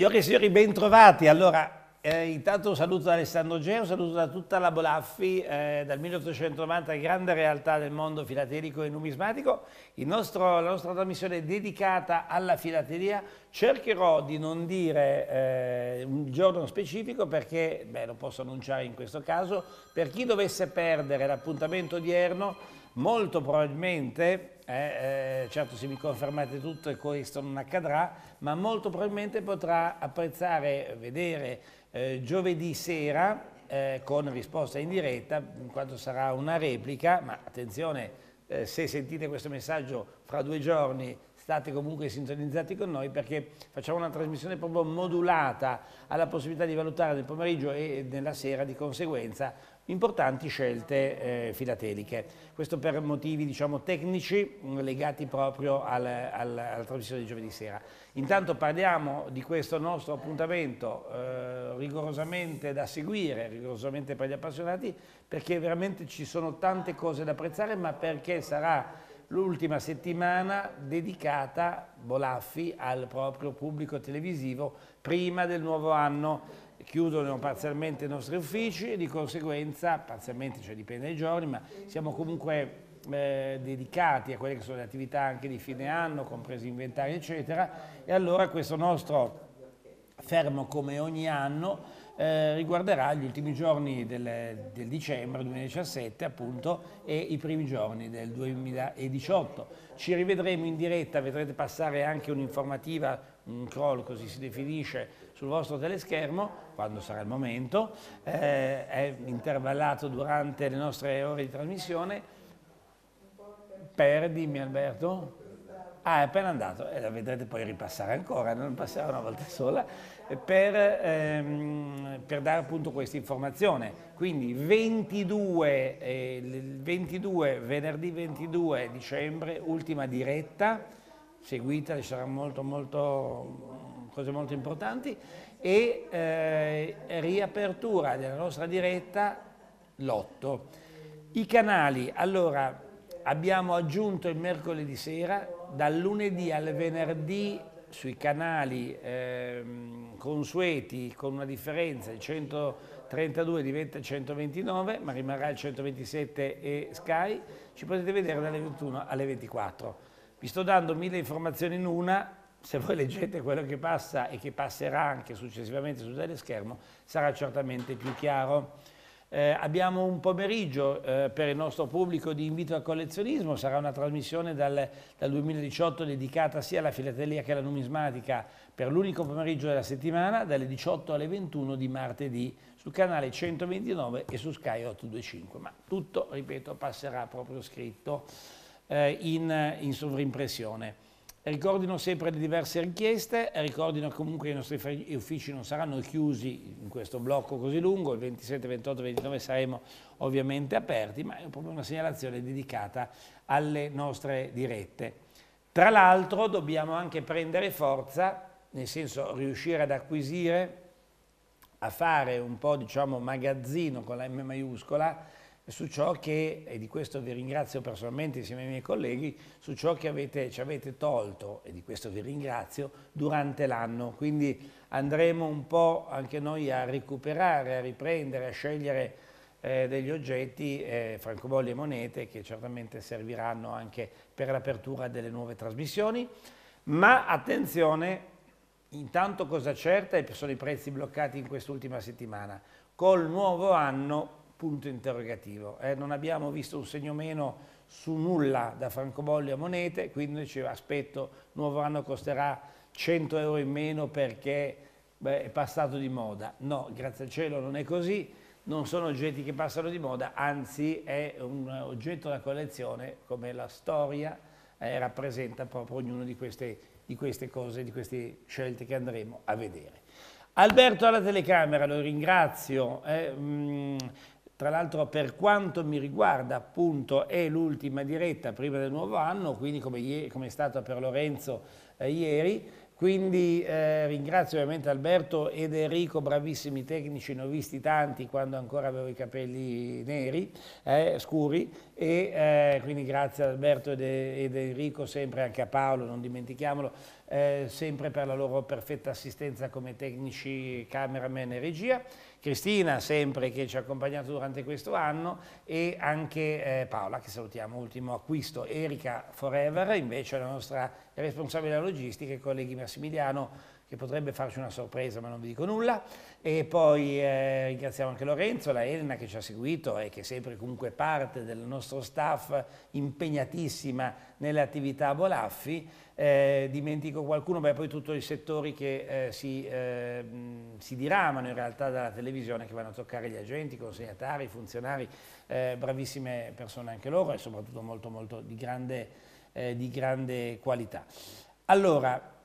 Signore e signori, bentrovati. Allora, eh, intanto un saluto da Alessandro Geo, un saluto da tutta la Bolaffi, eh, dal 1890 grande realtà del mondo filatelico e numismatico. Nostro, la nostra trasmissione è dedicata alla filateria. Cercherò di non dire eh, un giorno specifico perché, beh, lo posso annunciare in questo caso, per chi dovesse perdere l'appuntamento odierno, molto probabilmente eh, eh, certo se mi confermate tutto questo non accadrà, ma molto probabilmente potrà apprezzare, vedere eh, giovedì sera eh, con risposta in diretta, in quanto sarà una replica, ma attenzione, eh, se sentite questo messaggio fra due giorni state comunque sintonizzati con noi perché facciamo una trasmissione proprio modulata alla possibilità di valutare nel pomeriggio e nella sera di conseguenza importanti scelte eh, filateliche. Questo per motivi diciamo, tecnici mm, legati proprio al, al, alla trasmissione di giovedì sera. Intanto parliamo di questo nostro appuntamento eh, rigorosamente da seguire, rigorosamente per gli appassionati, perché veramente ci sono tante cose da apprezzare, ma perché sarà l'ultima settimana dedicata Bolaffi al proprio pubblico televisivo prima del nuovo anno chiudono parzialmente i nostri uffici e di conseguenza, parzialmente, cioè dipende dai giorni, ma siamo comunque eh, dedicati a quelle che sono le attività anche di fine anno, compresi inventari eccetera, e allora questo nostro fermo come ogni anno eh, riguarderà gli ultimi giorni del, del, dicembre 2017 appunto e i primi giorni del 2018. Ci rivedremo in diretta, vedrete passare anche un'informativa, un crawl così si definisce, sul vostro teleschermo, quando sarà il momento, eh, è intervallato durante le nostre ore di trasmissione. Per, dimmi Alberto. Ah, è appena andato, e la vedrete poi ripassare ancora, non passerà una volta sola, per, ehm, per dare appunto questa informazione. Quindi 22, eh, 22, venerdì 22 dicembre, ultima diretta, seguita, ci sarà molto molto cose molto importanti, e eh, riapertura della nostra diretta l'8. I canali, allora abbiamo aggiunto il mercoledì sera, dal lunedì al venerdì sui canali eh, consueti con una differenza, il 132 diventa 129 ma rimarrà il 127 e Sky, ci potete vedere dalle 21 alle 24. Vi sto dando mille informazioni in una, se voi leggete quello che passa e che passerà anche successivamente sul teleschermo, sarà certamente più chiaro. Eh, abbiamo un pomeriggio eh, per il nostro pubblico di invito al collezionismo, sarà una trasmissione dal, dal 2018 dedicata sia alla filatelia che alla numismatica per l'unico pomeriggio della settimana, dalle 18 alle 21 di martedì sul canale 129 e su Sky 825. Ma tutto, ripeto, passerà proprio scritto eh, in, in sovrimpressione. Ricordino sempre le diverse richieste, ricordino comunque che i nostri uffici non saranno chiusi in questo blocco così lungo, il 27, 28, 29 saremo ovviamente aperti, ma è proprio una segnalazione dedicata alle nostre dirette. Tra l'altro dobbiamo anche prendere forza, nel senso riuscire ad acquisire, a fare un po' diciamo magazzino con la M maiuscola, su ciò che, e di questo vi ringrazio personalmente insieme ai miei colleghi, su ciò che avete, ci avete tolto, e di questo vi ringrazio, durante l'anno. Quindi andremo un po' anche noi a recuperare, a riprendere, a scegliere eh, degli oggetti, eh, francobolli e monete, che certamente serviranno anche per l'apertura delle nuove trasmissioni. Ma attenzione, intanto cosa certa sono i prezzi bloccati in quest'ultima settimana. Col nuovo anno punto interrogativo. Eh, non abbiamo visto un segno meno su nulla da francobolli a monete, quindi ci aspetto, nuovo anno costerà 100 euro in meno perché beh, è passato di moda. No, grazie al cielo non è così, non sono oggetti che passano di moda, anzi è un oggetto da collezione come la storia eh, rappresenta proprio ognuno di queste, di queste cose, di queste scelte che andremo a vedere. Alberto alla telecamera, lo ringrazio. Eh, mh, mm, tra l'altro per quanto mi riguarda appunto è l'ultima diretta prima del nuovo anno, quindi come, come è stato per Lorenzo eh, ieri, quindi eh, ringrazio ovviamente Alberto ed Enrico, bravissimi tecnici, ne ho visti tanti quando ancora avevo i capelli neri, eh, scuri, e eh, quindi grazie ad Alberto ed, ed Enrico, sempre anche a Paolo, non dimentichiamolo, eh, sempre per la loro perfetta assistenza come tecnici, cameraman e regia, Cristina sempre che ci ha accompagnato durante questo anno e anche eh, Paola che salutiamo, ultimo acquisto, Erika Forever invece la nostra responsabile della logistica e colleghi Massimiliano che potrebbe farci una sorpresa ma non vi dico nulla e poi eh, ringraziamo anche Lorenzo, la Elena che ci ha seguito e che è sempre comunque parte del nostro staff impegnatissima nelle attività a Bolaffi, eh, dimentico qualcuno, beh poi tutti i settori che eh, si, eh, si, diramano in realtà dalla televisione che vanno a toccare gli agenti, i consegnatari, i funzionari, eh, bravissime persone anche loro e soprattutto molto molto di grande, eh, di grande qualità. Allora,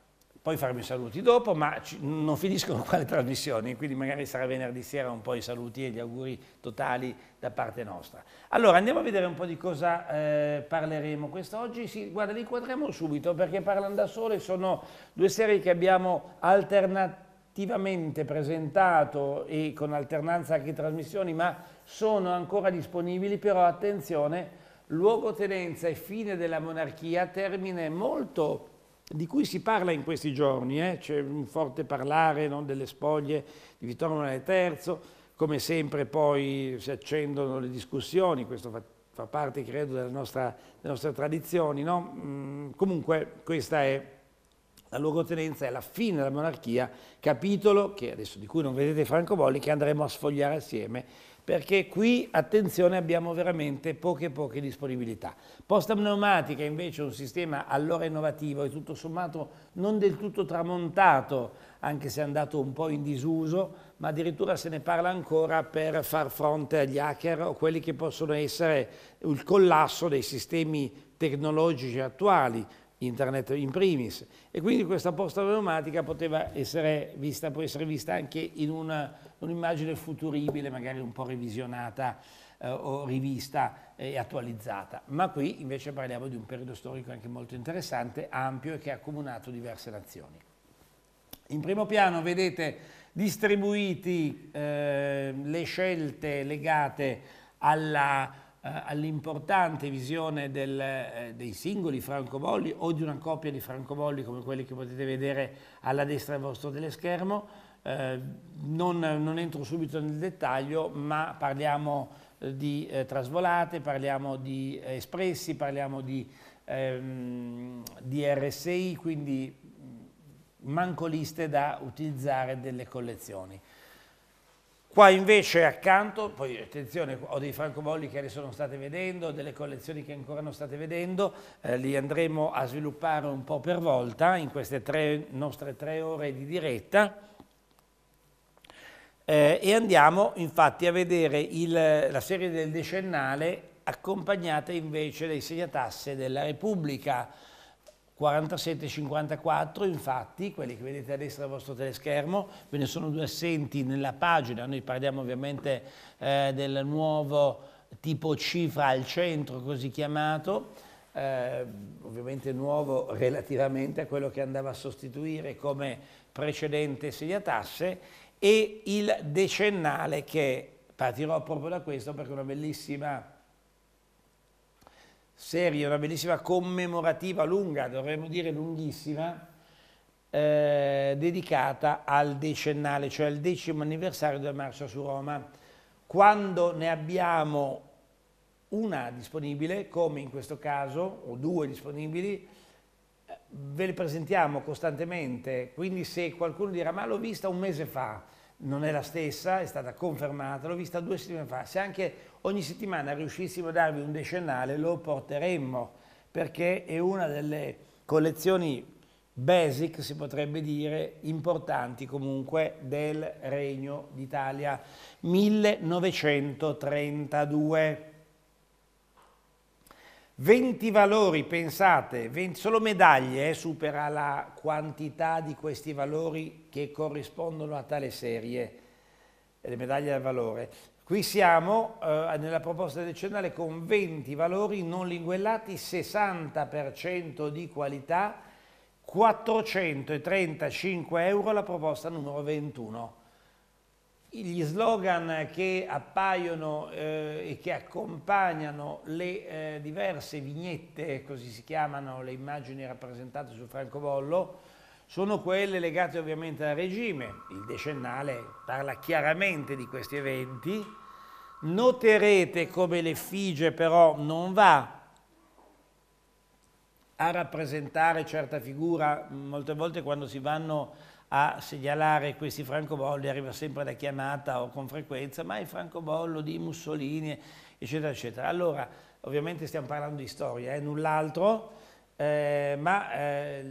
poi farmi i saluti dopo, ma non finiscono qua le trasmissioni, quindi magari sarà venerdì sera un po' i saluti e gli auguri totali da parte nostra. Allora andiamo a vedere un po' di cosa eh, parleremo quest'oggi, sì, guarda li inquadriamo subito perché parlano da sole, sono due serie che abbiamo alternativamente presentato e con alternanza anche trasmissioni, ma sono ancora disponibili, però attenzione, luogotenenza e fine della monarchia, termine molto di cui si parla in questi giorni, eh? c'è un forte parlare no, delle spoglie di Vittorio Emanuele III, come sempre poi si accendono le discussioni, questo fa, fa parte credo della nostra, delle nostre tradizioni, no? mm, comunque questa è la luogotenenza è la fine della monarchia, capitolo che adesso di cui non vedete Franco Bolli, che andremo a sfogliare assieme perché qui, attenzione, abbiamo veramente poche poche disponibilità. Posta pneumatica invece è un sistema allora innovativo e tutto sommato non del tutto tramontato, anche se è andato un po' in disuso, ma addirittura se ne parla ancora per far fronte agli hacker o quelli che possono essere il collasso dei sistemi tecnologici attuali, internet in primis. E quindi questa posta pneumatica poteva essere vista, può essere vista anche in una un'immagine futuribile, magari un po' revisionata eh, o rivista e attualizzata. Ma qui invece parliamo di un periodo storico anche molto interessante, ampio e che ha accomunato diverse nazioni. In primo piano vedete distribuiti eh, le scelte legate eh, all'importante eh, all visione del, eh, dei singoli francobolli o di una coppia di francobolli come quelli che potete vedere alla destra del vostro teleschermo, eh, non, non, entro subito nel dettaglio, ma parliamo eh, di eh, trasvolate, parliamo di eh, espressi, parliamo di, ehm, di RSI, quindi mm, manco liste da utilizzare delle collezioni. Qua invece accanto, poi attenzione, ho dei francobolli che adesso non state vedendo, delle collezioni che ancora non state vedendo, eh, li andremo a sviluppare un po' per volta in queste tre, nostre tre ore di diretta. Eh, e andiamo infatti a vedere il, la serie del decennale accompagnata invece dai segnatasse della Repubblica. 47-54 infatti, quelli che vedete a destra del vostro teleschermo, ve ne sono due assenti nella pagina, noi parliamo ovviamente eh, del nuovo tipo cifra al centro così chiamato, eh, ovviamente nuovo relativamente a quello che andava a sostituire come precedente segnatasse e il decennale che partirò proprio da questo perché è una bellissima serie, una bellissima commemorativa lunga, dovremmo dire lunghissima, eh, dedicata al decennale, cioè al decimo anniversario della marcia su Roma. Quando ne abbiamo una disponibile, come in questo caso, o due disponibili, ve le presentiamo costantemente, quindi se qualcuno dirà ma l'ho vista un mese fa, non è la stessa, è stata confermata, l'ho vista due settimane fa, se anche ogni settimana riuscissimo a darvi un decennale lo porteremmo, perché è una delle collezioni basic, si potrebbe dire, importanti comunque del Regno d'Italia 1932. 20 valori, pensate, 20, solo medaglie eh, supera la quantità di questi valori che corrispondono a tale serie, eh, le medaglie al valore. Qui siamo eh, nella proposta decennale con 20 valori non linguellati, 60% di qualità, 435 euro la proposta numero 21 gli slogan che appaiono eh, e che accompagnano le eh, diverse vignette, così si chiamano le immagini rappresentate sul francobollo, sono quelle legate ovviamente al regime. Il decennale parla chiaramente di questi eventi. Noterete come l'effigie però non va a rappresentare certa figura, molte volte quando si vanno a segnalare questi francobolli arriva sempre la chiamata o con frequenza, ma il francobollo di Mussolini, eccetera, eccetera. Allora, ovviamente stiamo parlando di storia, eh, null'altro, eh, ma eh,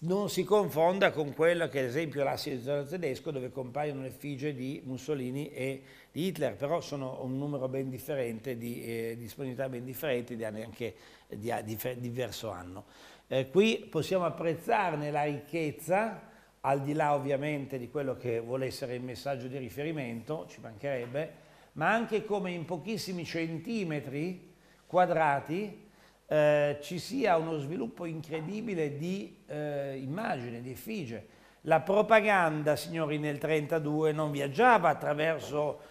non si confonda con quello che è ad esempio l'assistito tedesco dove compaiono le effigie di Mussolini e di Hitler, però sono un numero ben differente, di eh, disponibilità ben differenti, di anni anche di, di diverso anno. Eh, qui possiamo apprezzarne la ricchezza, al di là ovviamente di quello che vuole essere il messaggio di riferimento, ci mancherebbe, ma anche come in pochissimi centimetri quadrati eh, ci sia uno sviluppo incredibile di eh, immagine, di effigie. La propaganda, signori, nel 1932 non viaggiava attraverso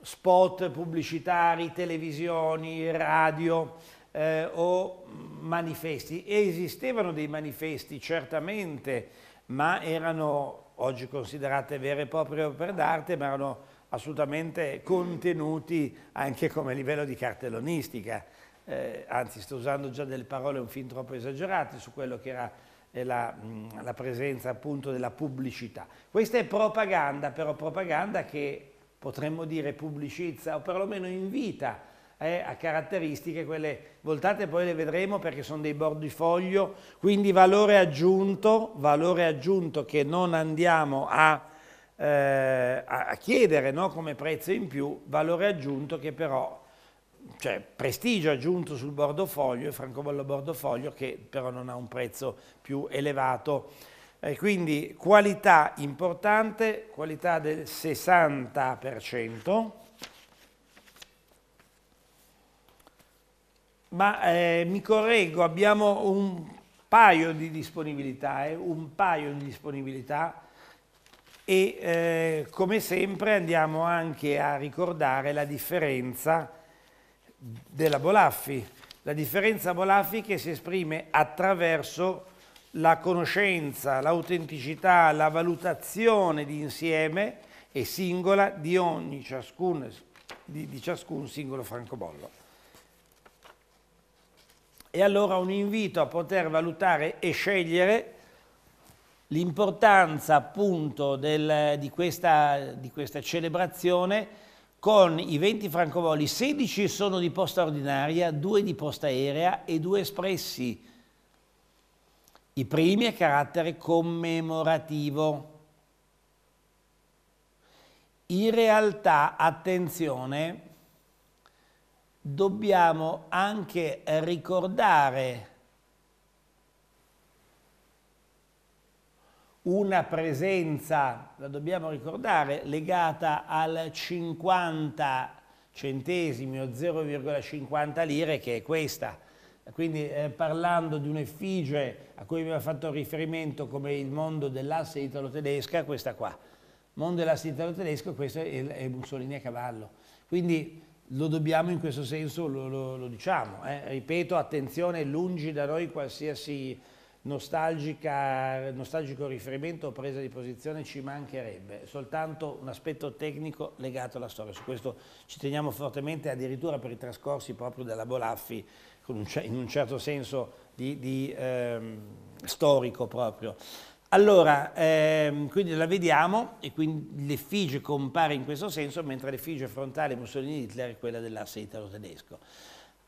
spot pubblicitari, televisioni, radio, eh, o manifesti. esistevano dei manifesti, certamente, ma erano oggi considerate vere e proprie opere d'arte, ma erano assolutamente contenuti anche come livello di cartellonistica. Eh, anzi, sto usando già delle parole un fin troppo esagerate su quello che era eh, la, la, presenza appunto della pubblicità. Questa è propaganda, però propaganda che potremmo dire pubblicizza o perlomeno invita eh, a caratteristiche, quelle voltate poi le vedremo perché sono dei bordifoglio, quindi valore aggiunto, valore aggiunto che non andiamo a, eh, a chiedere no, come prezzo in più, valore aggiunto che però cioè prestigio aggiunto sul bordofoglio, il francobollo bordofoglio che però non ha un prezzo più elevato. Eh, quindi qualità importante, qualità del 60%, ma eh, mi correggo, abbiamo un paio di disponibilità, eh, un paio di disponibilità e eh, come sempre andiamo anche a ricordare la differenza della Bolaffi, la differenza Bolaffi che si esprime attraverso la conoscenza, l'autenticità, la valutazione di insieme e singola di ogni ciascun, di, di ciascun singolo francobollo. E allora un invito a poter valutare e scegliere l'importanza appunto del, di, questa, di questa celebrazione con i 20 francovoli, 16 sono di posta ordinaria, 2 di posta aerea e 2 espressi. I primi a carattere commemorativo. In realtà, attenzione, dobbiamo anche ricordare una presenza, la dobbiamo ricordare, legata al 50 centesimi o 0,50 lire che è questa. Quindi eh, parlando di un'effigie a cui aveva fatto riferimento come il mondo dell'asse italo-tedesca, questa qua. mondo dell'asse italo-tedesco, questo è, è Mussolini a cavallo. Quindi lo dobbiamo in questo senso, lo, lo, lo diciamo. Eh. Ripeto, attenzione, lungi da noi qualsiasi nostalgico riferimento o presa di posizione ci mancherebbe, soltanto un aspetto tecnico legato alla storia. Su questo ci teniamo fortemente, addirittura per i trascorsi proprio della Bolaffi, in un certo senso di, di, ehm, storico proprio. Allora, ehm, quindi la vediamo e quindi l'effigie compare in questo senso, mentre l'effigie frontale Mussolini-Hitler è quella dell'asse italo-tedesco.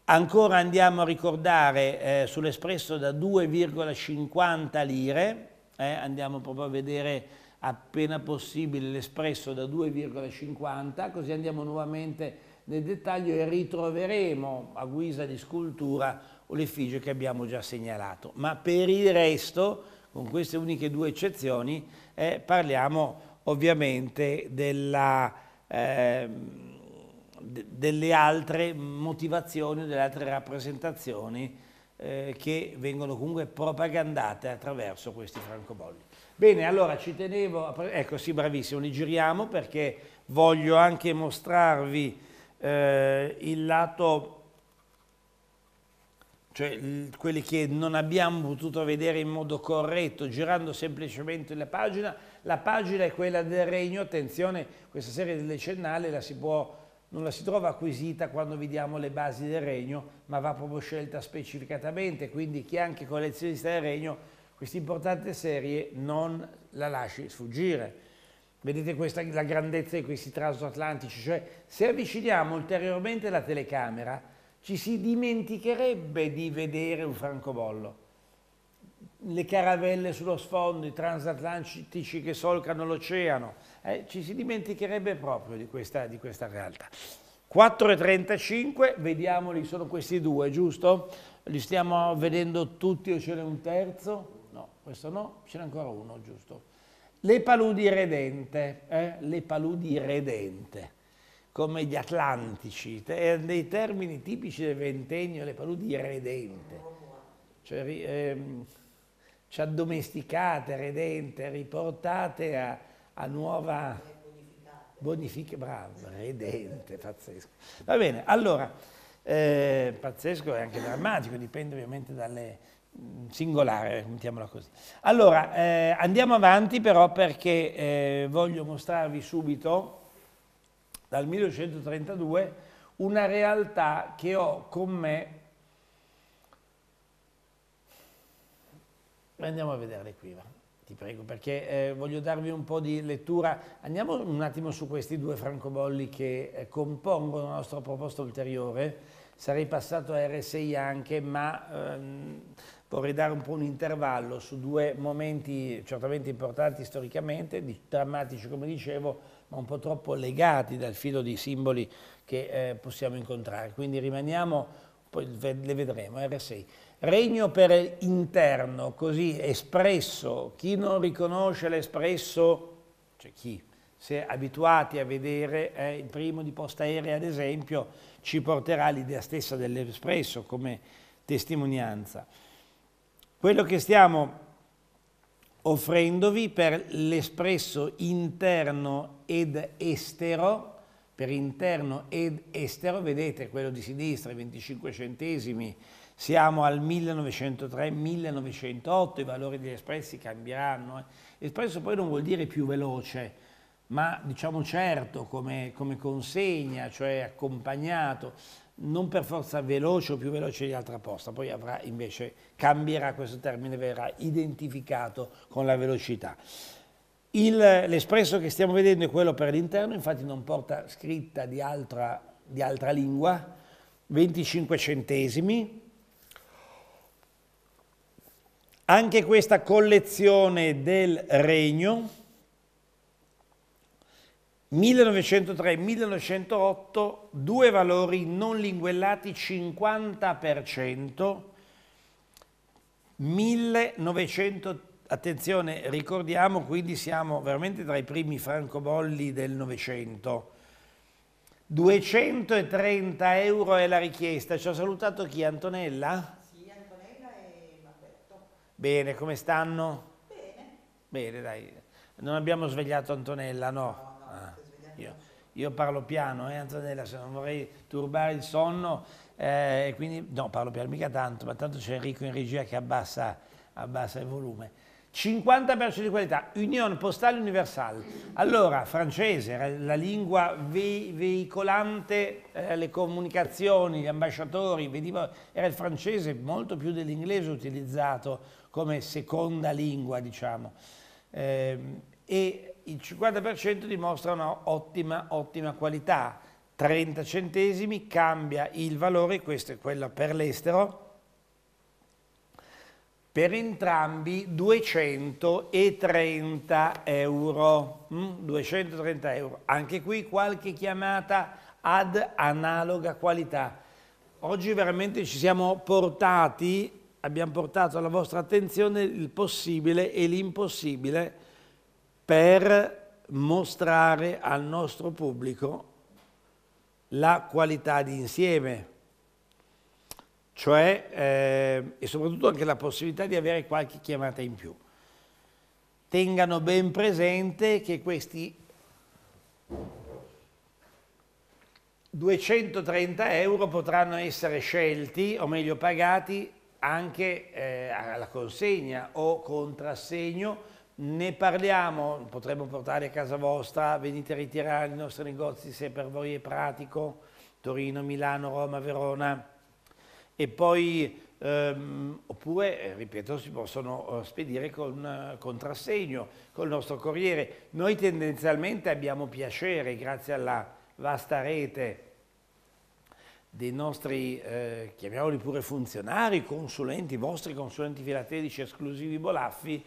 Ancora andiamo a ricordare eh, sull'espresso da 2,50 lire, eh, andiamo proprio a vedere appena possibile l'espresso da 2,50, così andiamo nuovamente nel dettaglio e ritroveremo a guisa di scultura l'effigie che abbiamo già segnalato. Ma per il resto con queste uniche due eccezioni, eh, parliamo ovviamente della, eh, delle altre motivazioni, delle altre rappresentazioni eh, che vengono comunque propagandate attraverso questi francobolli. Bene, allora ci tenevo, a... ecco sì bravissimo, li giriamo perché voglio anche mostrarvi eh, il lato cioè quelli che non abbiamo potuto vedere in modo corretto, girando semplicemente la pagina, la pagina è quella del regno, attenzione, questa serie del decennale la si può, non la si trova acquisita quando vediamo le basi del regno, ma va proprio scelta specificatamente, quindi chi è anche collezionista del regno, questa importante serie non la lasci sfuggire. Vedete questa, la grandezza di questi transatlantici, cioè se avviciniamo ulteriormente la telecamera, ci si dimenticherebbe di vedere un francobollo. Le caravelle sullo sfondo, i transatlantici che solcano l'oceano, eh, ci si dimenticherebbe proprio di questa, di questa realtà. 4.35, vediamoli, sono questi due, giusto? Li stiamo vedendo tutti o ce n'è un terzo? No, questo no, ce n'è ancora uno, giusto? Le paludi redente, eh? le paludi redente come gli atlantici, dei termini tipici del ventennio, le paludi redente, cioè ehm, ci addomesticate, redente, riportate a, a nuova bonifica, bravo, redente, pazzesco. Va bene, allora, eh, pazzesco e anche drammatico, dipende ovviamente dalle mm, singolare, mettiamola così. Allora, eh, andiamo avanti però perché eh, voglio mostrarvi subito dal 1932, una realtà che ho con me, andiamo a vederle qui, va. ti prego, perché eh, voglio darvi un po' di lettura, andiamo un attimo su questi due francobolli che eh, compongono la nostra proposta ulteriore, sarei passato a RSI anche, ma ehm, vorrei dare un po' un intervallo su due momenti certamente importanti storicamente, di, drammatici come dicevo, ma un po' troppo legati dal filo di simboli che eh, possiamo incontrare. Quindi rimaniamo, poi le vedremo, R6. Regno per interno, così espresso, chi non riconosce l'espresso, cioè chi, si è abituati a vedere eh, il primo di posta aerea ad esempio, ci porterà l'idea stessa dell'espresso come testimonianza. Quello che stiamo offrendovi per l'espresso interno ed estero, per interno ed estero, vedete quello di sinistra, 25 centesimi, siamo al 1903-1908, i valori degli espressi cambieranno. Eh. Espresso poi non vuol dire più veloce, ma diciamo certo come, come consegna, cioè accompagnato non per forza veloce o più veloce di altra posta, poi avrà invece, cambierà questo termine, verrà identificato con la velocità. l'espresso che stiamo vedendo è quello per l'interno, infatti non porta scritta di altra, di altra lingua, 25 centesimi. Anche questa collezione del regno, 1903-1908 due valori non linguellati 50%, 1900, attenzione ricordiamo quindi siamo veramente tra i primi francobolli del Novecento, 230 euro è la richiesta, ci ha salutato chi? Antonella? Sì, Antonella e Maberto. Bene, come stanno? Bene. Bene, dai, non abbiamo svegliato Antonella, no. no. Ah. Io, io parlo piano, eh, Antonella, se non vorrei turbare il sonno, eh, quindi no, parlo piano, mica tanto, ma tanto c'è Enrico in regia che abbassa, abbassa il volume. 50% di qualità, Unione Postale Universale. Allora, francese, la lingua ve veicolante, eh, le comunicazioni, gli ambasciatori, vediva, era il francese molto più dell'inglese utilizzato come seconda lingua, diciamo. Eh, e il 50% dimostra una ottima, ottima qualità, 30 centesimi, cambia il valore, questo è quello per l'estero, per entrambi 230 euro, 230 mm, euro. Anche qui qualche chiamata ad analoga qualità. Oggi veramente ci siamo portati, abbiamo portato alla vostra attenzione il possibile e l'impossibile per mostrare al nostro pubblico la qualità di insieme, cioè eh, e soprattutto anche la possibilità di avere qualche chiamata in più. Tengano ben presente che questi 230 euro potranno essere scelti, o meglio pagati, anche eh, alla consegna o contrassegno ne parliamo, potremmo portarli a casa vostra, venite a ritirare i nostri negozi se per voi è pratico, Torino, Milano, Roma, Verona. E poi, ehm, oppure, ripeto, si possono eh, spedire con eh, contrassegno, col nostro corriere. Noi tendenzialmente abbiamo piacere, grazie alla vasta rete dei nostri, eh, chiamiamoli pure funzionari, consulenti, vostri consulenti filatelici esclusivi Bolaffi,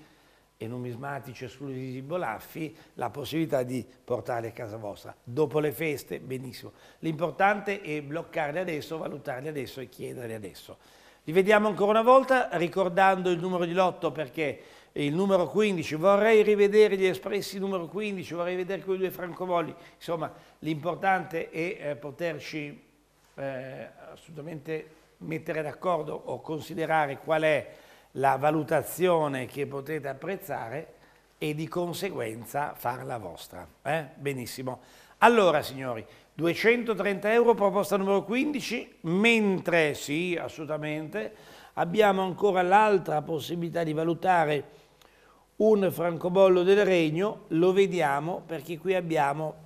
e numismatici esclusivi Bolaffi la possibilità di portarli a casa vostra. Dopo le feste, benissimo. L'importante è bloccarli adesso, valutarli adesso e chiederli adesso. Li vediamo ancora una volta ricordando il numero di lotto perché il numero 15, vorrei rivedere gli espressi numero 15, vorrei vedere quei due francobolli, insomma l'importante è eh, poterci eh, assolutamente mettere d'accordo o considerare qual è la valutazione che potete apprezzare e di conseguenza farla vostra. Eh? Benissimo. Allora, signori, 230 euro proposta numero 15, mentre sì, assolutamente, abbiamo ancora l'altra possibilità di valutare un francobollo del regno, lo vediamo perché qui abbiamo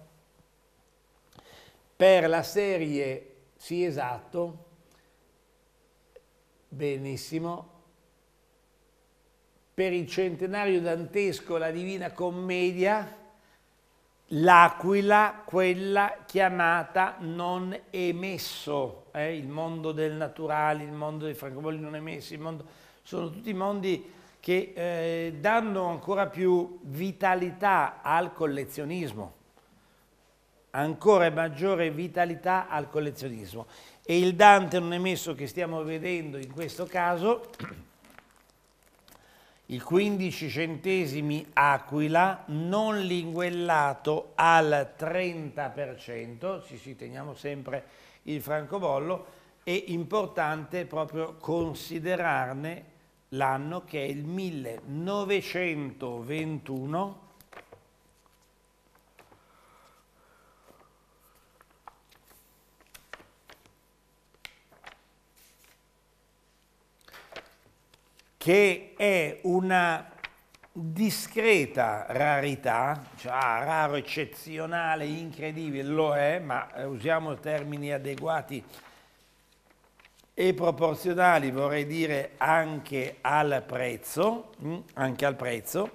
per la serie, sì esatto, benissimo, per il centenario dantesco La Divina Commedia, l'aquila, quella chiamata non emesso, eh? il mondo del naturale, il mondo dei francobolli non emessi, mondo... sono tutti mondi che eh, danno ancora più vitalità al collezionismo, ancora maggiore vitalità al collezionismo. E il Dante non emesso che stiamo vedendo in questo caso i 15 centesimi Aquila non linguellato al 30%, ci si teniamo sempre il francobollo, è importante proprio considerarne l'anno che è il 1921 che è una discreta rarità, cioè ah, raro, eccezionale, incredibile, lo è, ma eh, usiamo termini adeguati e proporzionali, vorrei dire anche al prezzo, mm, anche al prezzo.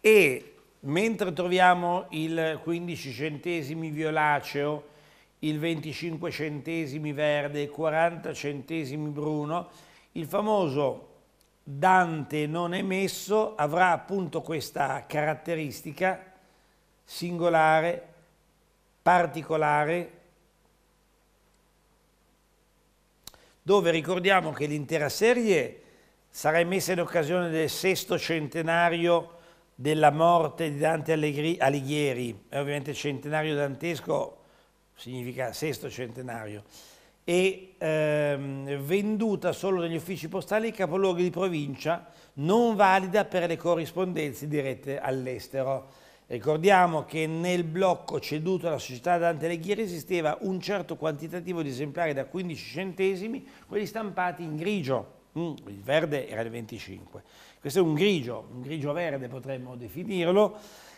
E mentre troviamo il 15 centesimi violaceo, il 25 centesimi verde, 40 centesimi bruno, il famoso Dante non emesso avrà appunto questa caratteristica singolare, particolare, dove ricordiamo che l'intera serie sarà emessa in occasione del sesto centenario della morte di Dante Alighieri, e ovviamente centenario dantesco significa sesto centenario, e ehm, venduta solo negli uffici postali e capoluoghi di provincia, non valida per le corrispondenze dirette all'estero. Ricordiamo che nel blocco ceduto alla società Dante Alighieri esisteva un certo quantitativo di esemplari da 15 centesimi, quelli stampati in grigio, mm, il verde era il 25. Questo è un grigio, un grigio verde potremmo definirlo,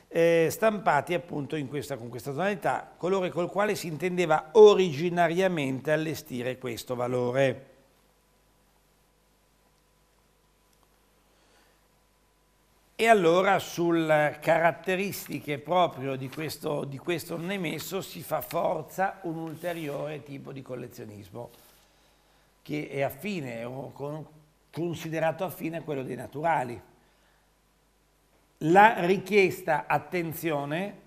eh, stampati appunto questa, con questa tonalità, colore col quale si intendeva originariamente allestire questo valore. E allora sulle caratteristiche proprio di questo, di questo nemesso si fa forza un ulteriore tipo di collezionismo che è affine o con, considerato affine a quello dei naturali la richiesta, attenzione,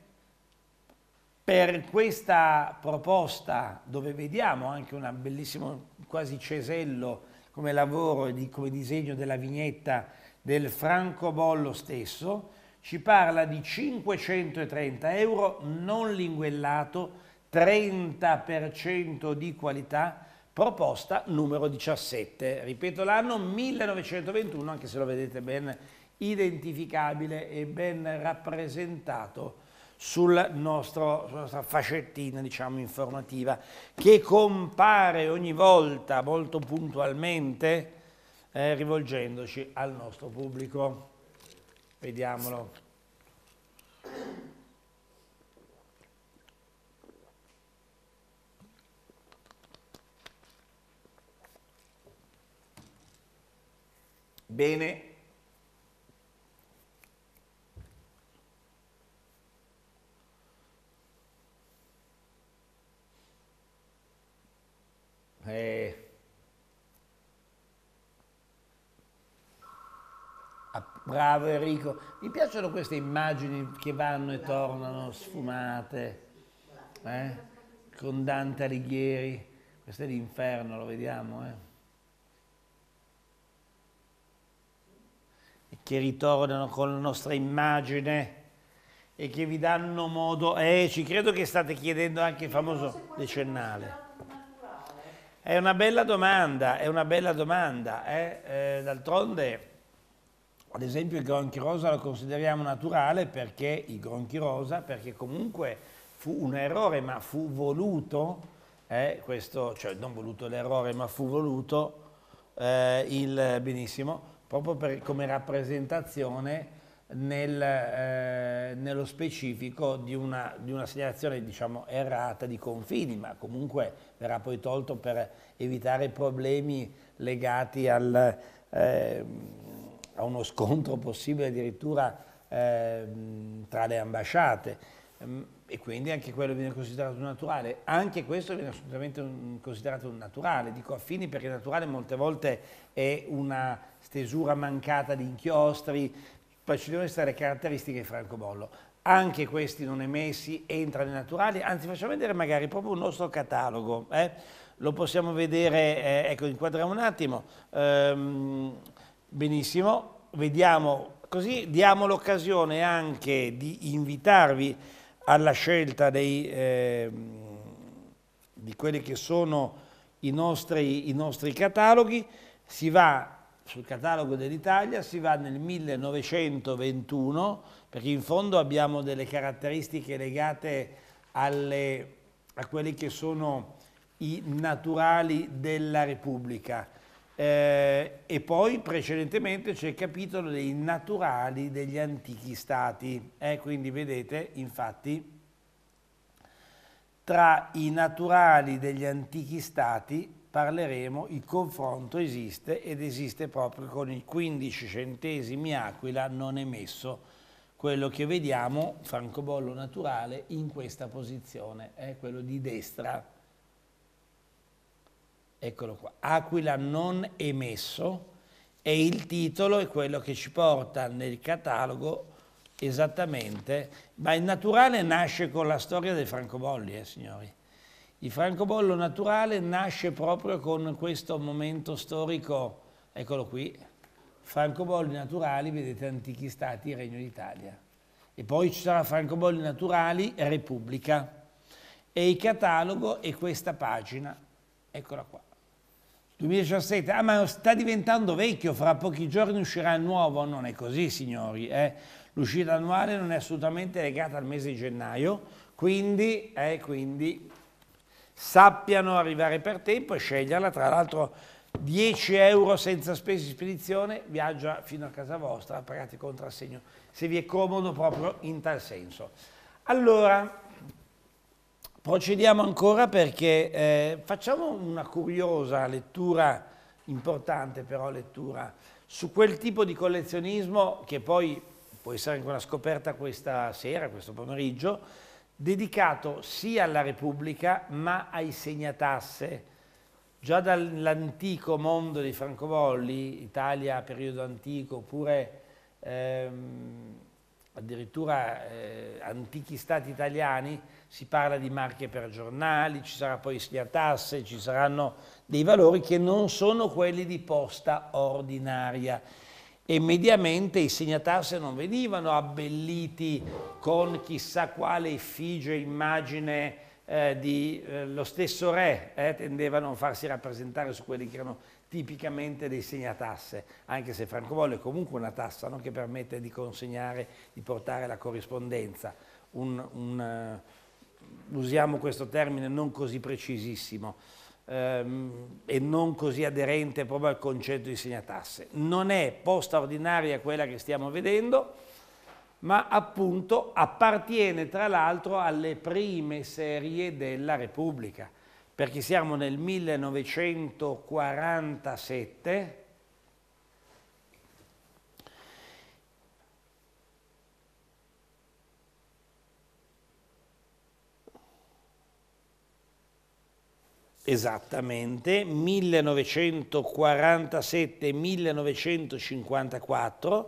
per questa proposta dove vediamo anche un bellissimo quasi cesello come lavoro e come disegno della vignetta del francobollo stesso, ci parla di 530 euro non linguellato, 30% di qualità, proposta numero 17. Ripeto l'anno 1921, anche se lo vedete bene identificabile e ben rappresentato sul nostro, sulla nostra facettina diciamo, informativa che compare ogni volta molto puntualmente eh, rivolgendoci al nostro pubblico. Vediamolo. Bene, eh, ah, Bravo Enrico. Mi piacciono queste immagini che vanno e tornano sfumate, eh? con Dante Alighieri. Questo è l'inferno, lo vediamo. Eh? E che ritornano con la nostra immagine e che vi danno modo... Eh, ci credo che state chiedendo anche il famoso decennale. È una bella domanda, è una bella domanda. Eh? Eh, D'altronde, ad esempio, il gronchi rosa lo consideriamo naturale perché il gronchi rosa, perché comunque fu un errore, ma fu voluto, eh, questo, cioè non voluto l'errore, ma fu voluto eh, il benissimo, proprio per, come rappresentazione nel, eh, nello specifico di una, di una segnalazione diciamo, errata di confini, ma comunque verrà poi tolto per evitare problemi legati al, eh, a uno scontro possibile addirittura eh, tra le ambasciate ehm, e quindi anche quello viene considerato un naturale. Anche questo viene assolutamente considerato un naturale, dico affini perché naturale molte volte è una stesura mancata di inchiostri, poi ci devono essere caratteristiche di francobollo. Anche questi non emessi entrano in naturale, anzi facciamo vedere magari proprio il nostro catalogo. Eh? Lo possiamo vedere, eh, ecco inquadriamo un attimo, ehm, benissimo, vediamo così diamo l'occasione anche di invitarvi alla scelta dei, eh, di quelli che sono i nostri, i nostri cataloghi, si va sul catalogo dell'Italia si va nel 1921 perché in fondo abbiamo delle caratteristiche legate alle, a quelli che sono i naturali della Repubblica eh, e poi precedentemente c'è il capitolo dei naturali degli antichi stati eh, quindi vedete infatti tra i naturali degli antichi stati parleremo, il confronto esiste ed esiste proprio con il 15 centesimi Aquila non emesso. Quello che vediamo, francobollo naturale, in questa posizione è quello di destra. Eccolo qua, Aquila non emesso e il titolo è quello che ci porta nel catalogo esattamente, ma il naturale nasce con la storia dei francobolli, eh, signori il francobollo naturale nasce proprio con questo momento storico, eccolo qui, francobolli naturali, vedete antichi stati, Regno d'Italia. E poi ci sarà francobolli naturali, Repubblica. E il catalogo è questa pagina, eccola qua. 2017, ah ma sta diventando vecchio, fra pochi giorni uscirà il nuovo, non è così signori, eh? l'uscita annuale non è assolutamente legata al mese di gennaio, quindi, eh, quindi sappiano arrivare per tempo e sceglierla, tra l'altro 10 euro senza spese di spedizione, viaggia fino a casa vostra, pagate il contrassegno, se vi è comodo proprio in tal senso. Allora, procediamo ancora perché eh, facciamo una curiosa lettura, importante però lettura, su quel tipo di collezionismo che poi può essere anche una scoperta questa sera, questo pomeriggio, dedicato sia alla Repubblica ma ai segnatasse. Già dall'antico mondo dei francobolli, Italia periodo antico, oppure ehm, addirittura eh, antichi stati italiani, si parla di marche per giornali, ci sarà poi segnatasse, ci saranno dei valori che non sono quelli di posta ordinaria e mediamente i segnatarsi non venivano abbelliti con chissà quale effigie immagine eh, di eh, lo stesso re, eh, tendeva a non farsi rappresentare su quelli che erano tipicamente dei segnatasse, anche se francobollo è comunque una tassa no? che permette di consegnare, di portare la corrispondenza. Un, un, uh, usiamo questo termine non così precisissimo. Ehm, e non così aderente proprio al concetto di segnatasse. Non è post ordinaria quella che stiamo vedendo, ma appunto appartiene tra l'altro alle prime serie della Repubblica, perché siamo nel 1947 Esattamente, 1947-1954,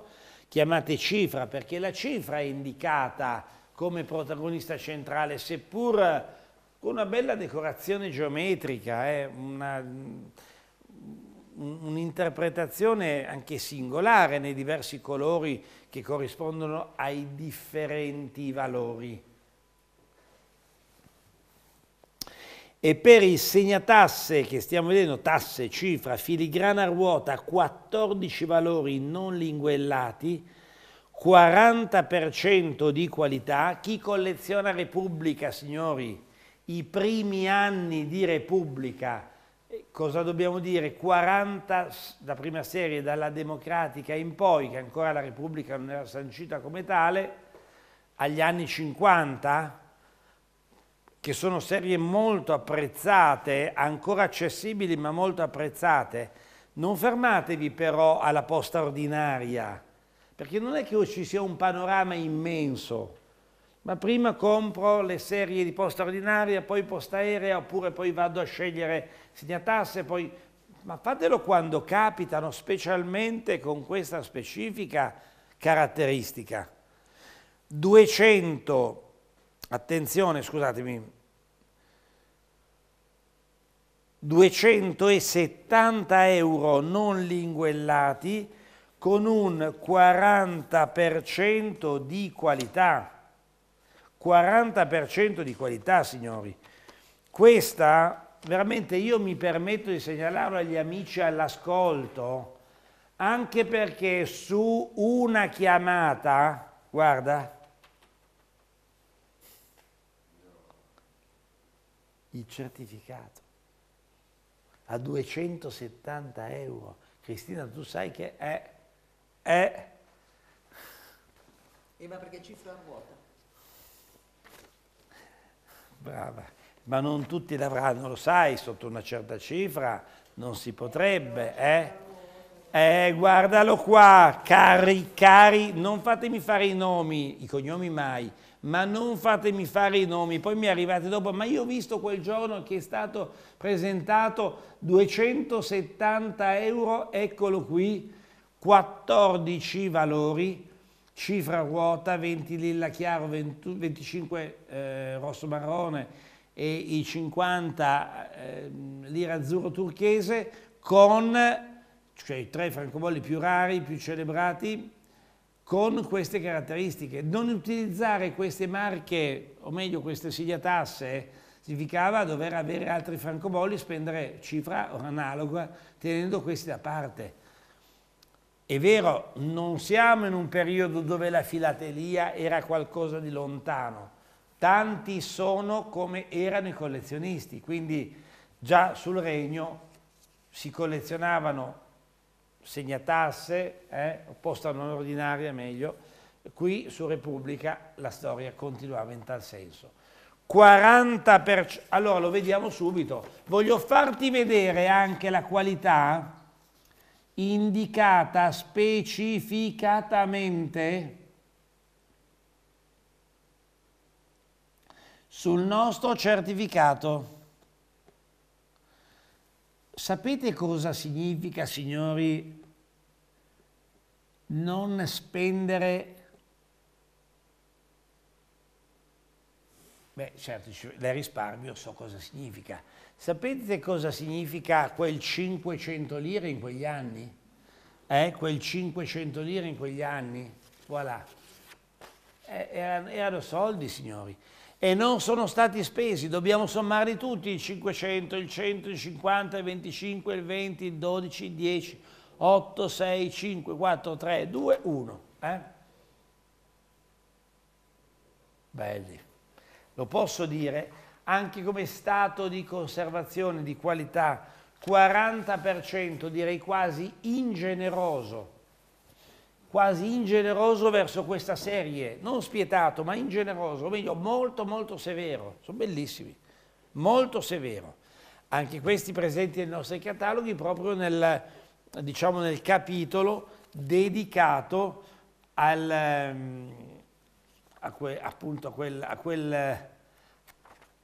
chiamate cifra perché la cifra è indicata come protagonista centrale, seppur con una bella decorazione geometrica, eh, un'interpretazione anche singolare nei diversi colori che corrispondono ai differenti valori. e per il segnatasse, che stiamo vedendo tasse, cifra, filigrana ruota, 14 valori non linguellati, 40% di qualità. Chi colleziona Repubblica, signori, i primi anni di Repubblica, eh, cosa dobbiamo dire? 40 da prima serie, dalla democratica in poi, che ancora la Repubblica non era sancita come tale, agli anni 50, che sono serie molto apprezzate, ancora accessibili ma molto apprezzate. Non fermatevi però alla posta ordinaria, perché non è che ci sia un panorama immenso, ma prima compro le serie di posta ordinaria, poi posta aerea, oppure poi vado a scegliere segnatasse, poi... Ma fatelo quando capitano, specialmente con questa specifica caratteristica. 200 attenzione, scusatemi, 270 euro non linguellati con un 40% di qualità. 40% di qualità, signori. Questa, veramente, io mi permetto di segnalarlo agli amici all'ascolto, anche perché su una chiamata, guarda, il certificato a 270 euro. Cristina, tu sai che è... è... E eh, ma perché cifra vuota? Brava, ma non tutti l'avranno, lo sai, sotto una certa cifra non si potrebbe, eh? Eh, guardalo qua, cari, cari, non fatemi fare i nomi, i cognomi mai, ma non fatemi fare i nomi, poi mi arrivate dopo, ma io ho visto quel giorno che è stato presentato 270 euro, eccolo qui, 14 valori, cifra ruota, 20 lilla chiaro, 20, 25 eh, rosso marrone e i 50 eh, lira azzurro turchese con cioè i tre francobolli più rari, più celebrati, con queste caratteristiche. Non utilizzare queste marche, o meglio queste sigliatasse, significava dover avere altri francobolli, spendere cifra analoga, tenendo questi da parte. È vero, non siamo in un periodo dove la filatelia era qualcosa di lontano, tanti sono come erano i collezionisti, quindi già sul regno si collezionavano segnatasse, eh, posta non ordinaria meglio, qui su Repubblica la storia continuava in tal senso. 40%, allora lo vediamo subito, voglio farti vedere anche la qualità indicata specificatamente sul nostro certificato. Sapete cosa significa, signori, non spendere... Beh, certo, le risparmio so cosa significa. Sapete cosa significa quel 500 lire in quegli anni? Eh, quel 500 lire in quegli anni? Voilà. Eh, erano, erano soldi, signori e non sono stati spesi, dobbiamo sommarli tutti, il 500, il 100, il 50, il 25, il 20, il 12, il 10. 8, 6, 5, 4, 3, 2, 1. Eh? Belli. Lo posso dire anche come stato di conservazione di qualità 40%, direi quasi ingeneroso, quasi ingeneroso verso questa serie, non spietato ma ingeneroso, o meglio molto molto severo, sono bellissimi, molto severo. Anche questi presenti nei nostri cataloghi proprio nel, diciamo nel capitolo dedicato al, ehm, a, que, appunto a, quel, a, quel,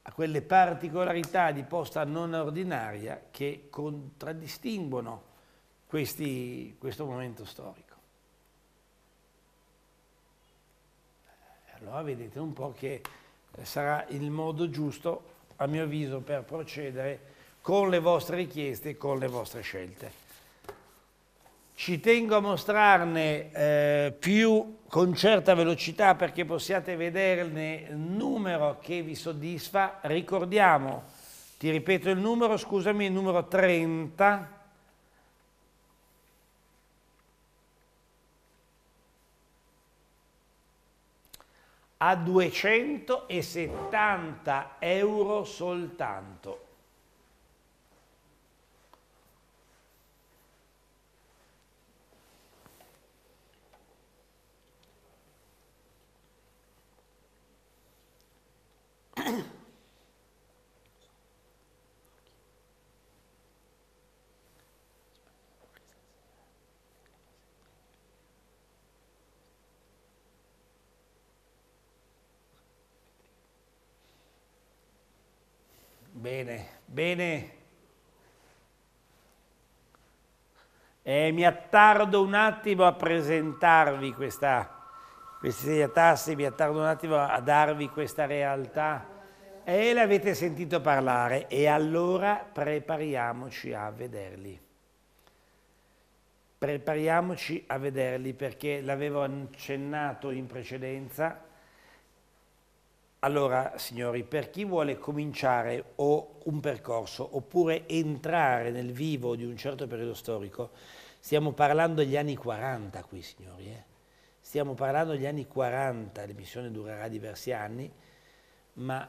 a quelle particolarità di posta non ordinaria che contraddistinguono questi, questo momento storico. Allora vedete un po' che sarà il modo giusto, a mio avviso, per procedere con le vostre richieste e con le vostre scelte. Ci tengo a mostrarne eh, più con certa velocità perché possiate vederne il numero che vi soddisfa. Ricordiamo, ti ripeto il numero, scusami, il numero 30. a 270 euro soltanto Bene, bene. E eh, mi attardo un attimo a presentarvi questa questi atassi mi attardo un attimo a darvi questa realtà e l'avete sentito parlare e allora prepariamoci a vederli. Prepariamoci a vederli perché l'avevo accennato in precedenza. Allora, signori, per chi vuole cominciare o un percorso oppure entrare nel vivo di un certo periodo storico, stiamo parlando degli anni 40 qui, signori, eh? stiamo parlando degli anni 40, l'emissione durerà diversi anni, ma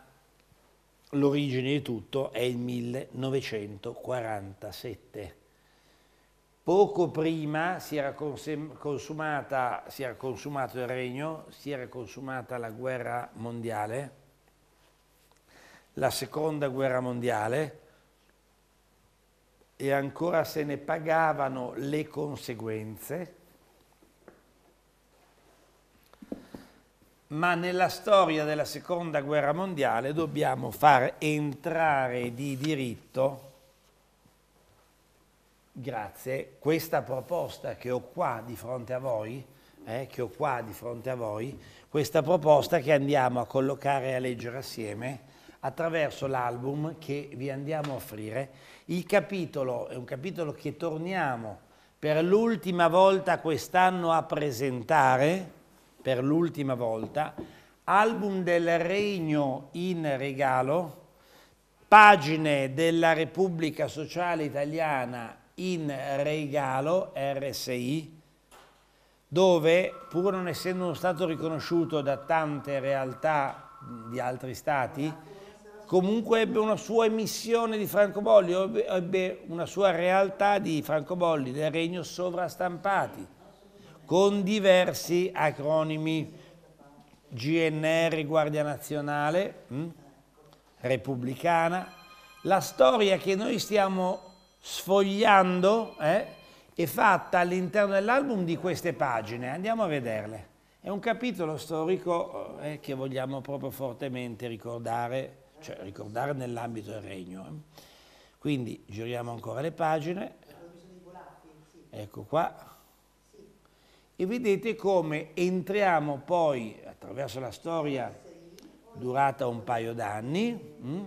l'origine di tutto è il 1947. Poco prima si era, consumata, si era consumato il regno, si era consumata la guerra mondiale, la seconda guerra mondiale, e ancora se ne pagavano le conseguenze ma nella storia della seconda guerra mondiale dobbiamo far entrare di diritto, grazie, questa proposta che ho qua di fronte a voi, eh, che ho qua di fronte a voi, questa proposta che andiamo a collocare e a leggere assieme attraverso l'album che vi andiamo a offrire. Il capitolo è un capitolo che torniamo per l'ultima volta quest'anno a presentare, per l'ultima volta, album del Regno in regalo, pagine della Repubblica Sociale Italiana in regalo, RSI, dove pur non essendo stato riconosciuto da tante realtà di altri stati, comunque ebbe una sua emissione di francobolli, ebbe una sua realtà di francobolli del regno sovrastampati con diversi acronimi GNR Guardia Nazionale, hm? Repubblicana, la storia che noi stiamo sfogliando eh, è fatta all'interno dell'album di queste pagine, andiamo a vederle. È un capitolo storico eh, che vogliamo proprio fortemente ricordare, cioè ricordare nell'ambito del regno. Eh. Quindi giriamo ancora le pagine. Ecco qua e vedete come entriamo poi attraverso la storia durata un paio d'anni. Mm?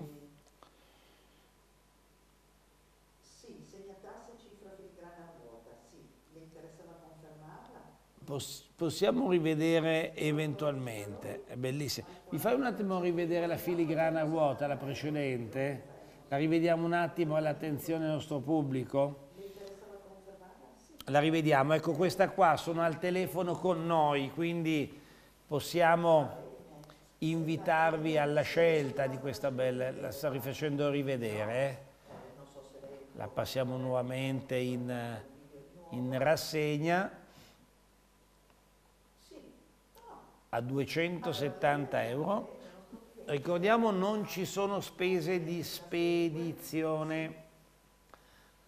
possiamo rivedere eventualmente, è bellissimo. Mi fai un attimo rivedere la filigrana vuota, la precedente? La rivediamo un attimo all'attenzione del nostro pubblico? la rivediamo, ecco questa qua sono al telefono con noi, quindi possiamo invitarvi alla scelta di questa bella, la sto rifacendo rivedere, eh. la passiamo nuovamente in, in rassegna a 270 euro. Ricordiamo non ci sono spese di spedizione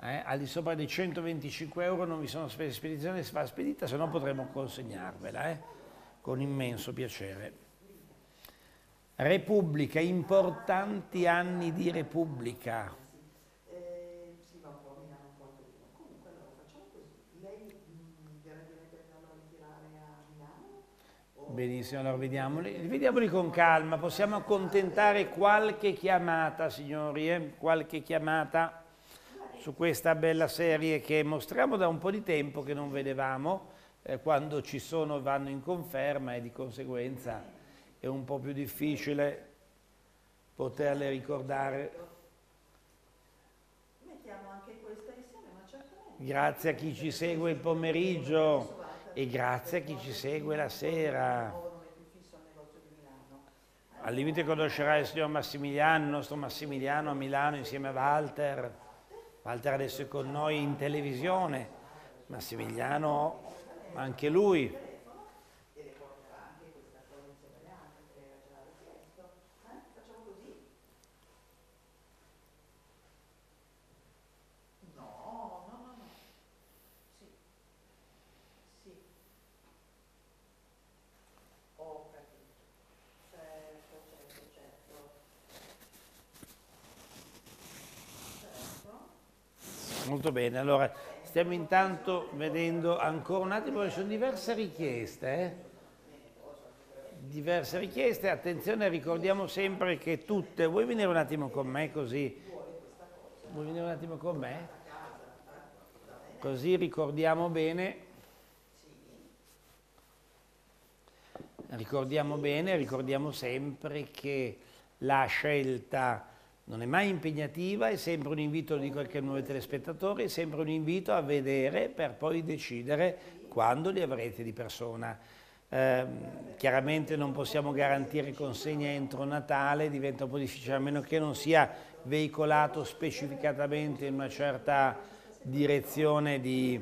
eh, al di sopra dei 125 euro non vi sono spese di spedizione, se fa spedita, se no potremo consegnarvela eh, con immenso piacere. Repubblica, importanti anni di Repubblica. Benissimo, allora vediamoli. vediamoli. con calma, possiamo accontentare qualche chiamata, signori, eh? qualche chiamata su questa bella serie che mostriamo da un po' di tempo che non vedevamo, eh, quando ci sono vanno in conferma e di conseguenza è un po' più difficile poterle ricordare. Mettiamo anche questa insieme, ma certamente. Grazie a chi ci segue il pomeriggio e grazie a chi ci segue la sera. Al limite conoscerai il signor Massimiliano, il nostro Massimiliano a Milano insieme a Walter. Walter adesso è con noi in televisione, Massimiliano anche lui. Molto bene, allora stiamo intanto vedendo ancora un attimo, ci sono diverse richieste. Eh? Diverse richieste, attenzione, ricordiamo sempre che tutte... Vuoi venire un attimo con me così? Vuoi venire un attimo con me? Così ricordiamo bene. Ricordiamo bene, ricordiamo sempre che la scelta non è mai impegnativa, è sempre un invito, di qualche nuovo telespettatore, è sempre un invito a vedere per poi decidere quando li avrete di persona. Eh, chiaramente non possiamo garantire consegne entro Natale, diventa un po' difficile, a meno che non sia veicolato specificatamente in una certa direzione di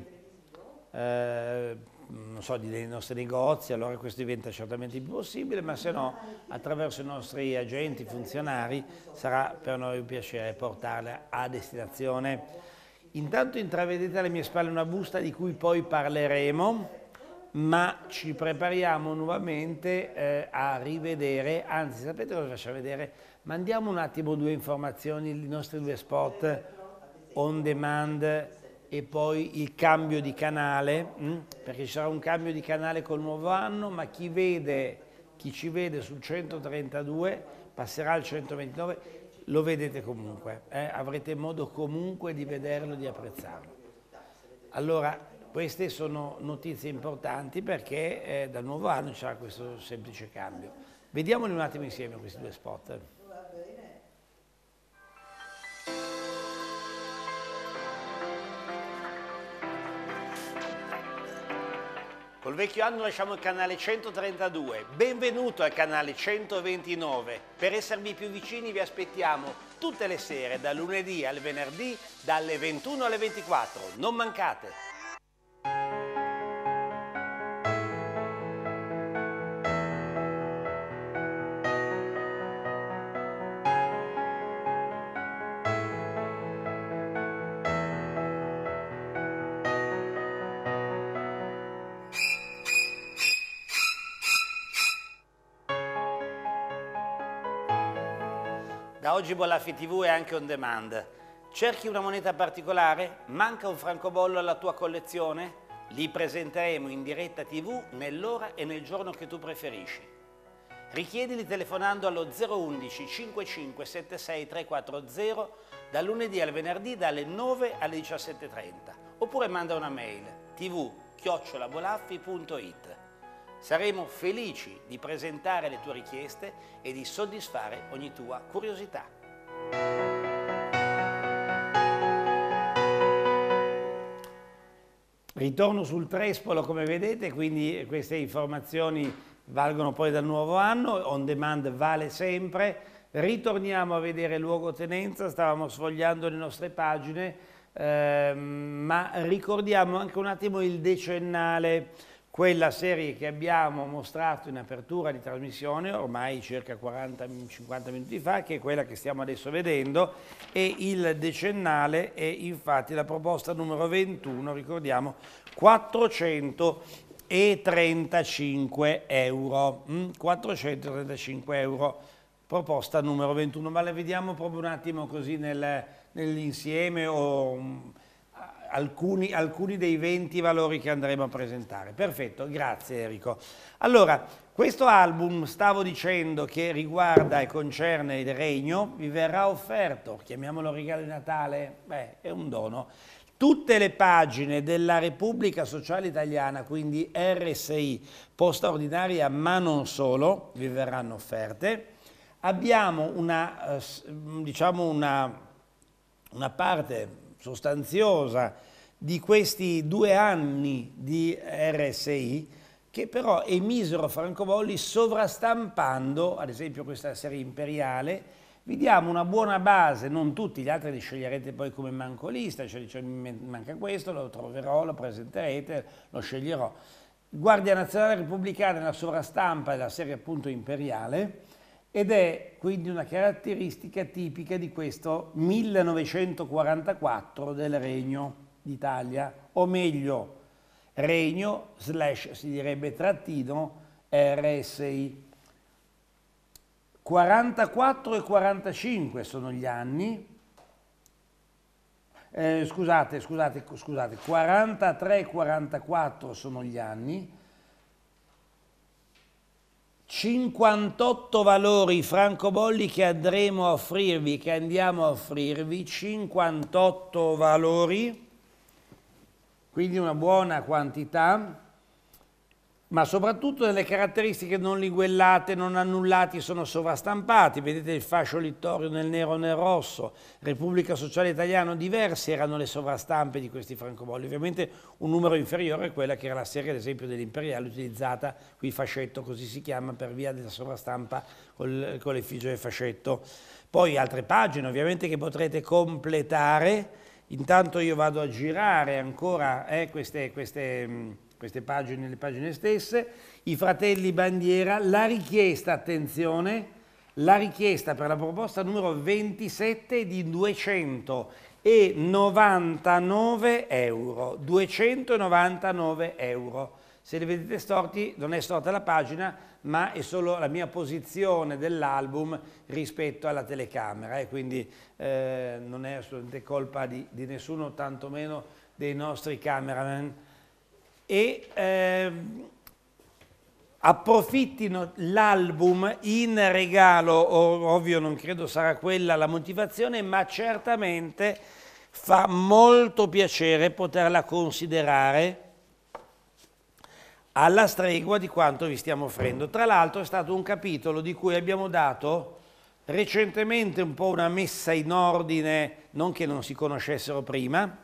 eh, non so, dei nostri negozi, allora questo diventa certamente impossibile, ma se no attraverso i nostri agenti, funzionari, sarà per noi un piacere portarla a destinazione. Intanto intravedete alle mie spalle una busta di cui poi parleremo, ma ci prepariamo nuovamente eh, a rivedere, anzi sapete cosa faccio vedere? Mandiamo un attimo due informazioni, i nostri due spot on demand e poi il cambio di canale, mh? Mm? perché ci sarà un cambio di canale col nuovo anno, ma chi, vede, chi ci vede sul 132 passerà al 129, lo vedete comunque, eh? avrete modo comunque di vederlo, di apprezzarlo. Allora, queste sono notizie importanti perché eh, dal nuovo anno c'è questo semplice cambio. Vediamoli un attimo insieme questi due spot. Col vecchio anno lasciamo il canale 132, benvenuto al canale 129. Per esservi più vicini vi aspettiamo tutte le sere, da lunedì al venerdì, dalle 21 alle 24. Non mancate! oggi Bollaffi TV è anche on demand. Cerchi una moneta particolare? Manca un francobollo alla tua collezione? Li presenteremo in diretta TV nell'ora e nel giorno che tu preferisci. Richiedili telefonando allo 011 55 76 340 dal lunedì al venerdì dalle 9 alle 17.30 oppure manda una mail tv chiocciolabolaffi.it Saremo felici di presentare le tue richieste e di soddisfare ogni tua curiosità. Ritorno sul Trespolo come vedete, quindi queste informazioni valgono poi dal nuovo anno, on demand vale sempre. Ritorniamo a vedere luogotenenza, stavamo sfogliando le nostre pagine, ehm, ma ricordiamo anche un attimo il decennale quella serie che abbiamo mostrato in apertura di trasmissione ormai circa 40-50 minuti fa, che è quella che stiamo adesso vedendo, e il decennale è infatti la proposta numero 21, ricordiamo, 435 euro, 435 mm? euro, proposta numero 21, ma la vediamo proprio un attimo così nel, nell'insieme o mm, alcuni, alcuni dei 20 valori che andremo a presentare. Perfetto, grazie Enrico. Allora, questo album, stavo dicendo, che riguarda e concerne il regno, vi verrà offerto, chiamiamolo regalo di Natale, beh, è un dono, tutte le pagine della Repubblica Sociale Italiana, quindi RSI, posta ordinaria, ma non solo, vi verranno offerte. Abbiamo una, eh, diciamo una, una parte sostanziosa di questi due anni di RSI che però emisero francobolli sovrastampando, ad esempio questa serie imperiale, vi diamo una buona base, non tutti gli altri li sceglierete poi come mancolista, cioè dice, cioè, manca questo, lo troverò, lo presenterete, lo sceglierò. Guardia Nazionale Repubblicana la sovrastampa della serie appunto imperiale, ed è quindi una caratteristica tipica di questo 1944 del Regno d'Italia, o meglio, Regno slash si direbbe trattino RSI. 44 e 45 sono gli anni, eh, scusate, scusate, scusate, 43 e 44 sono gli anni, 58 valori francobolli che andremo a offrirvi, che andiamo a offrirvi, 58 valori, quindi una buona quantità ma soprattutto delle caratteristiche non linguellate, non annullati, sono sovrastampati. Vedete il fascio littorio nel nero e nel rosso, Repubblica Sociale Italiana, diverse erano le sovrastampe di questi francobolli. Ovviamente un numero inferiore a quella che era la serie, ad esempio, dell'Imperiale, utilizzata qui fascetto, così si chiama, per via della sovrastampa col, con l'effigio del fascetto. Poi altre pagine, ovviamente, che potrete completare. Intanto io vado a girare ancora eh, queste... queste queste pagine, le pagine stesse, i fratelli bandiera, la richiesta, attenzione, la richiesta per la proposta numero 27 di 299 euro, 299 euro. Se li vedete storti non è storta la pagina, ma è solo la mia posizione dell'album rispetto alla telecamera e eh? quindi eh, non è assolutamente colpa di, di nessuno, tantomeno dei nostri cameraman e ehm, approfittino l'album in regalo, ovvio non credo sarà quella la motivazione, ma certamente fa molto piacere poterla considerare alla stregua di quanto vi stiamo offrendo. Tra l'altro è stato un capitolo di cui abbiamo dato recentemente un po' una messa in ordine, non che non si conoscessero prima,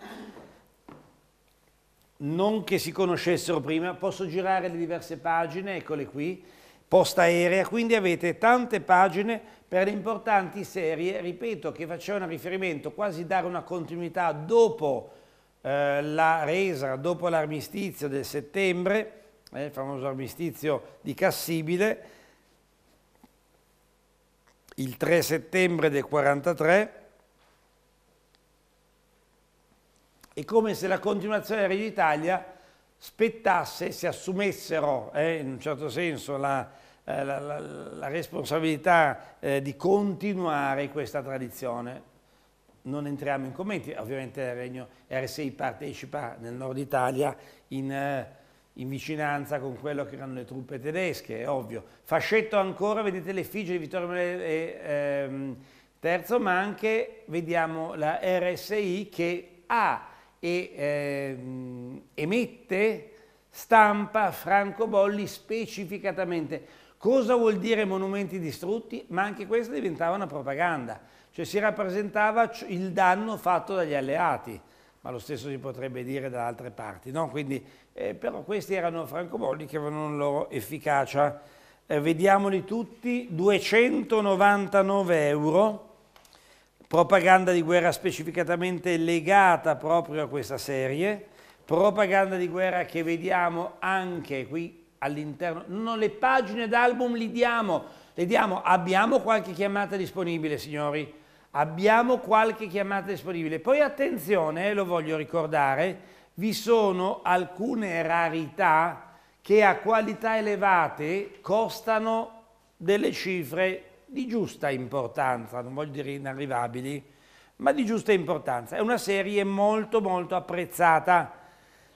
non che si conoscessero prima, posso girare le diverse pagine, eccole qui, posta aerea, quindi avete tante pagine per le importanti serie, ripeto, che facevano riferimento, quasi dare una continuità dopo eh, la resa, dopo l'armistizio del settembre, eh, il famoso armistizio di Cassibile, il 3 settembre del 43, È come se la continuazione del Regno d'Italia spettasse, si assumessero eh, in un certo senso la, eh, la, la, la responsabilità eh, di continuare questa tradizione. Non entriamo in commenti, ovviamente il Regno RSI partecipa nel nord Italia in eh, in vicinanza con quello che erano le truppe tedesche, è ovvio. Fascetto ancora, vedete l'effigie di Vittorio Emanuele ehm, III, ma anche vediamo la RSI che ha e ehm, emette, stampa francobolli specificatamente. Cosa vuol dire monumenti distrutti? Ma anche questa diventava una propaganda, cioè si rappresentava il danno fatto dagli alleati, ma lo stesso si potrebbe dire da altre parti, no? Quindi, eh, però questi erano francobolli che avevano una loro efficacia. Eh, vediamoli tutti, 299 euro propaganda di guerra specificatamente legata proprio a questa serie, propaganda di guerra che vediamo anche qui all'interno, no, le pagine d'album li diamo, le diamo, abbiamo qualche chiamata disponibile signori, abbiamo qualche chiamata disponibile, poi attenzione, eh, lo voglio ricordare, vi sono alcune rarità che a qualità elevate costano delle cifre di giusta importanza, non voglio dire inarrivabili, ma di giusta importanza. È una serie molto molto apprezzata.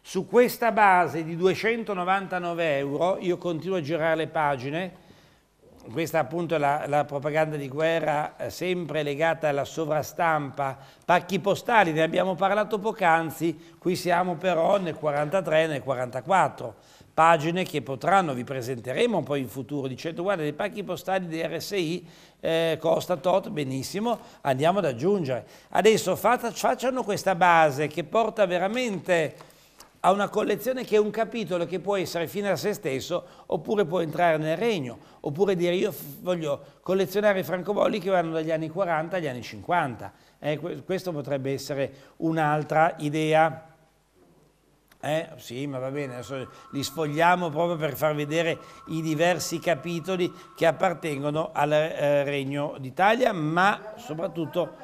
Su questa base di 299 euro, io continuo a girare le pagine, questa appunto è la, la propaganda di guerra eh, sempre legata alla sovrastampa, pacchi postali, ne abbiamo parlato poc'anzi, qui siamo però nel 43 nel 44 pagine che potranno, vi presenteremo poi in futuro, dicendo guarda dei pacchi postali di RSI eh, costa tot, benissimo, andiamo ad aggiungere. Adesso fatta, facciano questa base che porta veramente a una collezione che è un capitolo che può essere fine a se stesso oppure può entrare nel regno, oppure dire io voglio collezionare i francobolli che vanno dagli anni 40 agli anni 50. Eh, questo potrebbe essere un'altra idea. Eh? Sì, ma va bene, adesso li sfogliamo proprio per far vedere i diversi capitoli che appartengono al eh, Regno d'Italia, ma soprattutto...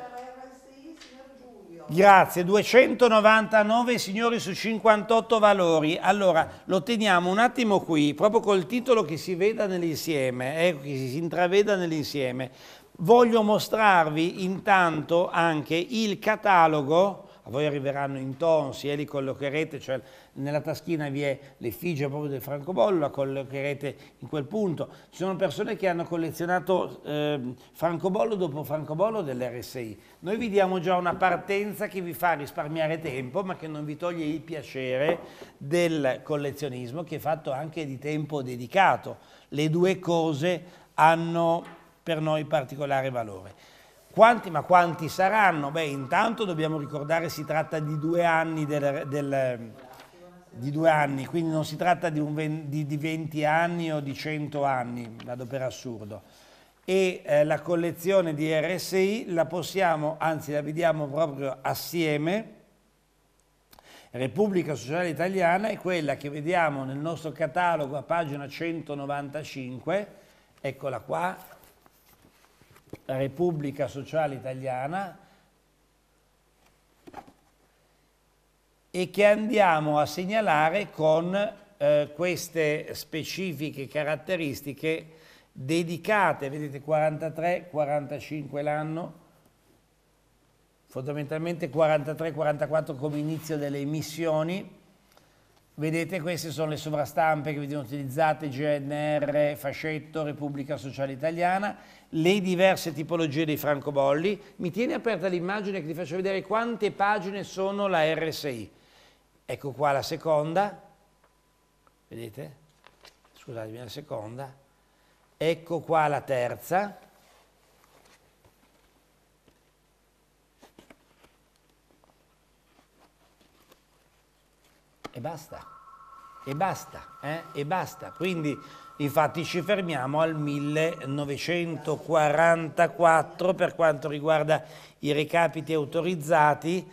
Grazie, 299 signori su 58 valori. Allora, lo teniamo un attimo qui, proprio col titolo che si veda nell'insieme, eh, che si intraveda nell'insieme. Voglio mostrarvi intanto anche il catalogo a voi arriveranno in tonsi e li collocherete, cioè nella taschina vi è l'effigie proprio del francobollo, la collocherete in quel punto. Ci sono persone che hanno collezionato eh, francobollo dopo francobollo dell'RSI. Noi vi diamo già una partenza che vi fa risparmiare tempo, ma che non vi toglie il piacere del collezionismo, che è fatto anche di tempo dedicato. Le due cose hanno per noi particolare valore. Quanti, ma quanti saranno? Beh, intanto dobbiamo ricordare che si tratta di due anni, del, del, di due anni quindi non si tratta di, un, di, di, 20 anni o di 100 anni, vado per assurdo. E eh, la collezione di RSI la possiamo, anzi la vediamo proprio assieme, Repubblica Sociale Italiana è quella che vediamo nel nostro catalogo a pagina 195, eccola qua, Repubblica Sociale Italiana e che andiamo a segnalare con eh, queste specifiche caratteristiche dedicate, vedete 43, 45 l'anno, fondamentalmente 43-44 come inizio delle emissioni. Vedete queste sono le sovrastampe che vengono utilizzate, GNR, Fascetto, Repubblica Sociale Italiana le diverse tipologie dei francobolli, mi tiene aperta l'immagine che ti faccio vedere quante pagine sono la RSI. Ecco qua la seconda, vedete? Scusatemi, la seconda. Ecco qua la terza. E basta, e basta, eh? e basta. Quindi Infatti ci fermiamo al 1944 per quanto riguarda i recapiti autorizzati,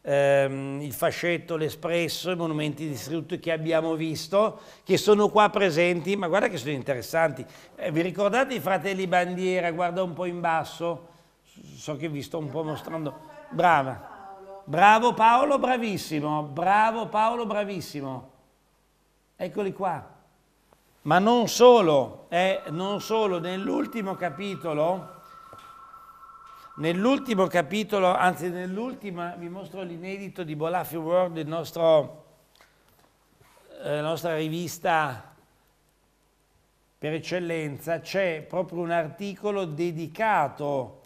ehm, il fascetto, l'espresso, i monumenti distrutti che abbiamo visto, che sono qua presenti, ma guarda che sono interessanti. Eh, vi ricordate i fratelli bandiera? Guarda un po' in basso, so che vi sto un po' mostrando. Brava. Bravo Paolo, bravissimo. Bravo Paolo, bravissimo. Eccoli qua. Ma non solo, eh, non solo nell'ultimo capitolo, nell'ultimo capitolo, anzi nell'ultima, vi mostro l'inedito di Bolafio World, nostro, eh, la nostra rivista per eccellenza, c'è proprio un articolo dedicato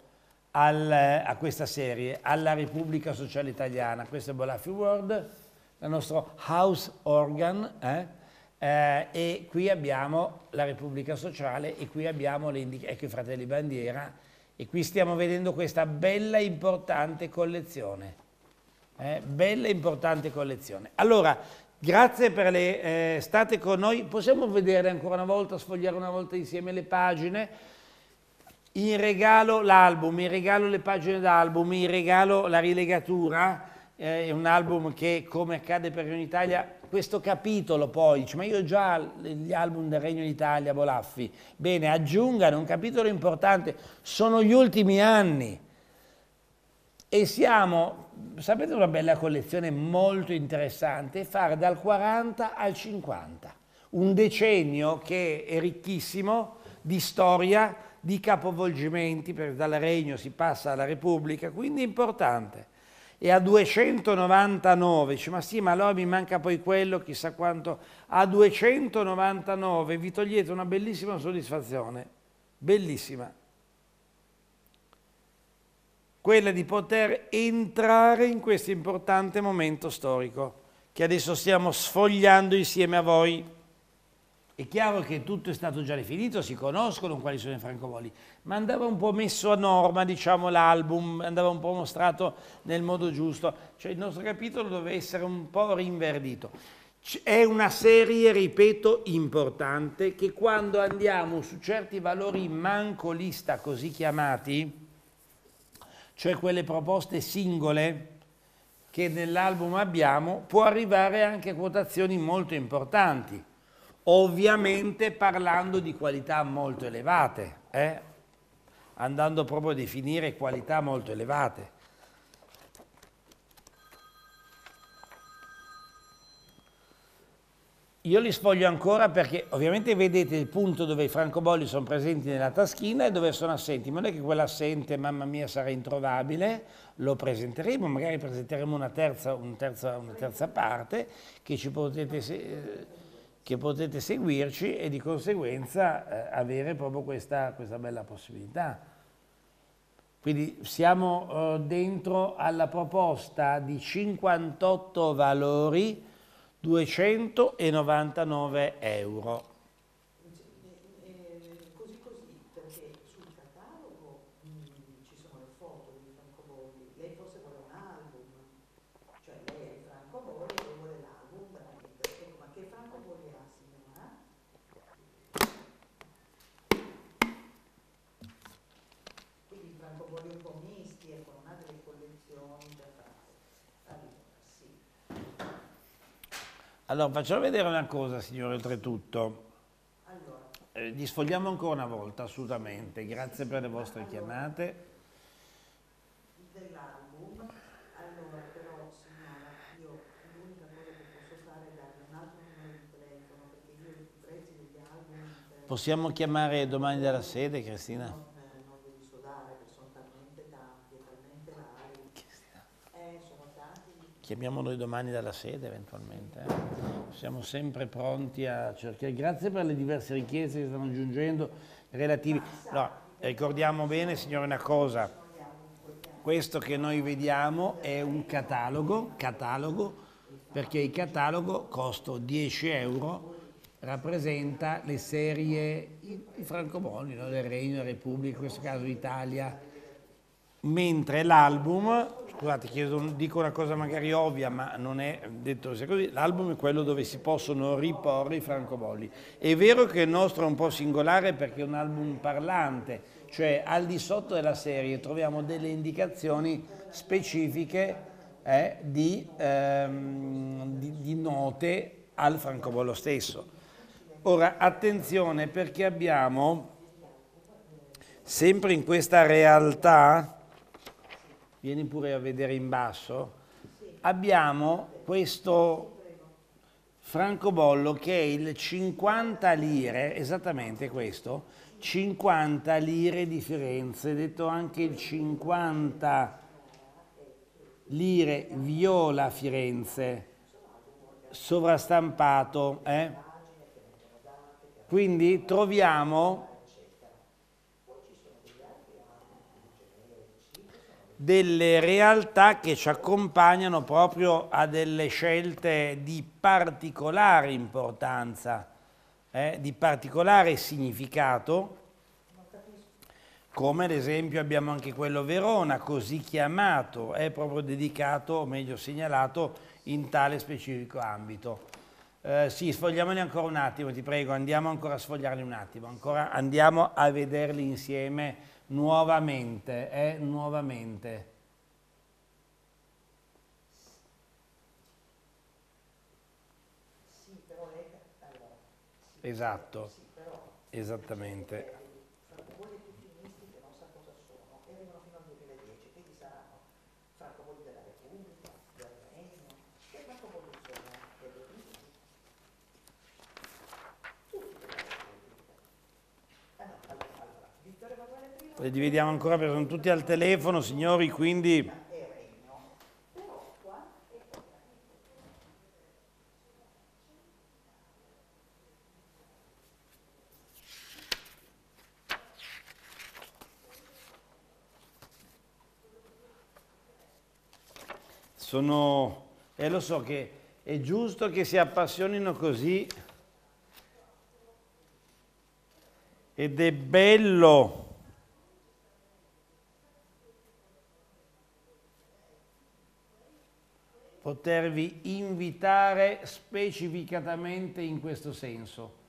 al, a questa serie, alla Repubblica Sociale Italiana. Questo è Bolafio World, il nostro house organ, eh? eh, e qui abbiamo la Repubblica Sociale e qui abbiamo le ecco i Fratelli Bandiera e qui stiamo vedendo questa bella e importante collezione. Eh, bella e importante collezione. Allora, grazie per le eh, state con noi. Possiamo vedere ancora una volta, sfogliare una volta insieme le pagine. In regalo l'album, in regalo le pagine d'album, in regalo la rilegatura è un album che, come accade per Regno d'Italia, questo capitolo poi, dice, ma io ho già gli album del Regno d'Italia, Bolaffi, bene, aggiungano un capitolo importante, sono gli ultimi anni e siamo, sapete una bella collezione molto interessante, fare dal 40 al 50, un decennio che è ricchissimo di storia, di capovolgimenti, perché dal Regno si passa alla Repubblica, quindi è importante e a 299, dice ma sì ma allora mi manca poi quello, chissà quanto, a 299 vi togliete una bellissima soddisfazione, bellissima, quella di poter entrare in questo importante momento storico che adesso stiamo sfogliando insieme a voi. È chiaro che tutto è stato già definito, si conoscono quali sono i francobolli, ma andava un po' messo a norma, diciamo, l'album, andava un po' mostrato nel modo giusto. Cioè il nostro capitolo doveva essere un po' rinverdito. È una serie, ripeto, importante che quando andiamo su certi valori mancolista, così chiamati, cioè quelle proposte singole che nell'album abbiamo, può arrivare anche a quotazioni molto importanti ovviamente parlando di qualità molto elevate, eh? andando proprio a definire qualità molto elevate. Io li sfoglio ancora perché ovviamente vedete il punto dove i francobolli sono presenti nella taschina e dove sono assenti, ma non è che quell'assente, mamma mia, sarà introvabile, lo presenteremo, magari presenteremo una terza, un terza, una terza parte che ci potete che potete seguirci e di conseguenza eh, avere proprio questa, questa, bella possibilità. Quindi siamo eh, dentro alla proposta di 58 valori, 299 euro. Allora, facciamo vedere una cosa, signore, oltretutto. Allora. Eh, li sfogliamo ancora una volta, assolutamente. Grazie per le vostre allora. chiamate. allora però signora, io l'unica cosa che posso fare è darle un altro numero di telefono, perché io i prezzi degli album... Possiamo chiamare domani dalla sede, Cristina? No. chiamiamo noi domani dalla sede eventualmente. Eh. Siamo sempre pronti a cercare. Grazie per le diverse richieste che stanno giungendo relativi. No, ricordiamo bene, signore, una cosa. Questo che noi vediamo è un catalogo, catalogo perché il catalogo costo 10 euro rappresenta le serie i francobolli no? del Regno, della Repubblica, in questo caso Italia, mentre l'album scusate, chiedo, dico una cosa magari ovvia, ma non è detto sia così, l'album è quello dove si possono riporre i francobolli. È vero che il nostro è un po' singolare perché è un album parlante, cioè al di sotto della serie troviamo delle indicazioni specifiche eh, di, ehm, di, di note al francobollo stesso. Ora, attenzione perché abbiamo sempre in questa realtà vieni pure a vedere in basso, abbiamo questo francobollo che è il 50 lire, esattamente questo, 50 lire di Firenze, detto anche il 50 lire viola Firenze, sovrastampato. Eh? Quindi troviamo delle realtà che ci accompagnano proprio a delle scelte di particolare importanza, eh, di particolare significato, come ad esempio abbiamo anche quello Verona, così chiamato, è proprio dedicato, o meglio segnalato, in tale specifico ambito. Eh, sì, sfogliamoli ancora un attimo, ti prego, andiamo ancora a sfogliarli un attimo, ancora andiamo a vederli insieme nuovamente, è nuovamente. Esatto, esattamente. Poi li ancora perché sono tutti al telefono, signori, quindi... Sono... E eh, lo so che è giusto che si appassionino così ed è bello potervi invitare specificatamente in questo senso.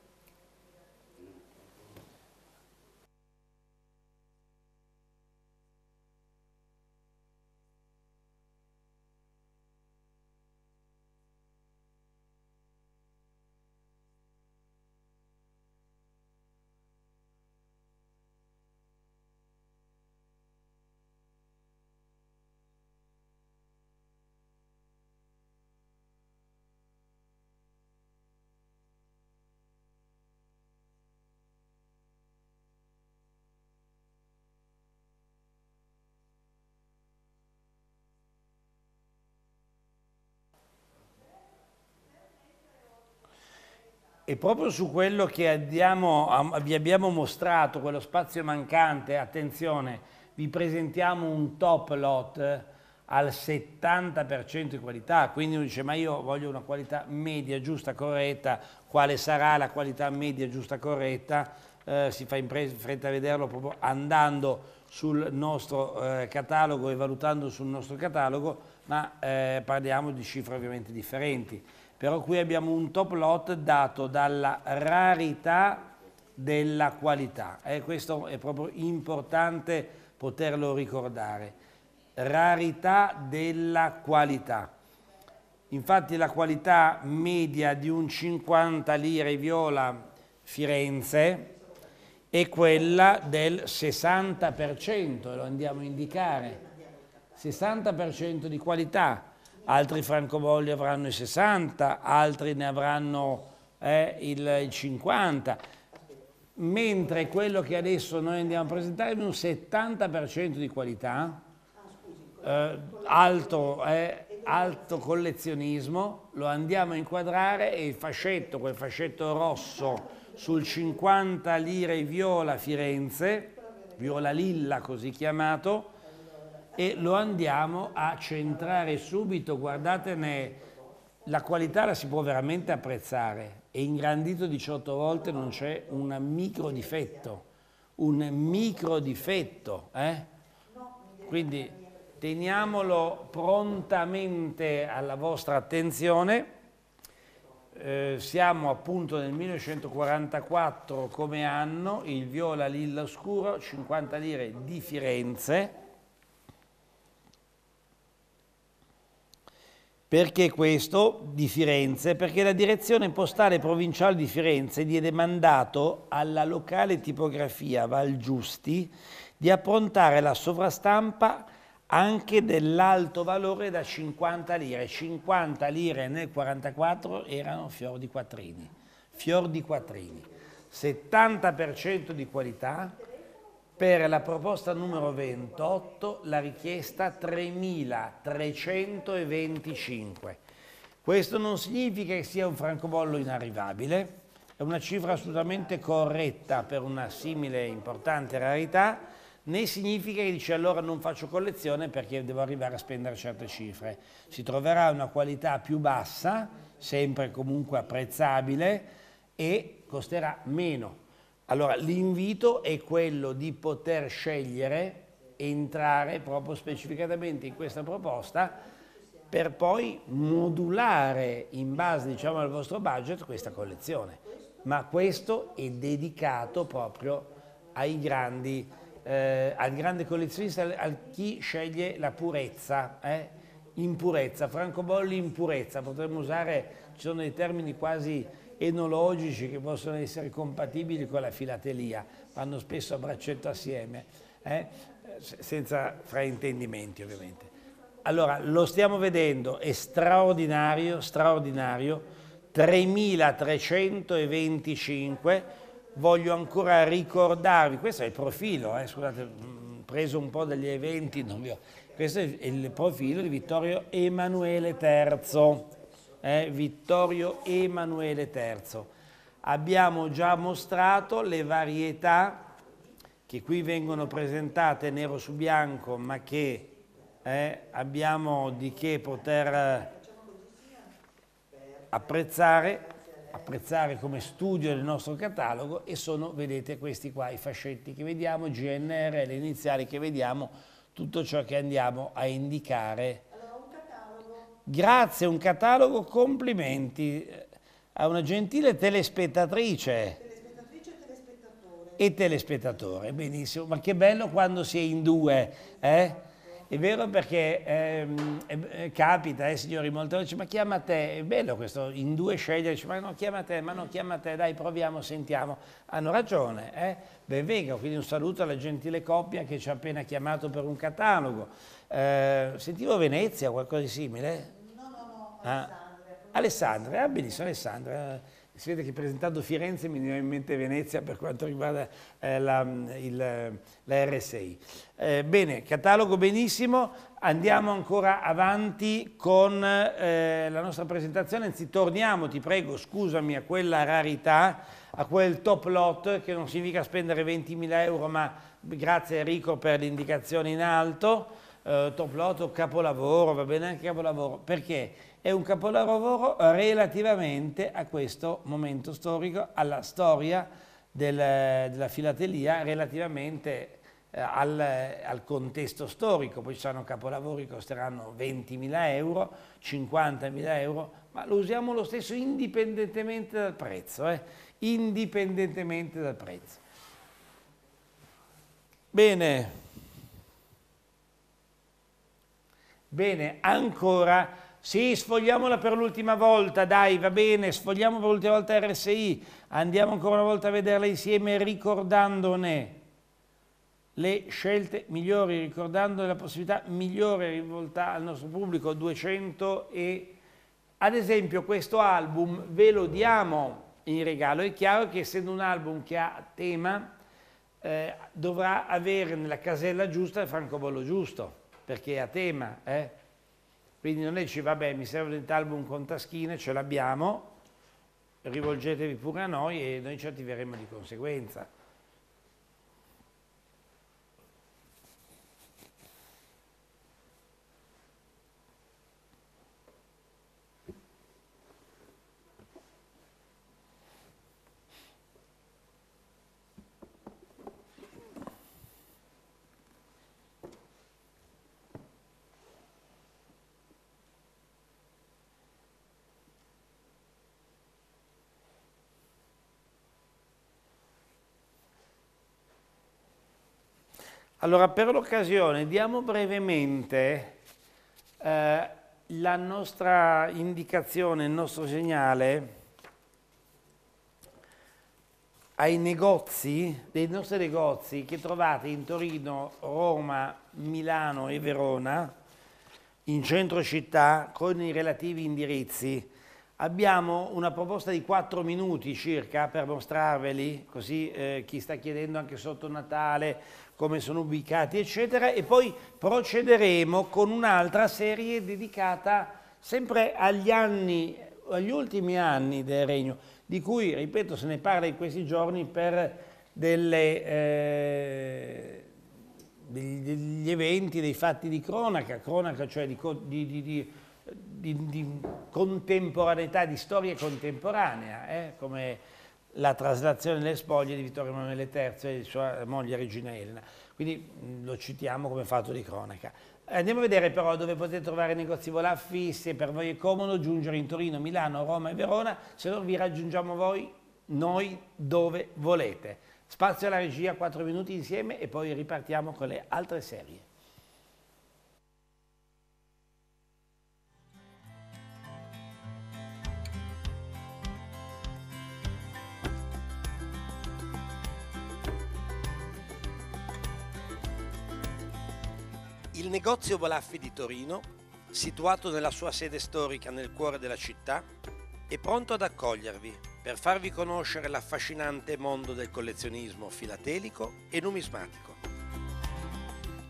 E proprio su quello che abbiamo, vi abbiamo mostrato, quello spazio mancante, attenzione, vi presentiamo un top lot eh, al 70% di qualità, quindi uno dice ma io voglio una qualità media giusta corretta, quale sarà la qualità media giusta corretta, eh, si fa in fretta a vederlo proprio andando sul nostro eh, catalogo e valutando sul nostro catalogo, ma eh, parliamo di cifre ovviamente differenti però qui abbiamo un top lot dato dalla rarità della qualità. E eh, questo è proprio importante poterlo ricordare. Rarità della qualità. Infatti la qualità media di un 50 lire viola Firenze è quella del 60%, lo andiamo a indicare. 60% di qualità altri francobolli avranno i 60, altri ne avranno eh, il, 50, mentre quello che adesso noi andiamo a presentare è un 70% di qualità, ah, eh, alto, eh, alto collezionismo, lo andiamo a inquadrare e il fascetto, quel fascetto rosso sul 50 lire viola Firenze, viola lilla così chiamato, e lo andiamo a centrare subito, guardatene, la qualità la si può veramente apprezzare, è ingrandito 18 volte, non c'è un micro difetto, un micro difetto, eh? quindi teniamolo prontamente alla vostra attenzione. Eh, siamo appunto nel 1944 come anno, il viola lilla scuro, 50 lire di Firenze, Perché questo di Firenze? Perché la direzione postale provinciale di Firenze diede mandato alla locale tipografia Valgiusti di approntare la sovrastampa anche dell'alto valore da 50 lire. 50 lire nel 44 erano fior di quattrini. Fior di quattrini. 70% di qualità, per la proposta numero 28, la richiesta 3325. Questo non significa che sia un francobollo inarrivabile, è una cifra assolutamente corretta per una simile importante rarità, né significa che dice allora non faccio collezione perché devo arrivare a spendere certe cifre. Si troverà una qualità più bassa, sempre comunque apprezzabile, e costerà meno allora l'invito è quello di poter scegliere, entrare proprio specificatamente in questa proposta per poi modulare in base diciamo, al vostro budget questa collezione. Ma questo è dedicato proprio ai grandi, eh, al grande collezionista, a chi sceglie la purezza, eh? impurezza, francobolli impurezza, potremmo usare, ci sono dei termini quasi enologici che possono essere compatibili con la filatelia, vanno spesso a braccetto assieme, eh? senza fraintendimenti ovviamente. Allora, lo stiamo vedendo, è straordinario, straordinario, 3.325, voglio ancora ricordarvi, questo è il profilo, eh? scusate, preso un po' dagli eventi, ho, questo è il profilo di Vittorio Emanuele III eh, Vittorio Emanuele III. Abbiamo già mostrato le varietà che qui vengono presentate nero su bianco, ma che eh, abbiamo di che poter eh, apprezzare, apprezzare come studio del nostro catalogo e sono, vedete, questi qua, i fascetti che vediamo, GNR, le iniziali che vediamo, tutto ciò che andiamo a indicare Grazie, un catalogo, complimenti eh, a una gentile telespettatrice. Telespettatrice e telespettatore. E telespettatore, benissimo. Ma che bello quando si è in due, eh? È vero perché ehm, eh, capita, eh, signori, molte volte, ma chiama te, è bello questo, in due scegliere, dice, ma no, chiama te, ma no, chiama te, dai, proviamo, sentiamo. Hanno ragione, eh? Ben quindi un saluto alla gentile coppia che ci ha appena chiamato per un catalogo. Eh, sentivo Venezia, qualcosa di simile? Ah. Alessandria. ah, benissimo, Alessandria. Si vede che presentando Firenze mi veniva in mente Venezia per quanto riguarda eh, la, il, la, RSI. Eh, bene, catalogo benissimo, andiamo ancora avanti con eh, la nostra presentazione, anzi torniamo, ti prego, scusami, a quella rarità, a quel top lot che non significa spendere 20.000 euro, ma grazie Enrico per l'indicazione in alto, eh, top lot o capolavoro, va bene anche capolavoro, perché? è un capolavoro relativamente a questo momento storico, alla storia del, della filatelia, relativamente eh, al, al, contesto storico. Poi ci saranno capolavori che costeranno 20.000 euro, 50.000 euro, ma lo usiamo lo stesso indipendentemente dal prezzo. Eh? Indipendentemente dal prezzo. Bene. Bene, ancora sì, sfogliamola per l'ultima volta, dai, va bene, sfogliamo per l'ultima volta RSI, andiamo ancora una volta a vederla insieme ricordandone le scelte migliori, ricordando la possibilità migliore rivolta al nostro pubblico, 200 e... Ad esempio questo album ve lo diamo in regalo, è chiaro che essendo un album che ha tema, eh, dovrà avere nella casella giusta il francobollo giusto, perché ha tema, eh? Quindi non è dici, vabbè, mi serve un album con taschine, ce l'abbiamo, rivolgetevi pure a noi e noi ci attiveremo di conseguenza. Allora, per l'occasione diamo brevemente eh, la nostra indicazione, il nostro segnale ai negozi, dei nostri negozi che trovate in Torino, Roma, Milano e Verona, in centro città, con i relativi indirizzi. Abbiamo una proposta di 4 minuti circa per mostrarveli, così eh, chi sta chiedendo anche sotto Natale come sono ubicati, eccetera, e poi procederemo con un'altra serie dedicata sempre agli anni, agli ultimi anni del Regno, di cui, ripeto, se ne parla in questi giorni per delle, eh, degli, eventi, dei fatti di cronaca, cronaca cioè di, di, di di, di contemporaneità, di storia contemporanea, eh? come la traslazione delle spoglie di Vittorio Emanuele III e di sua moglie Regina Elena. Quindi lo citiamo come fatto di cronaca. Andiamo a vedere però dove potete trovare negozi Volaffi, se per voi è comodo giungere in Torino, Milano, Roma e Verona, se no vi raggiungiamo voi, noi dove volete. Spazio alla regia, 4 minuti insieme e poi ripartiamo con le altre serie. Il negozio Balaffi di Torino, situato nella sua sede storica nel cuore della città, è pronto ad accogliervi per farvi conoscere l'affascinante mondo del collezionismo filatelico e numismatico.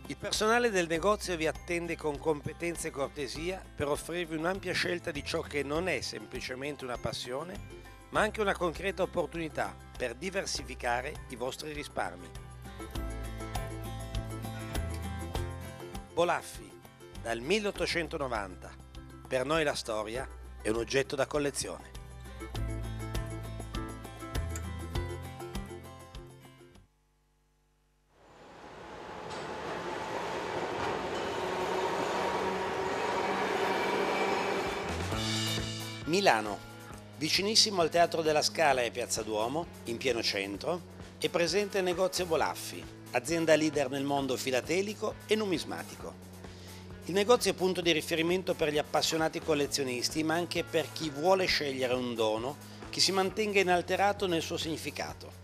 Il personale del negozio vi attende con competenza e cortesia per offrirvi un'ampia scelta di ciò che non è semplicemente una passione, ma anche una concreta opportunità per diversificare i vostri risparmi. Bolaffi, dal 1890. Per noi la storia è un oggetto da collezione. Milano, vicinissimo al Teatro della Scala e Piazza Duomo, in pieno centro, è presente il negozio Bolaffi, azienda leader nel mondo filatelico e numismatico. Il negozio è punto di riferimento per gli appassionati collezionisti, ma anche per chi vuole scegliere un dono che si mantenga inalterato nel suo significato.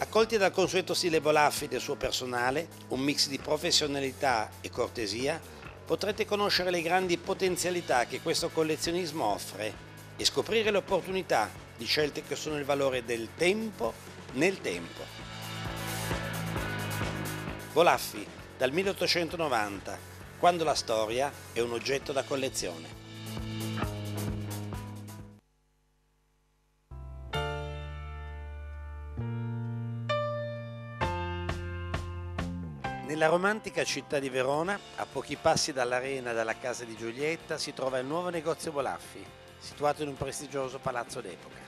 Accolti dal consueto stile Bolaffi del suo personale, un mix di professionalità e cortesia, potrete conoscere le grandi potenzialità che questo collezionismo offre e scoprire le opportunità di scelte che sono il valore del tempo nel tempo. Golaffi dal 1890, quando la storia è un oggetto da collezione. Nella romantica città di Verona, a pochi passi dall'arena e dalla casa di Giulietta, si trova il nuovo negozio Bolaffi, situato in un prestigioso palazzo d'epoca.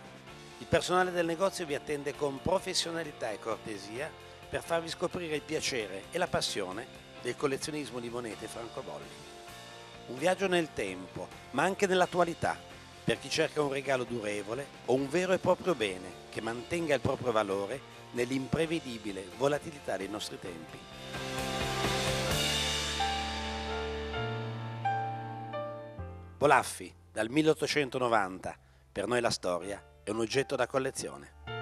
Il personale del negozio vi attende con professionalità e cortesia per farvi scoprire il piacere e la passione del collezionismo di monete francobolli. Un viaggio nel tempo, ma anche nell'attualità, per chi cerca un regalo durevole o un vero e proprio bene che mantenga il proprio valore nell'imprevedibile volatilità dei nostri tempi. Polaffi, dal 1890, per noi la storia è un oggetto da collezione.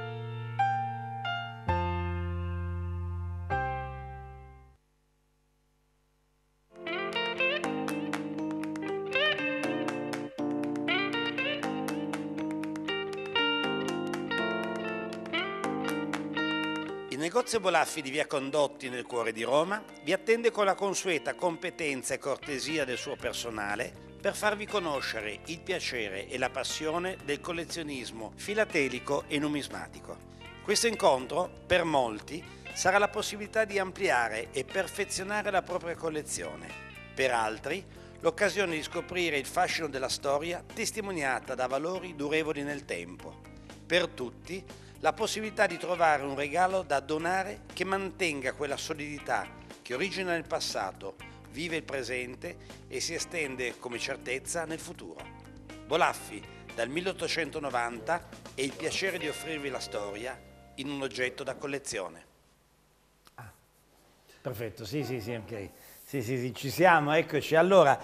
Orazio Bolaffi di Via Condotti nel cuore di Roma vi attende con la consueta competenza e cortesia del suo personale per farvi conoscere il piacere e la passione del collezionismo filatelico e numismatico. Questo incontro, per molti, sarà la possibilità di ampliare e perfezionare la propria collezione. Per altri, l'occasione di scoprire il fascino della storia testimoniata da valori durevoli nel tempo. Per tutti, la possibilità di trovare un regalo da donare che mantenga quella solidità che origina nel passato, vive il presente e si estende come certezza nel futuro. Bolaffi, dal 1890, è il piacere di offrirvi la storia in un oggetto da collezione. Ah, perfetto, sì, sì, sì, ok. Sì, sì, sì, ci siamo, eccoci. Allora,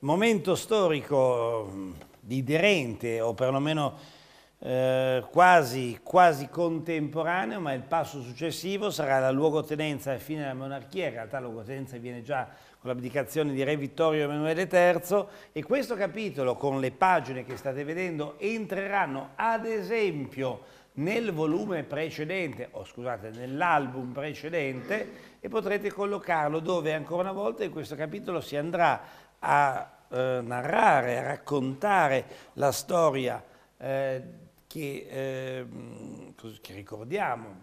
momento storico di derente, o perlomeno eh, quasi, quasi contemporaneo, ma il passo successivo sarà la luogotenenza alla fine della monarchia, in realtà la luogotenenza viene già con l'abdicazione di Re Vittorio Emanuele III e questo capitolo con le pagine che state vedendo entreranno ad esempio nel volume precedente, o scusate, nell'album precedente e potrete collocarlo dove ancora una volta in questo capitolo si andrà a eh, narrare, a raccontare la storia eh, che, eh, che ricordiamo,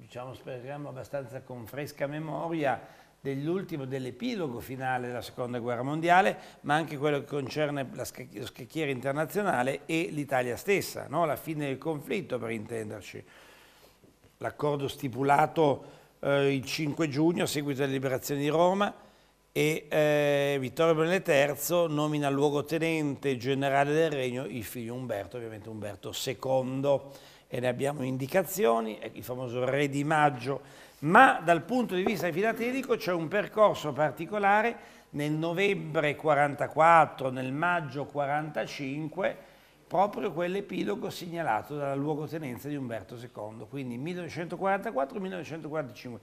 diciamo speriamo abbastanza con fresca memoria, dell'ultimo, dell'epilogo finale della seconda guerra mondiale, ma anche quello che concerne sc lo scacchiere internazionale e l'Italia stessa, no? la fine del conflitto per intenderci. L'accordo stipulato eh, il 5 giugno a seguito della liberazione di Roma, e eh, Vittorio Emanuele III nomina luogotenente generale del regno il figlio Umberto, ovviamente Umberto II e ne abbiamo indicazioni, ecco, il famoso re di maggio, ma dal punto di vista filatelico c'è un percorso particolare nel novembre 44, nel maggio 45, proprio quell'epilogo segnalato dalla luogotenenza di Umberto II, quindi 1944-1945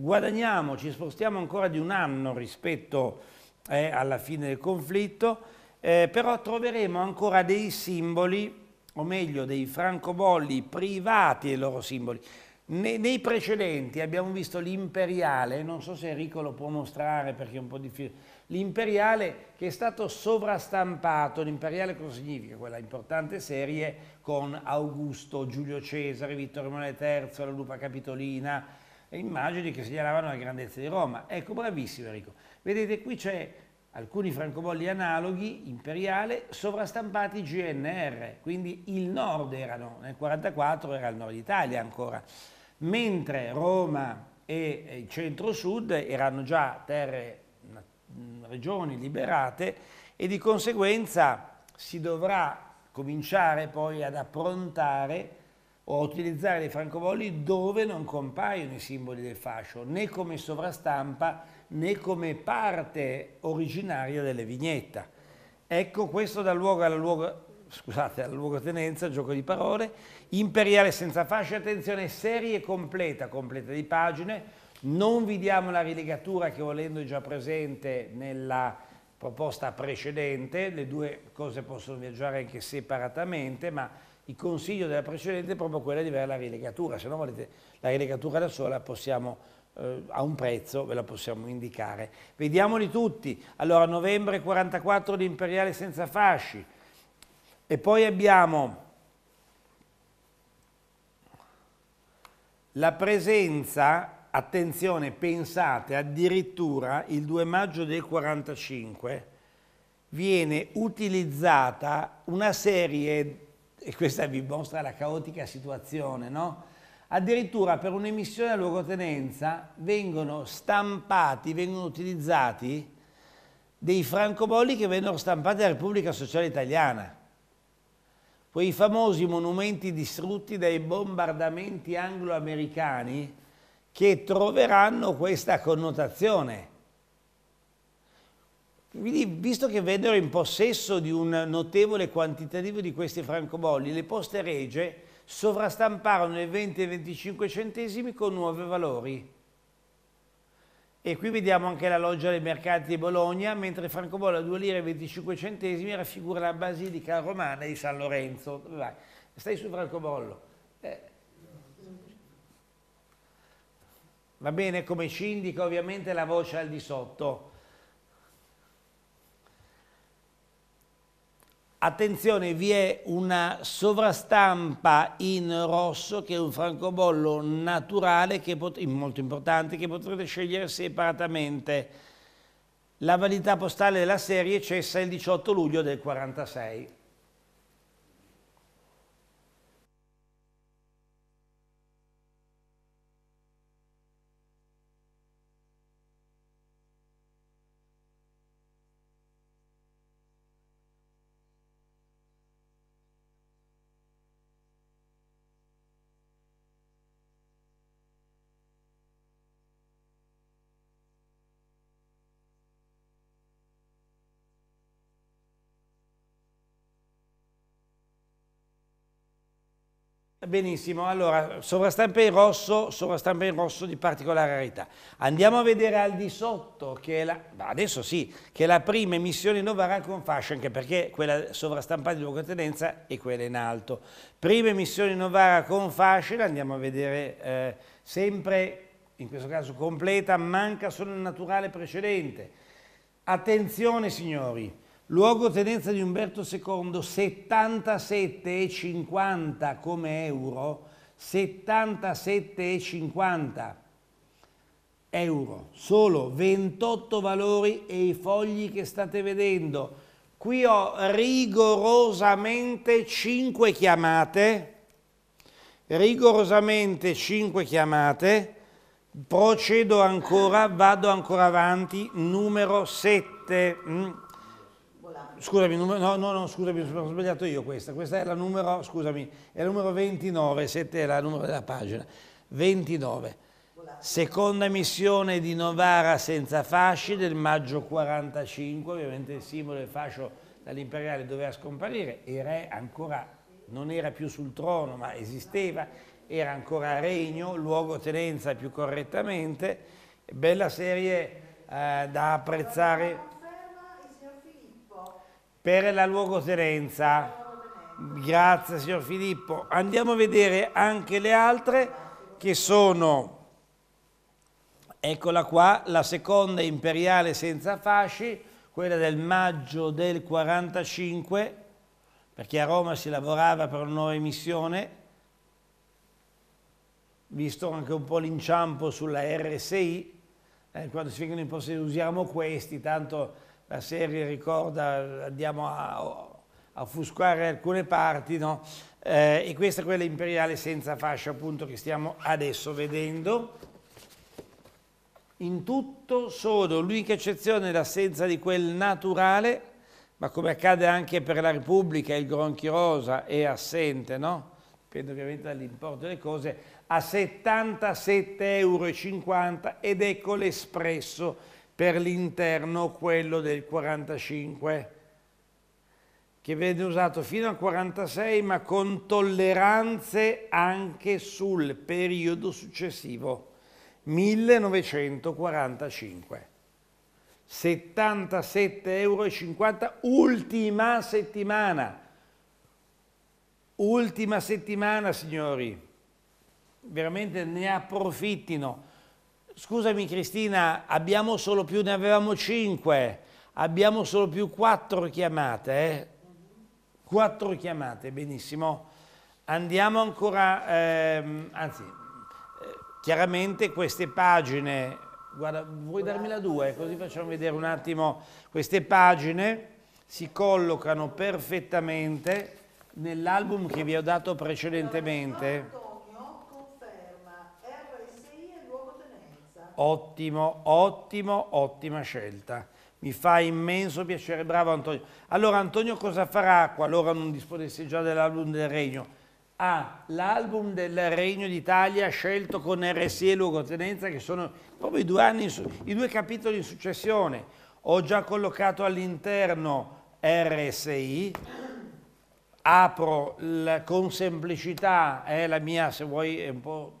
guadagniamo, ci spostiamo ancora di un anno rispetto eh, alla fine del conflitto, eh, però troveremo ancora dei simboli, o meglio dei francobolli privati dei loro simboli. Ne, nei precedenti abbiamo visto l'imperiale, non so se Enrico lo può mostrare perché è un po' difficile, l'imperiale che è stato sovrastampato, l'imperiale cosa significa? Quella importante serie con Augusto, Giulio Cesare, Vittorio Emanuele III, la Lupa Capitolina, e immagini che segnalavano la grandezza di Roma. Ecco, bravissimo Enrico. Vedete, qui c'è alcuni francobolli analoghi, imperiale, sovrastampati GNR, quindi il nord erano, nel 1944 era il nord Italia ancora, mentre Roma e il centro-sud erano già terre, regioni liberate e di conseguenza si dovrà cominciare poi ad approntare o utilizzare dei francobolli dove non compaiono i simboli del fascio, né come sovrastampa né come parte originaria delle vignetta. Ecco, questo dal luogo alla luogo, scusate, alla luogotenenza, gioco di parole, imperiale senza fascia, attenzione, serie completa, completa di pagine, non vi diamo la rilegatura che volendo è già presente nella proposta precedente, le due cose possono viaggiare anche separatamente, ma il consiglio della precedente è proprio quello di avere la rilegatura, se non volete la rilegatura da sola possiamo, eh, a un prezzo ve la possiamo indicare. Vediamoli tutti, allora novembre 44 di Imperiale senza fasci e poi abbiamo la presenza, attenzione, pensate, addirittura il 2 maggio del 45 viene utilizzata una serie e questa vi mostra la caotica situazione, no? Addirittura per un'emissione a luogotenenza vengono stampati, vengono utilizzati dei francobolli che vennero stampati dalla Repubblica Sociale Italiana. Quei famosi monumenti distrutti dai bombardamenti anglo-americani che troveranno questa connotazione quindi, visto che vennero in possesso di un notevole quantitativo di questi francobolli, le poste regie sovrastamparono i 20 e 25 centesimi con nuovi valori. E qui vediamo anche la loggia dei mercati di Bologna, mentre il francobollo a 2 lire e 25 centesimi raffigura la basilica romana di San Lorenzo. Vai, stai sul francobollo. Eh. Va bene, come ci indica ovviamente la voce al di sotto. Attenzione, vi è una sovrastampa in rosso che è un francobollo naturale che molto importante che potrete scegliere separatamente. La validità postale della serie cessa il 18 luglio del 46. Benissimo, allora, sovrastampa in rosso, sovrastampa in rosso di particolare rarità. Andiamo a vedere al di sotto, che è la, adesso sì, che è la prima emissione Novara con fascia, anche perché quella sovrastampata di lungotendenza è quella in alto. Prima emissione Novara con fascia, andiamo a vedere eh, sempre, in questo caso completa, manca solo il naturale precedente. Attenzione signori, Luogo tenenza di Umberto II 77,50 come euro, 77,50 euro, solo 28 valori e i fogli che state vedendo. Qui ho rigorosamente 5 chiamate, rigorosamente 5 chiamate, procedo ancora, vado ancora avanti, numero 7 scusami, no, no, no, scusami, ho sbagliato io questa, questa è la numero, scusami, è la numero 29, 7 è la numero della pagina, 29. Seconda missione di Novara senza fasci del maggio 45, ovviamente il simbolo del fascio dall'imperiale doveva scomparire, il re ancora non era più sul trono ma esisteva, era ancora regno, luogotenenza più correttamente, bella serie eh, da apprezzare per la luogotenenza. Grazie signor Filippo. Andiamo a vedere anche le altre che sono, eccola qua, la seconda imperiale senza fasci, quella del maggio del 45, perché a Roma si lavorava per una nuova emissione, visto anche un po' l'inciampo sulla RSI, eh, quando si vengono in possesso usiamo questi, tanto la serie ricorda, andiamo a, a offuscare alcune parti, no? eh, e questa è quella imperiale senza fascia appunto che stiamo adesso vedendo. In tutto sono l'unica eccezione è l'assenza di quel naturale, ma come accade anche per la Repubblica, il Gronchi rosa è assente, no? dipende ovviamente dall'importo delle cose, a 77,50 euro ed ecco l'espresso per l'interno quello del 45 che viene usato fino al 46 ma con tolleranze anche sul periodo successivo 1945 77,50 euro ultima settimana ultima settimana signori veramente ne approfittino scusami Cristina, abbiamo solo più, ne avevamo cinque, abbiamo solo più quattro chiamate, eh? 4 chiamate, benissimo. Andiamo ancora, ehm, anzi, eh, chiaramente queste pagine, guarda, vuoi darmi la 2? Così facciamo vedere un attimo, queste pagine si collocano perfettamente nell'album che vi ho dato precedentemente. Ottimo, ottimo, ottima scelta. Mi fa immenso piacere, bravo Antonio. Allora Antonio cosa farà qualora non disponesse già dell'album del Regno? Ah, l'album del Regno d'Italia scelto con RSI e Luogotenenza che sono proprio i due, anni, i due capitoli in successione. Ho già collocato all'interno RSI, apro con semplicità, è eh, la mia se vuoi è un po'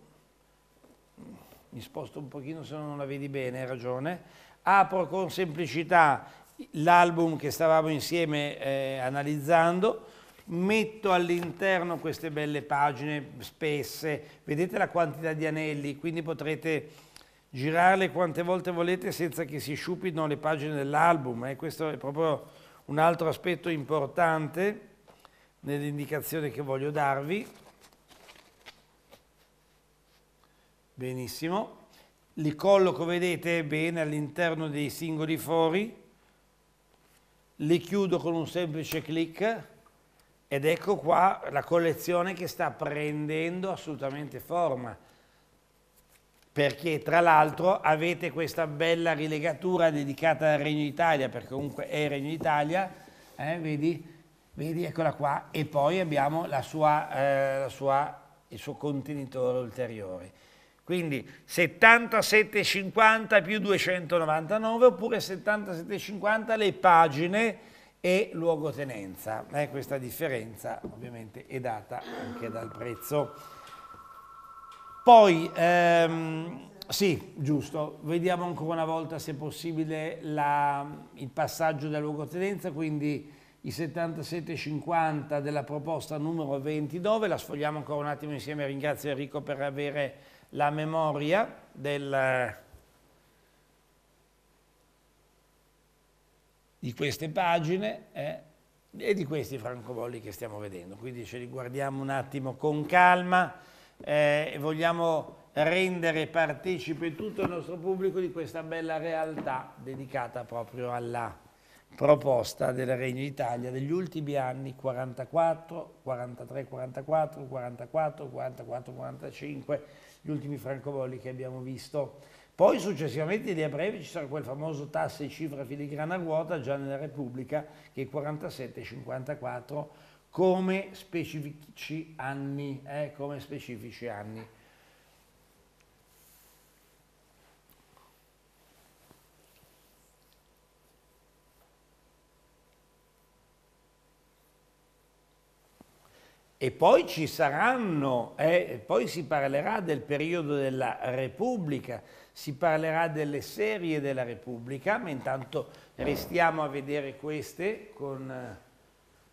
mi sposto un pochino se no non la vedi bene, hai ragione, apro con semplicità l'album che stavamo insieme eh, analizzando, metto all'interno queste belle pagine spesse, vedete la quantità di anelli, quindi potrete girarle quante volte volete senza che si sciupino le pagine dell'album, eh. questo è proprio un altro aspetto importante nell'indicazione che voglio darvi. Benissimo. Li colloco, vedete, bene all'interno dei singoli fori. Li chiudo con un semplice clic ed ecco qua la collezione che sta prendendo assolutamente forma perché tra l'altro avete questa bella rilegatura dedicata al Regno d'Italia, perché comunque è il Regno d'Italia, eh, vedi? vedi, eccola qua, e poi abbiamo la sua, eh, la sua, il suo contenitore ulteriore. Quindi 77,50 più 299 oppure 77,50 le pagine e luogotenenza. Eh, questa differenza ovviamente è data anche dal prezzo. Poi, ehm, sì, giusto, vediamo ancora una volta se è possibile la, il passaggio della luogotenenza, quindi i 77,50 della proposta numero 29, la sfogliamo ancora un attimo insieme, ringrazio Enrico per aver la memoria del, eh, di queste pagine eh, e di questi francobolli che stiamo vedendo. Quindi ce li guardiamo un attimo con calma eh, vogliamo rendere partecipe tutto il nostro pubblico di questa bella realtà dedicata proprio alla proposta del Regno d'Italia degli ultimi anni 44, 43, 44, 44, 44, 45 gli ultimi francobolli che abbiamo visto. Poi successivamente lì a breve ci sarà quel famoso tasso e cifra filigrana ruota già nella Repubblica che è 47,54 come specifici anni, eh, come specifici anni. E poi ci saranno, eh, poi si parlerà del periodo della Repubblica, si parlerà delle serie della Repubblica, ma intanto restiamo a vedere queste con,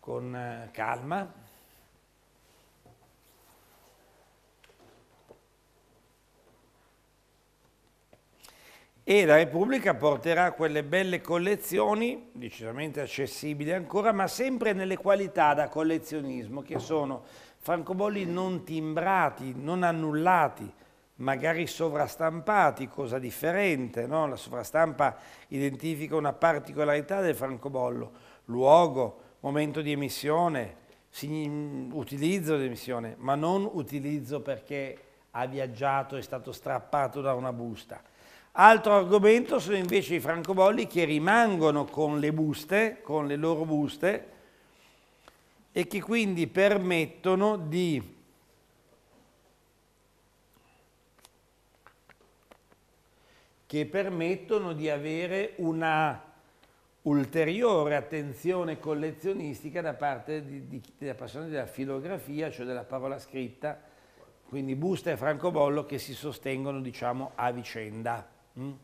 con eh, calma. e la Repubblica porterà quelle belle collezioni, decisamente accessibili ancora, ma sempre nelle qualità da collezionismo, che sono francobolli non timbrati, non annullati, magari sovrastampati, cosa differente, no? la sovrastampa identifica una particolarità del francobollo, luogo, momento di emissione, utilizzo di emissione, ma non utilizzo perché ha viaggiato, è stato strappato da una busta. Altro argomento sono invece i francobolli che rimangono con le buste, con le loro buste, e che quindi permettono di che permettono di avere una ulteriore attenzione collezionistica da parte di, di, della passione della filografia, cioè della parola scritta, quindi busta e francobollo che si sostengono diciamo a vicenda. Mm.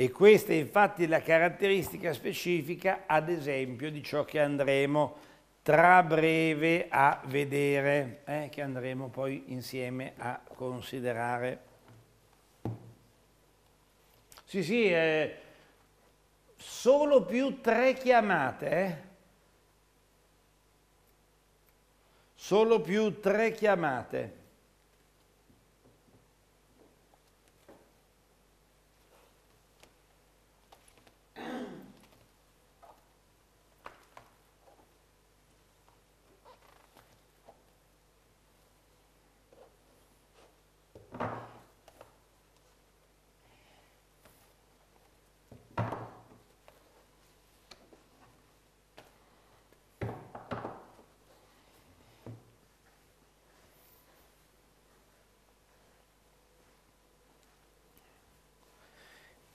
E questa è infatti la caratteristica specifica, ad esempio, di ciò che andremo tra breve a vedere, eh, che andremo poi insieme a considerare. Sì, sì, eh, solo più tre chiamate, eh? Solo più tre chiamate.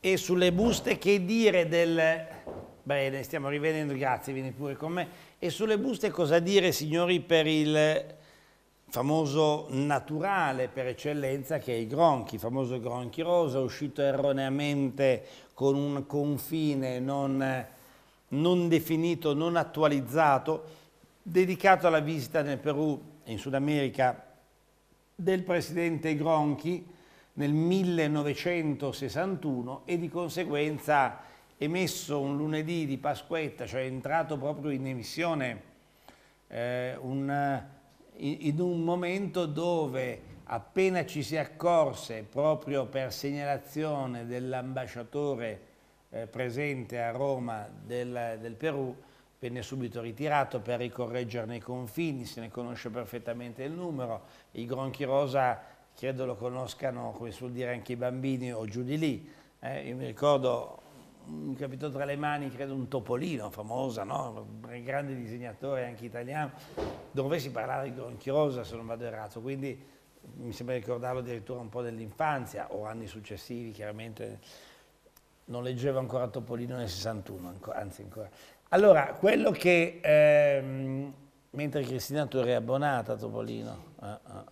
e sulle buste che dire del... Bene, stiamo rivedendo, grazie, vieni pure con me. E sulle buste cosa dire, signori, per il famoso naturale per eccellenza che è il gronchi, il famoso gronchi rosa, uscito erroneamente con un confine non, non definito, non attualizzato, dedicato alla visita nel Perù e in Sud America del presidente Gronchi, nel 1961 e di conseguenza emesso un lunedì di Pasquetta, cioè è entrato proprio in emissione eh, un, eh, in un momento dove appena ci si accorse proprio per segnalazione dell'ambasciatore eh, presente a Roma del, del Perù, venne subito ritirato per ricorreggerne i confini, se ne conosce perfettamente il numero, il Gronchi Rosa credo lo conoscano, come suol dire, anche i bambini o giù di lì. Eh, io mi ricordo, mm, mi capitò tra le mani, credo, un Topolino, famosa, no? un grande disegnatore anche italiano, dove si parlava di gronchiosa, se non vado errato, quindi mm, mi sembra ricordarlo addirittura un po' dell'infanzia o anni successivi, chiaramente non leggevo ancora Topolino nel 61, anzi ancora. Allora, quello che... Ehm, mentre Cristina tu eri abbonata a Topolino. Ah, ah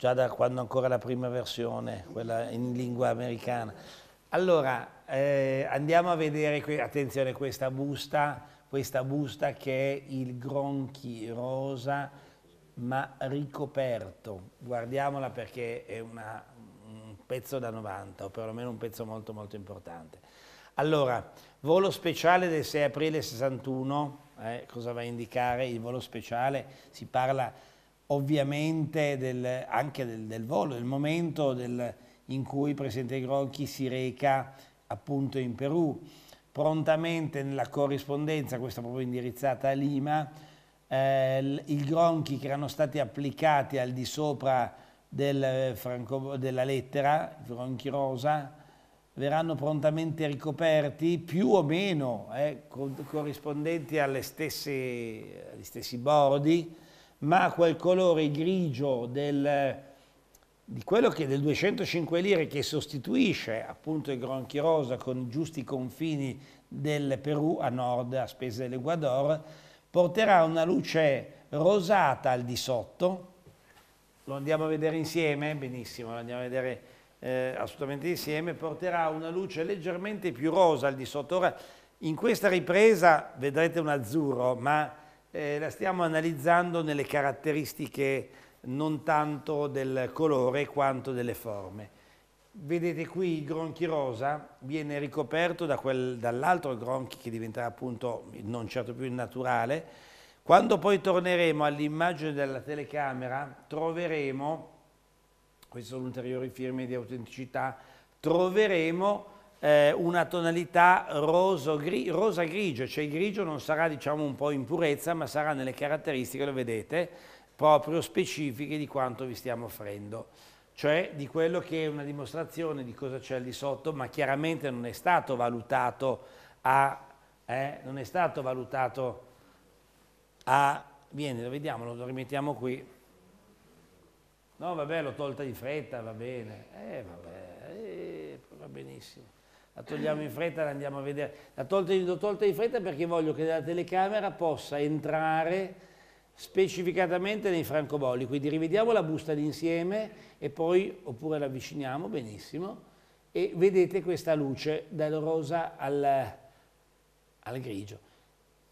già da quando ancora la prima versione, quella in lingua americana. Allora, eh, andiamo a vedere, que attenzione, questa busta, questa busta che è il gronchi rosa ma ricoperto. Guardiamola perché è una, un pezzo da 90, o perlomeno un pezzo molto molto importante. Allora, volo speciale del 6 aprile 61, eh, cosa va a indicare il volo speciale? Si parla ovviamente del, anche del, del, volo, del momento del, in cui il Presidente Gronchi si reca appunto in Perù. Prontamente nella corrispondenza, questa proprio indirizzata a Lima, eh, i gronchi che erano stati applicati al di sopra del eh, franco, della lettera, il gronchi rosa, verranno prontamente ricoperti più o meno eh, corrispondenti stesse, agli stessi bordi, ma quel colore grigio del, di quello che del 205 lire che sostituisce appunto il gronchi rosa con i giusti confini del Perù a nord a spese dell'Ecuador porterà una luce rosata al di sotto lo andiamo a vedere insieme benissimo lo andiamo a vedere eh, assolutamente insieme porterà una luce leggermente più rosa al di sotto ora in questa ripresa vedrete un azzurro ma eh, la stiamo analizzando nelle caratteristiche non tanto del colore quanto delle forme. Vedete qui il gronchi rosa viene ricoperto da dall'altro gronchi che diventerà appunto non certo più il naturale. Quando poi torneremo all'immagine della telecamera troveremo, queste sono ulteriori firme di autenticità, troveremo eh, una tonalità rosa-grigio, cioè il grigio non sarà diciamo un po' in purezza ma sarà nelle caratteristiche, lo vedete, proprio specifiche di quanto vi stiamo offrendo cioè di quello che è una dimostrazione di cosa c'è lì sotto, ma chiaramente non è stato valutato a, eh, non è stato valutato a, vieni, lo vediamo, lo rimettiamo qui, no vabbè l'ho tolta di fretta, va bene, eh vabbè, eh, va benissimo la togliamo in fretta e la andiamo a vedere. La tolta, l'ho tolta in fretta perché voglio che la telecamera possa entrare specificatamente nei francobolli, quindi rivediamo la busta d'insieme e poi, oppure la avviciniamo, benissimo, e vedete questa luce dal rosa al, al grigio.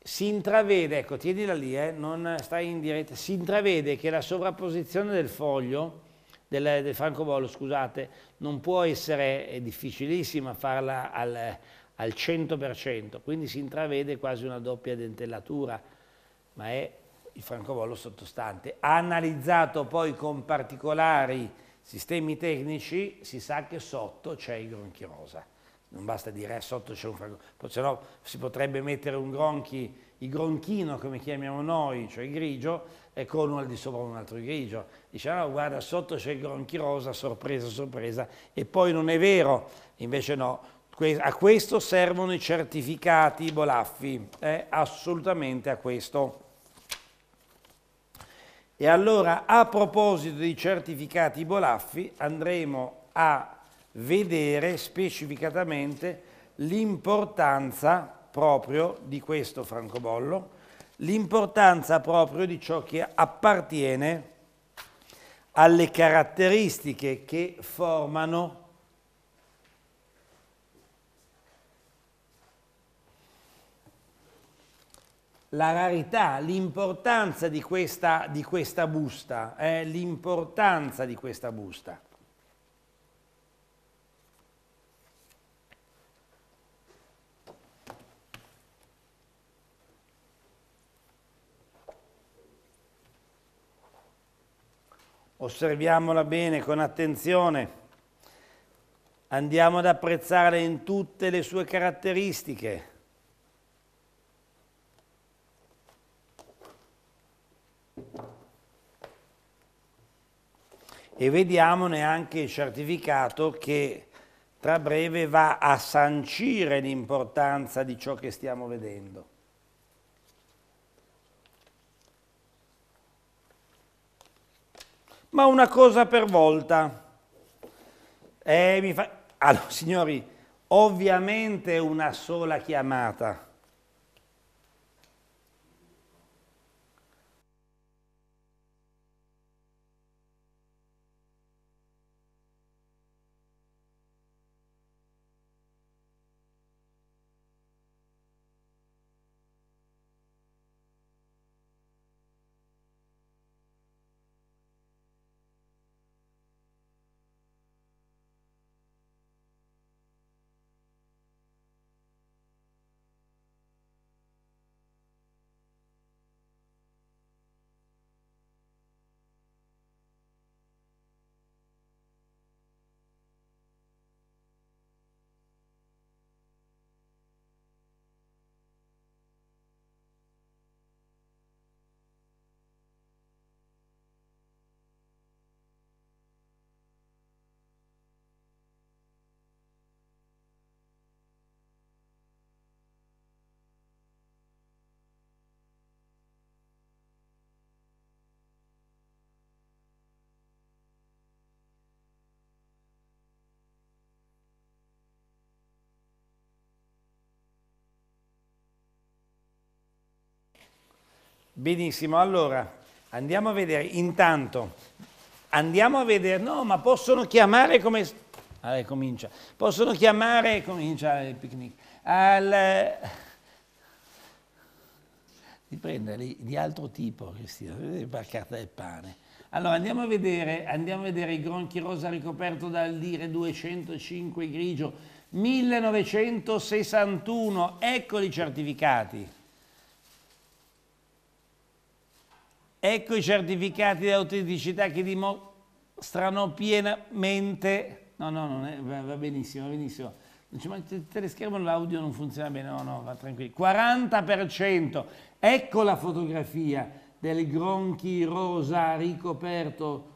Si intravede, ecco, tienila lì, eh, non stai in diretta, si intravede che la sovrapposizione del foglio del, del francobollo, scusate, non può essere, difficilissima farla al, al 100%, quindi si intravede quasi una doppia dentellatura, ma è il francobollo sottostante. Analizzato poi con particolari sistemi tecnici, si sa che sotto c'è il gronchi rosa. Non basta dire eh, sotto c'è un francobollo, se no si potrebbe mettere un gronchi il gronchino come chiamiamo noi, cioè il grigio, e con un al di sopra un altro grigio. Diciamo, oh, guarda, sotto c'è il gronchio rosa, sorpresa, sorpresa, e poi non è vero, invece no. A questo servono i certificati Bolaffi, eh? assolutamente a questo. E allora, a proposito dei certificati Bolaffi, andremo a vedere specificatamente l'importanza proprio di questo francobollo, l'importanza proprio di ciò che appartiene alle caratteristiche che formano la rarità, l'importanza di, questa, di questa, busta, eh, l'importanza di questa busta. osserviamola bene, con attenzione, andiamo ad apprezzarla in tutte le sue caratteristiche. E vediamone anche il certificato che tra breve va a sancire l'importanza di ciò che stiamo vedendo. ma una cosa per volta. Eh, mi fa... Allora, signori, ovviamente una sola chiamata. Benissimo, allora andiamo a vedere, intanto andiamo a vedere, no ma possono chiamare come, allora ah, eh, comincia, possono chiamare, comincia il picnic, al, di prenderli di altro tipo Cristina, barcata del pane. Allora andiamo a vedere, andiamo a vedere il gronchi rosa ricoperto dal dire 205 grigio, 1961, eccoli certificati. Ecco i certificati di autenticità che dimostrano pienamente... No, no, non è, va benissimo, va benissimo. Il teleschermo l'audio non funziona bene, no, no, va tranquillo. 40%, ecco la fotografia del gronchi rosa ricoperto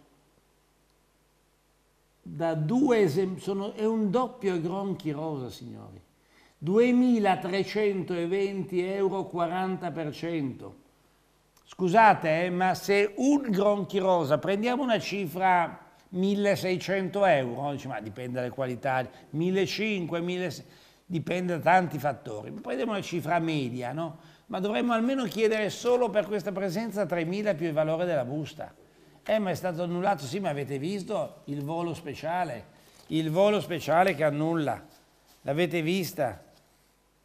da due esempi. è un doppio gronchi rosa signori, 2.320 euro 40%. Scusate, eh, ma se un gronchi rosa, prendiamo una cifra 1600 euro, dice, ma dipende dalle qualità, 1500, 1600, dipende da tanti fattori. Prendiamo una cifra media, no? Ma dovremmo almeno chiedere solo per questa presenza 3.000 più il valore della busta. Eh, ma è stato annullato, sì, ma avete visto il volo speciale? Il volo speciale che annulla, l'avete vista?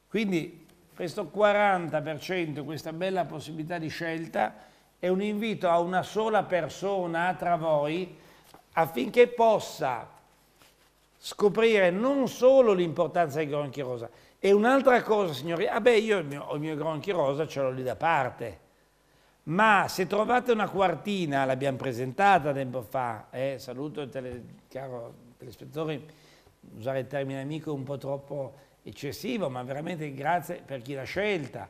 Quindi questo 40%, questa bella possibilità di scelta, è un invito a una sola persona tra voi affinché possa scoprire non solo l'importanza dei gronchi rosa, e un'altra cosa, signori, ah beh, io il mio, il mio gronchi rosa ce l'ho lì da parte, ma se trovate una quartina, l'abbiamo presentata tempo fa, eh, saluto il tele, caro telespettatore, usare il termine amico un po' troppo eccessivo, ma veramente grazie per chi l'ha scelta.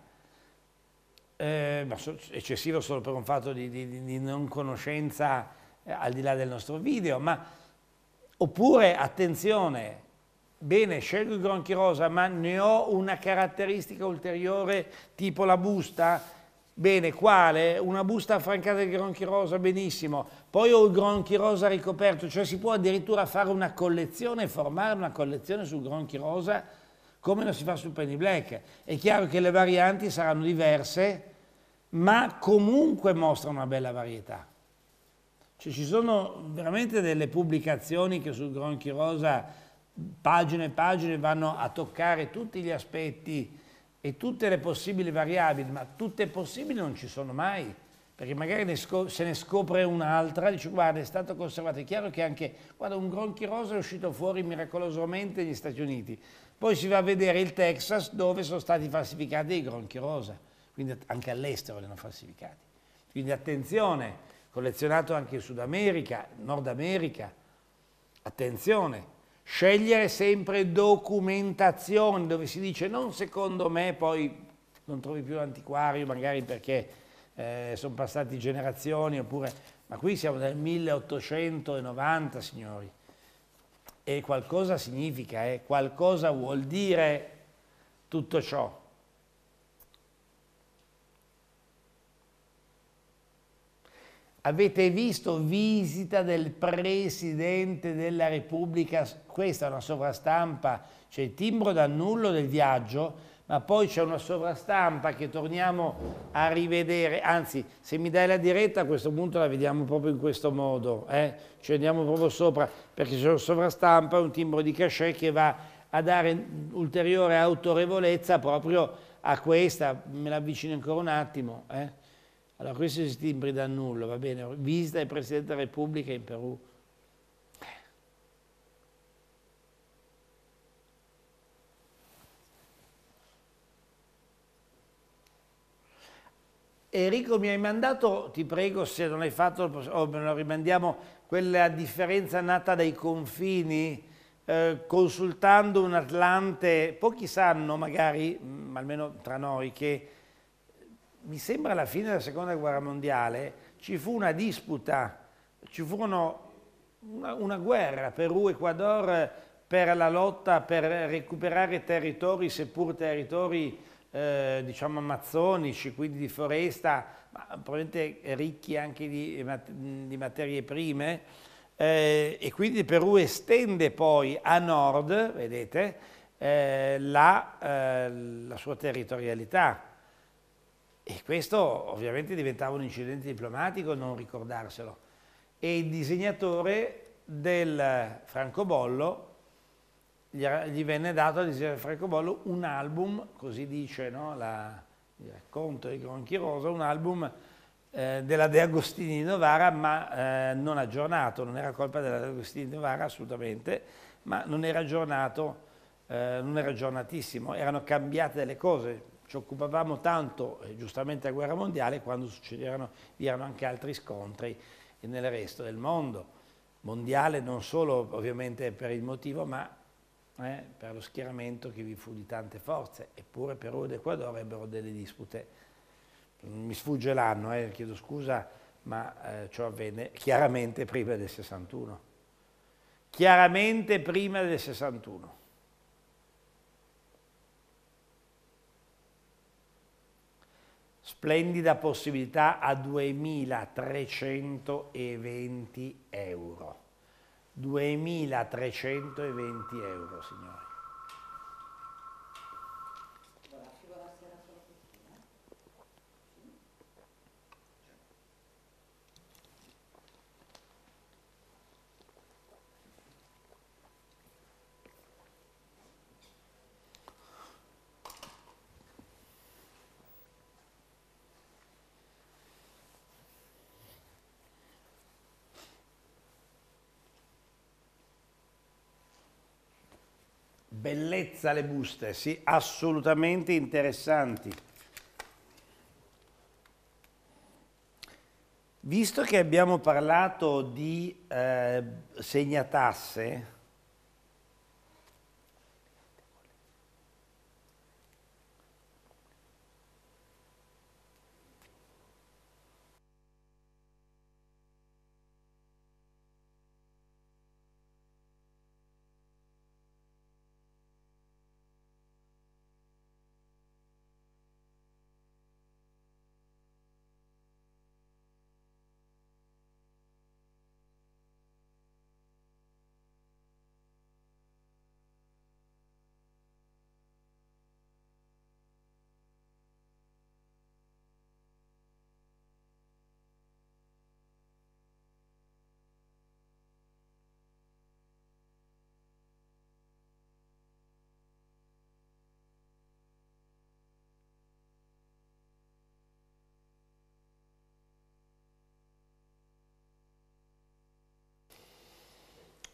Eh, ma so, eccessivo solo per un fatto di, di, di non conoscenza eh, al di là del nostro video, ma oppure attenzione, bene, scelgo il gronchi rosa, ma ne ho una caratteristica ulteriore tipo la busta, bene, quale? Una busta affrancata di rosa, benissimo, poi ho il gronchi rosa ricoperto, cioè si può addirittura fare una collezione, formare una collezione sul gronchi rosa come lo si fa sul penny black. È chiaro che le varianti saranno diverse, ma comunque mostra una bella varietà. Cioè, ci sono veramente delle pubblicazioni che sul Gronchi Rosa, pagine e pagine, vanno a toccare tutti gli aspetti e tutte le possibili variabili, ma tutte possibili non ci sono mai, perché magari ne se ne scopre un'altra, dice guarda è stato conservato, è chiaro che anche, guarda un Gronchi Rosa è uscito fuori miracolosamente negli Stati Uniti, poi si va a vedere il Texas dove sono stati falsificati i gronchi rosa, quindi anche all'estero li hanno falsificati. Quindi attenzione, collezionato anche in Sud America, Nord America, attenzione, scegliere sempre documentazione dove si dice non secondo me, poi non trovi più l'antiquario magari perché eh, sono passate generazioni oppure... Ma qui siamo nel 1890 signori, e qualcosa significa, eh? qualcosa vuol dire tutto ciò. Avete visto visita del Presidente della Repubblica, questa è una sovrastampa, c'è cioè il timbro d'annullo del viaggio, ma poi c'è una sovrastampa che torniamo a rivedere, anzi se mi dai la diretta a questo punto la vediamo proprio in questo modo, eh? ci andiamo proprio sopra perché c'è una sovrastampa, un timbro di cachet che va a dare ulteriore autorevolezza proprio a questa, me l'avvicino ancora un attimo, eh? allora questi sono i timbri da nulla, va bene, visita del Presidente della Repubblica in Perù, Enrico mi hai mandato, ti prego se non hai fatto, o me lo rimandiamo, quella differenza nata dai confini, eh, consultando un Atlante, pochi sanno magari, ma mm, almeno tra noi, che mi sembra alla fine della seconda guerra mondiale ci fu una disputa, ci furono una, una guerra Perù-Ecuador per la lotta per recuperare territori, seppur territori eh, diciamo amazzonici, quindi di foresta, ma probabilmente ricchi anche di, di materie prime, eh, e quindi il Perù estende poi a nord, vedete, eh, la, eh, la sua territorialità. E questo ovviamente diventava un incidente diplomatico non ricordarselo. E il disegnatore del francobollo gli, gli venne dato ad Isidoro Francobollo un album, così dice no, la, il racconto di Gronchi Rosa, un album eh, della De Agostini di Novara, ma eh, non aggiornato, non era colpa della De Agostini di Novara assolutamente, ma non era aggiornato, eh, non era aggiornatissimo, erano cambiate delle cose, ci occupavamo tanto, eh, giustamente, della guerra mondiale, quando succedevano, vi erano anche altri scontri nel resto del mondo, mondiale non solo ovviamente per il motivo, ma eh, per lo schieramento che vi fu di tante forze, eppure Perù ed Ecuador ebbero delle dispute. Mi sfugge l'anno, eh, chiedo scusa, ma eh, ciò avvenne chiaramente prima del 61. Chiaramente prima del 61. Splendida possibilità a 2.320 euro. 2.320 euro, signore. Bellezza le buste, sì, assolutamente interessanti. Visto che abbiamo parlato di eh, segnatasse,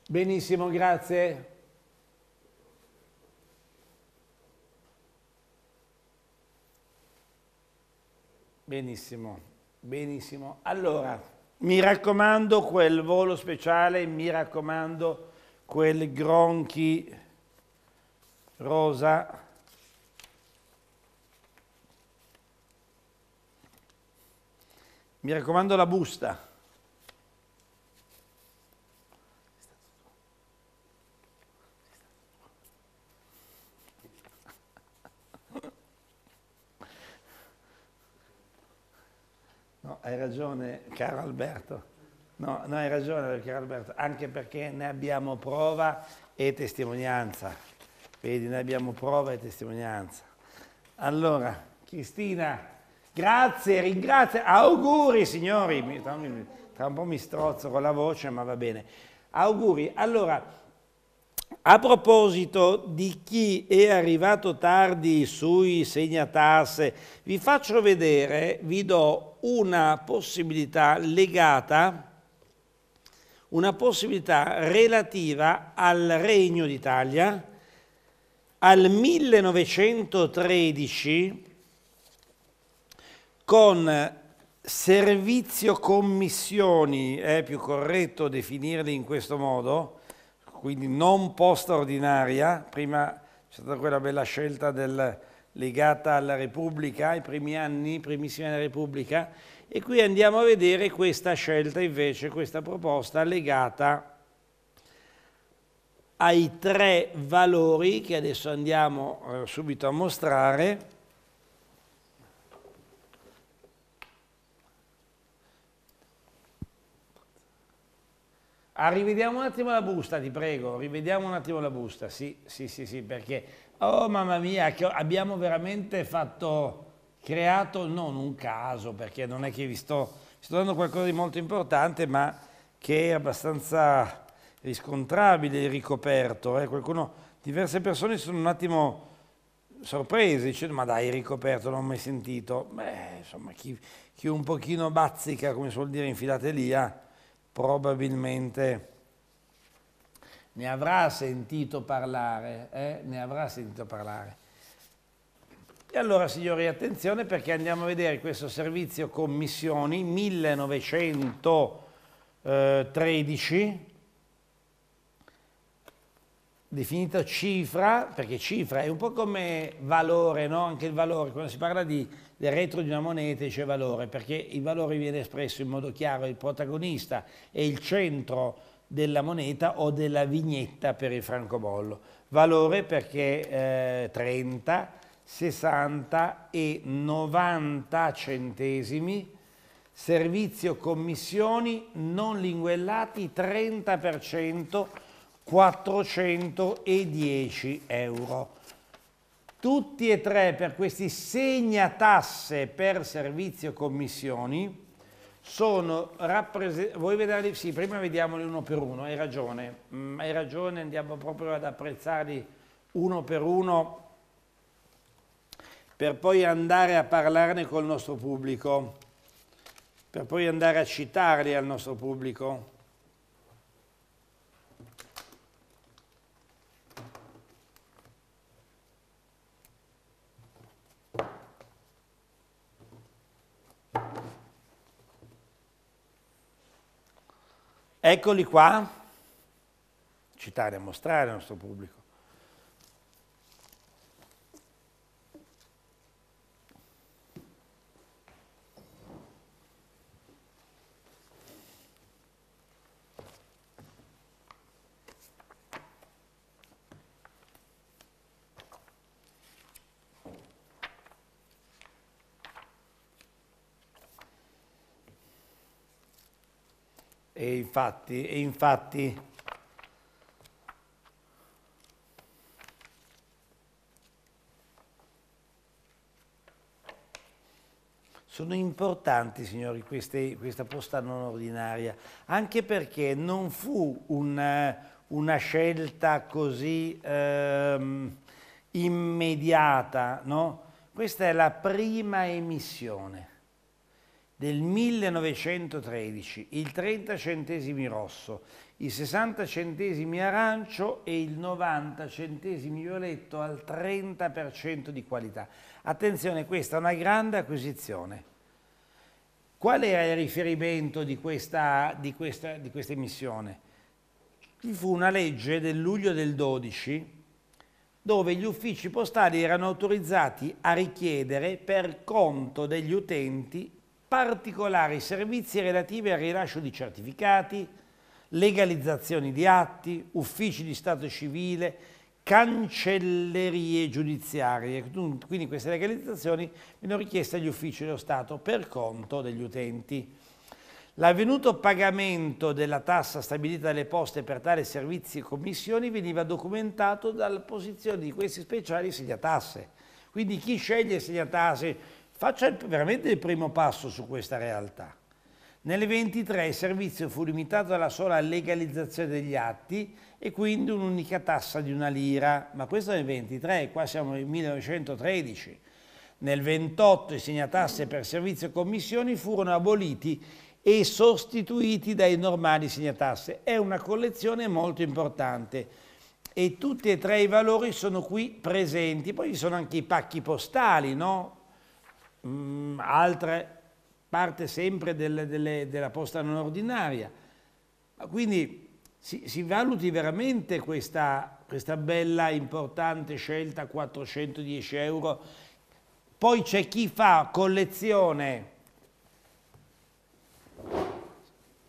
Benissimo, grazie. Benissimo, benissimo. Allora, mi raccomando quel volo speciale, mi raccomando quel gronchi rosa. Mi raccomando la busta. hai ragione, caro Alberto. No, no, hai ragione, caro Alberto, anche perché ne abbiamo prova e testimonianza. Vedi, ne abbiamo prova e testimonianza. Allora, Cristina, grazie, ringrazio, auguri signori. Tra un po' mi strozzo con la voce, ma va bene. Auguri. Allora, a proposito di chi è arrivato tardi sui segnatasse, vi faccio vedere, vi do una possibilità legata, una possibilità relativa al Regno d'Italia, al 1913 con servizio commissioni, è più corretto definirli in questo modo, quindi non post ordinaria, prima c'è stata quella bella scelta del legata alla Repubblica, ai primi anni, primissimi anni della Repubblica, e qui andiamo a vedere questa scelta invece, questa proposta legata ai tre valori che adesso andiamo eh, subito a mostrare. Ah, rivediamo un attimo la busta, ti prego, rivediamo un attimo la busta, sì, sì, sì, sì, perché oh mamma mia, abbiamo veramente fatto, creato non un caso, perché non è che vi sto, vi sto dando qualcosa di molto importante, ma che è abbastanza riscontrabile il ricoperto. Eh? Qualcuno, diverse persone sono un attimo sorprese, dicendo ma dai ricoperto, non ho mai sentito. Beh, insomma, chi, chi un pochino bazzica, come suol dire, in filatelia, probabilmente ne avrà sentito parlare, eh? ne avrà sentito parlare. E allora signori attenzione perché andiamo a vedere questo servizio commissioni 1913, eh, definito cifra, perché cifra è un po' come valore, no? anche il valore, quando si parla di, del retro di una moneta c'è valore, perché il valore viene espresso in modo chiaro, il protagonista è il centro della moneta o della vignetta per il francobollo. Valore perché eh, 30, 60 e 90 centesimi, servizio commissioni non linguellati 30%, 410 euro. Tutti e tre per questi segnatasse per servizio commissioni sono rappresentati, vuoi vederli? Sì, prima vediamoli uno per uno, hai ragione, mm, hai ragione, andiamo proprio ad apprezzarli uno per uno per poi andare a parlarne col nostro pubblico, per poi andare a citarli al nostro pubblico. Eccoli qua, citare e mostrare al nostro pubblico. E infatti, e infatti Sono importanti, signori, queste, questa posta non ordinaria, anche perché non fu una, una scelta così ehm, immediata, no? Questa è la prima emissione del 1913 il 30 centesimi rosso, i 60 centesimi arancio e il 90 centesimi violetto al 30% di qualità. Attenzione, questa è una grande acquisizione. Qual era il riferimento di questa, di questa, di questa emissione? Ci fu una legge del luglio del 12 dove gli uffici postali erano autorizzati a richiedere per conto degli utenti particolari servizi relativi al rilascio di certificati, legalizzazioni di atti, uffici di Stato civile, cancellerie giudiziarie. Quindi queste legalizzazioni vengono richieste agli uffici dello Stato per conto degli utenti. L'avvenuto pagamento della tassa stabilita dalle poste per tale servizi e commissioni veniva documentato dalla posizione di questi speciali segnatasse. Quindi chi sceglie segnatasse, faccia veramente il primo passo su questa realtà. Nel 23 il servizio fu limitato alla sola legalizzazione degli atti e quindi un'unica tassa di una lira, ma questo nel 23, qua siamo nel 1913. Nel 28 i segnatasse per servizio e commissioni furono aboliti e sostituiti dai normali segnatasse. È una collezione molto importante e tutti e tre i valori sono qui presenti. Poi ci sono anche i pacchi postali, no? mh, mm, altre parte sempre delle, delle, della posta non ordinaria. quindi si, si valuti veramente questa, questa bella, importante scelta, 410 euro. Poi c'è chi fa collezione,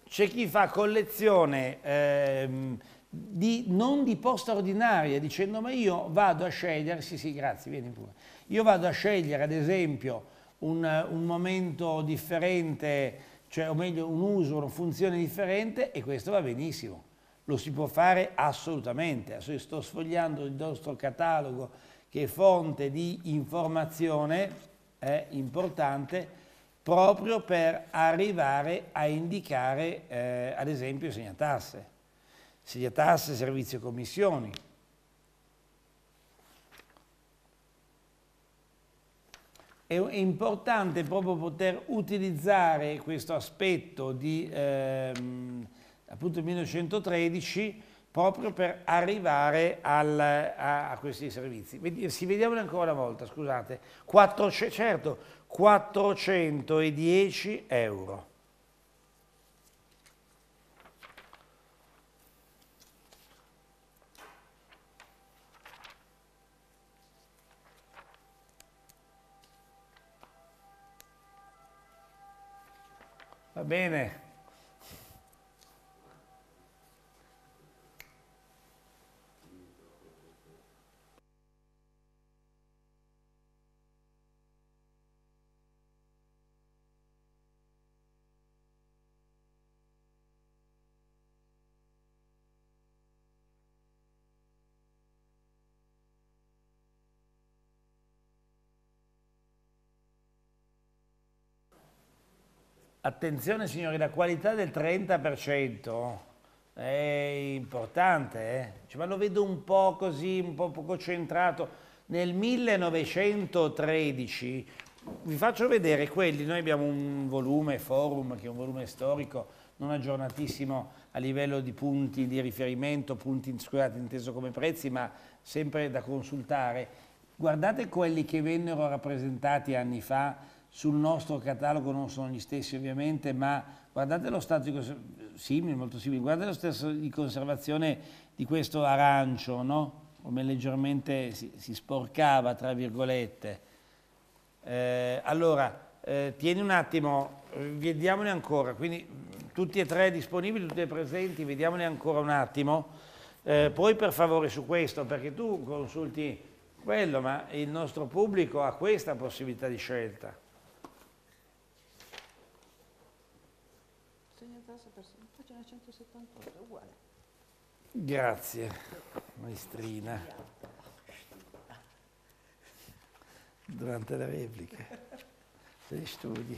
c'è chi fa collezione ehm, di, non di posta ordinaria, dicendo ma io vado a scegliere, sì sì grazie, vieni pure, io vado a scegliere ad esempio un, un momento differente, cioè, o meglio un uso, una funzione differente e questo va benissimo. Lo si può fare assolutamente. Adesso io sto sfogliando il nostro catalogo che è fonte di informazione eh, importante proprio per arrivare a indicare eh, ad esempio segnatasse, segnatasse servizio commissioni, è, è importante proprio poter utilizzare questo aspetto di ehm, appunto 1913 proprio per arrivare al, a, a, questi servizi. Si vediamoli ancora una volta, scusate, 400, certo, 410 euro. Va bene, Attenzione signori, la qualità del 30% è importante, eh? Cioè, ma lo vedo un po' così, un po' poco centrato. Nel 1913, vi faccio vedere quelli, noi abbiamo un volume forum, che è un volume storico, non aggiornatissimo a livello di punti di riferimento, punti scusate, inteso come prezzi, ma sempre da consultare. Guardate quelli che vennero rappresentati anni fa sul nostro catalogo non sono gli stessi ovviamente, ma guardate lo stato di, simile, molto simile, guardate lo stato di conservazione di questo arancio, no? come leggermente si, si, sporcava, tra virgolette. Eh, allora, eh, tieni un attimo, eh, vediamone ancora, quindi mm, tutti e tre disponibili, tutti e presenti, vediamone ancora un attimo. Eh, poi per favore su questo, perché tu consulti quello, ma il nostro pubblico ha questa possibilità di scelta. contorno uguale. Grazie, maestrina. Durante la replica, se studi.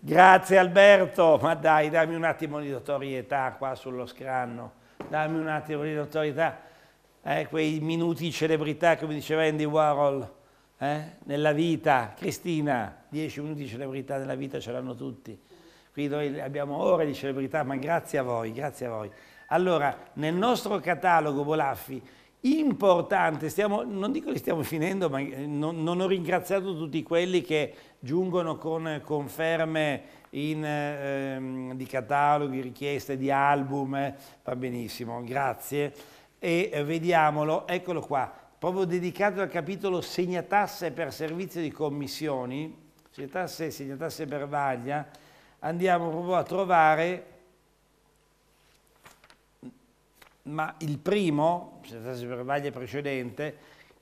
Grazie Alberto, ma dai, dammi un attimo di notorietà qua sullo scranno, dammi un attimo di notorietà, eh, quei minuti di celebrità come diceva Andy Warhol, eh? nella vita, Cristina, dieci minuti di celebrità nella vita ce l'hanno tutti, Qui noi abbiamo ore di celebrità, ma grazie a voi, grazie a voi. Allora, nel nostro catalogo Bolaffi, importante, stiamo, non dico che stiamo finendo, ma eh, non, non, ho ringraziato tutti quelli che giungono con conferme in, ehm, di cataloghi, richieste di album, eh, va benissimo, grazie. E eh, vediamolo, eccolo qua, proprio dedicato al capitolo segnatasse per servizio di commissioni, segnatasse, segnatasse per vaglia, andiamo proprio a trovare ma il primo, se si sbaglia precedente,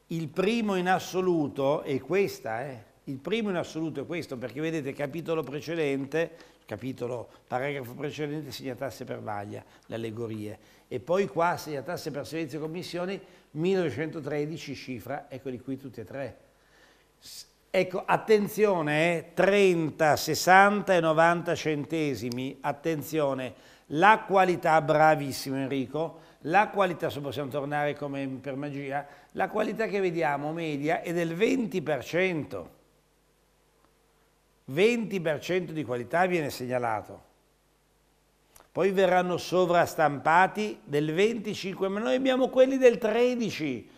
il primo in assoluto è questa, eh? il primo in assoluto è questo, perché vedete capitolo precedente, capitolo, paragrafo precedente, segnatasse per vaglia, le allegorie, e poi qua segnatasse per silenzio e commissioni, 1913 cifra, eccoli qui tutti e tre Ecco, attenzione, eh, 30, 60 e 90 centesimi, attenzione, la qualità, bravissimo Enrico, la qualità, se possiamo tornare come per magia, la qualità che vediamo media è del 20%. 20% di qualità viene segnalato. Poi verranno sovrastampati del 25, ma noi abbiamo quelli del 13,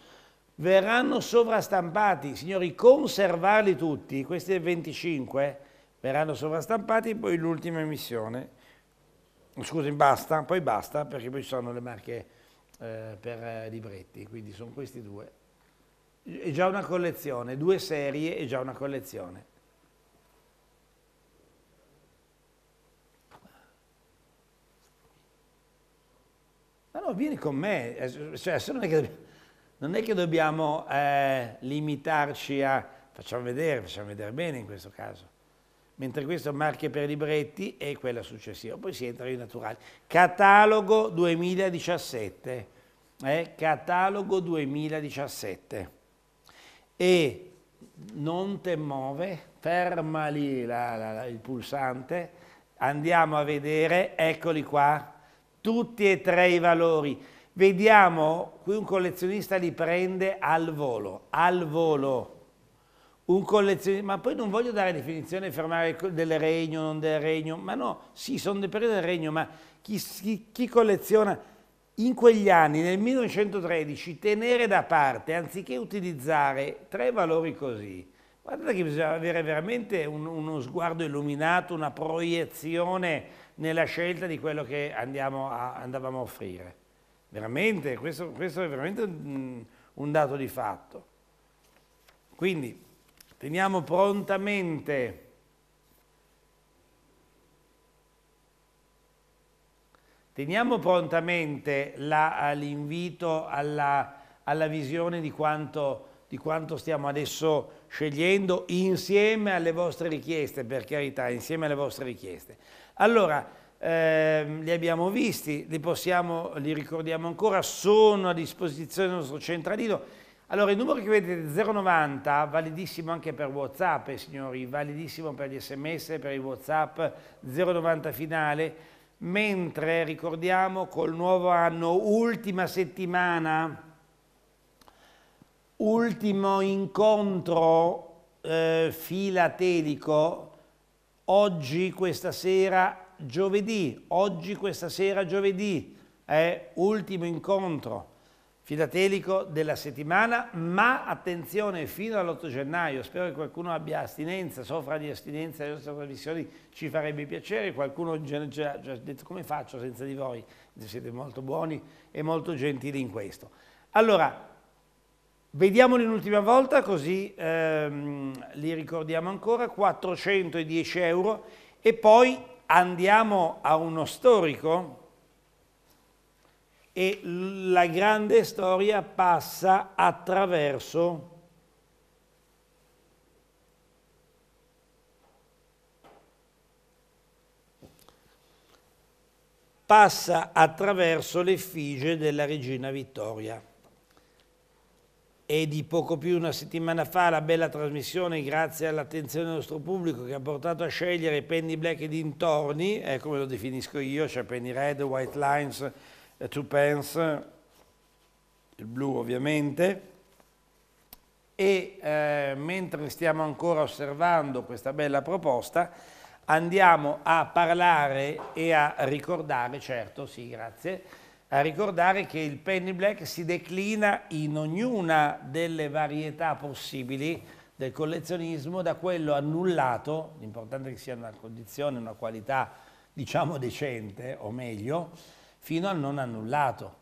verranno sovrastampati, signori, conservarli tutti, questi 25 verranno sovrastampati, poi l'ultima emissione, scusi, basta, poi basta, perché poi ci sono le marche eh, per eh, libretti, quindi sono questi due. È già una collezione, due serie è già una collezione. Ma no, vieni con me, eh, cioè se non è che non è che dobbiamo eh, limitarci a facciamo vedere, facciamo vedere bene in questo caso. Mentre questo marche per libretti e quella successiva, poi si entra in naturali. Catalogo 2017, eh, catalogo 2017. E non te muove, ferma lì la, la, la, il pulsante, andiamo a vedere, eccoli qua, tutti e tre i valori. Vediamo, qui un collezionista li prende al volo, al volo. Un collezionista, ma poi non voglio dare definizione fermare del regno, non del regno, ma no, sì, sono del periodo del regno, ma chi, chi, chi colleziona in quegli anni, nel 1913, tenere da parte, anziché utilizzare tre valori così, guardate che bisogna avere veramente un, uno sguardo illuminato, una proiezione nella scelta di quello che a, andavamo a offrire. Veramente, questo, questo è veramente un, dato di fatto. Quindi teniamo prontamente Teniamo prontamente l'invito alla, alla, visione di quanto, di quanto, stiamo adesso scegliendo insieme alle vostre richieste, per carità, insieme alle vostre richieste. Allora, eh, li abbiamo visti, li, possiamo, li ricordiamo ancora, sono a disposizione del nostro centralino. Allora il numero che vedete 090, validissimo anche per Whatsapp, eh, signori, validissimo per gli sms, per i Whatsapp, 090 finale, mentre ricordiamo col nuovo anno, ultima settimana, ultimo incontro eh, filatelico, oggi, questa sera, giovedì, oggi, questa sera giovedì, è ultimo incontro filatelico della settimana, ma attenzione fino all'8 gennaio, spero che qualcuno abbia astinenza, soffra di astinenza alle nostre trasmissioni, ci farebbe piacere, qualcuno ci ha detto come faccio senza di voi, siete molto buoni e molto gentili in questo. Allora, vediamoli un'ultima volta così ehm, li ricordiamo ancora, 410 euro e poi andiamo a uno storico e la grande storia passa attraverso passa attraverso l'effigie della regina Vittoria e di poco più una settimana fa la bella trasmissione grazie all'attenzione del nostro pubblico che ha portato a scegliere Penny Black e dintorni, è eh, come lo definisco io, cioè Penny Red, White Lines, eh, Two Pence, il blu ovviamente, e eh, mentre stiamo ancora osservando questa bella proposta andiamo a parlare e a ricordare, certo, sì grazie, a ricordare che il penny black si declina in ognuna delle varietà possibili del collezionismo da quello annullato, l'importante è che sia una condizione, una qualità diciamo decente o meglio, fino al non annullato,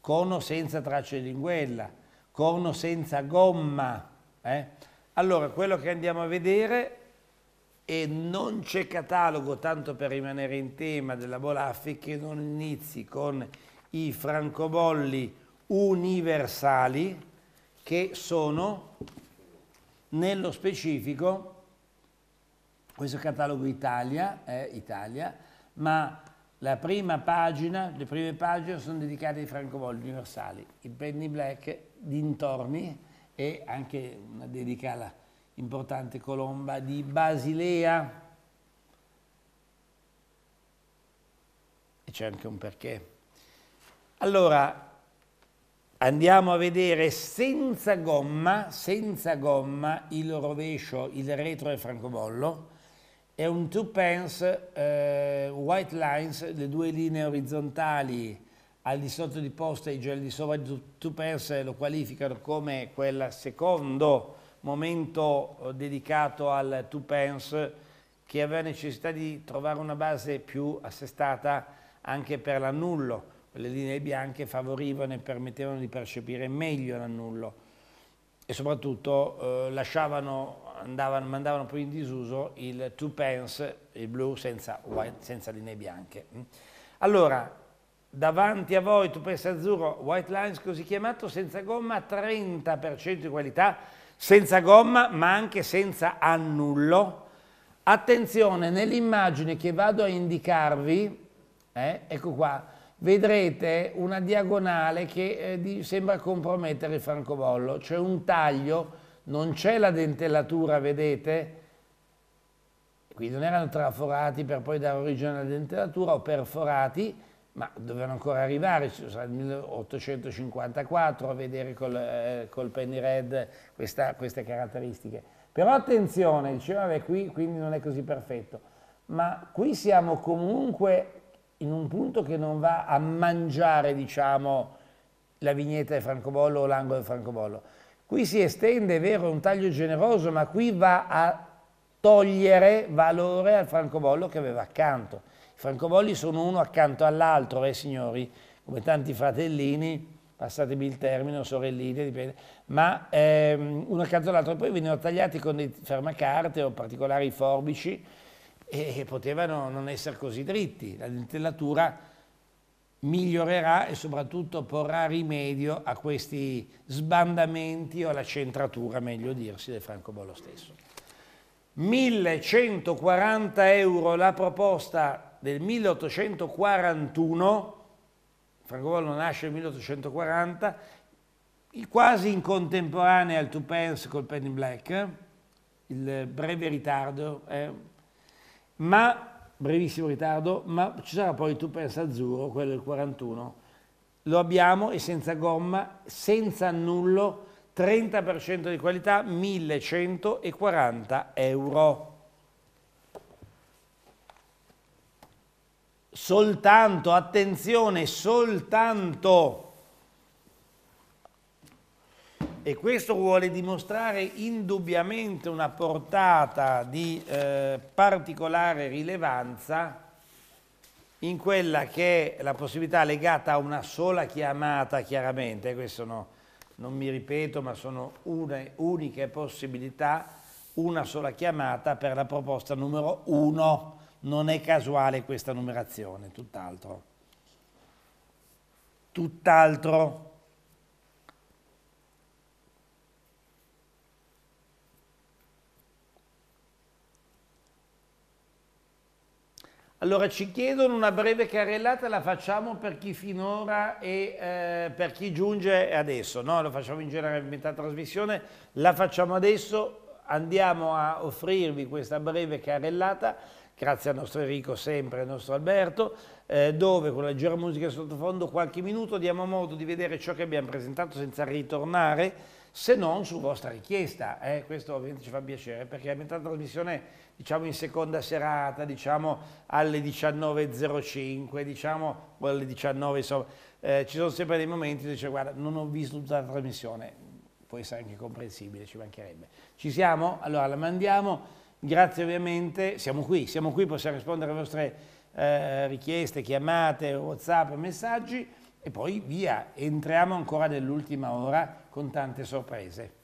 cono senza tracce di linguella, cono senza gomma. Eh? Allora quello che andiamo a vedere e non c'è catalogo, tanto per rimanere in tema della Bolaffi, che non inizi con i francobolli universali che sono nello specifico questo catalogo Italia, eh, Italia ma la prima pagina, le prime pagine sono dedicate ai francobolli universali, i penny black dintorni e anche una dedica alla importante colomba di Basilea. E c'è anche un perché. Allora, andiamo a vedere senza gomma, senza gomma il rovescio, il retro e francobollo, è un two pence eh, white lines, le due linee orizzontali al di sotto di postage e al di sopra di two pence lo qualificano come quel secondo momento eh, dedicato al two pence che aveva necessità di trovare una base più assestata anche per l'annullo le linee bianche favorivano e permettevano di percepire meglio l'annullo e soprattutto eh, lasciavano, andavano, mandavano poi in disuso il two pence, il blu senza, white, senza linee bianche. Allora, davanti a voi two pence azzurro, white lines così chiamato, senza gomma, 30% di qualità, senza gomma ma anche senza annullo. Attenzione, nell'immagine che vado a indicarvi, eh, ecco qua, vedrete una diagonale che eh, di, sembra compromettere il francobollo, c'è un taglio, non c'è la dentellatura, vedete? Qui non erano traforati per poi dare origine alla dentellatura o perforati, ma dovevano ancora arrivare, sarà il 1854 a vedere col, eh, col penny red questa, queste caratteristiche. Però attenzione, diceva, vabbè, qui quindi non è così perfetto, ma qui siamo comunque in un punto che non va a mangiare, diciamo, la vignetta del francobollo o l'angolo del francobollo. Qui si estende, è vero, è un taglio generoso, ma qui va a togliere valore al francobollo che aveva accanto. I francobolli sono uno accanto all'altro, eh signori, come tanti fratellini, passatemi il termine, sorelline, dipende, ma ehm, uno accanto all'altro. Poi venivano tagliati con dei fermacarte o particolari forbici, e potevano non essere così dritti. La dentellatura migliorerà e soprattutto porrà rimedio a questi sbandamenti o alla centratura, meglio dirsi, del francobollo stesso. 1140 euro la proposta del 1841, il francobollo nasce nel 1840, quasi in contemporanea al two pence col penny black, il breve ritardo, eh, ma brevissimo ritardo, ma ci sarà poi tu pensa azzurro, quello del 41. Lo abbiamo e senza gomma, senza annullo, 30% di qualità, 1140 euro. Soltanto, attenzione, soltanto e questo vuole dimostrare indubbiamente una portata di eh, particolare rilevanza in quella che è la possibilità legata a una sola chiamata, chiaramente, questo no, non mi ripeto, ma sono une, uniche possibilità, una sola chiamata per la proposta numero uno. non è casuale questa numerazione, tutt'altro. Tutt'altro. Allora ci chiedono una breve carrellata, la facciamo per chi finora e eh, per chi giunge adesso, no? Lo facciamo in genere in metà trasmissione, la facciamo adesso, andiamo a offrirvi questa breve carrellata, grazie al nostro Enrico sempre, al nostro Alberto, eh, dove con la leggera musica sottofondo qualche minuto diamo modo di vedere ciò che abbiamo presentato senza ritornare se non su vostra richiesta. Eh? Questo ovviamente ci fa piacere perché abbiamo la trasmissione diciamo, in seconda serata, diciamo alle 19.05, diciamo, o alle 19, insomma, eh, ci sono sempre dei momenti dove dice guarda non ho visto tutta la trasmissione, può essere anche comprensibile, ci mancherebbe. Ci siamo? Allora la mandiamo, grazie ovviamente, siamo qui, siamo qui, possiamo rispondere alle vostre eh, richieste, chiamate, Whatsapp, messaggi e poi via, entriamo ancora nell'ultima ora con tante sorprese.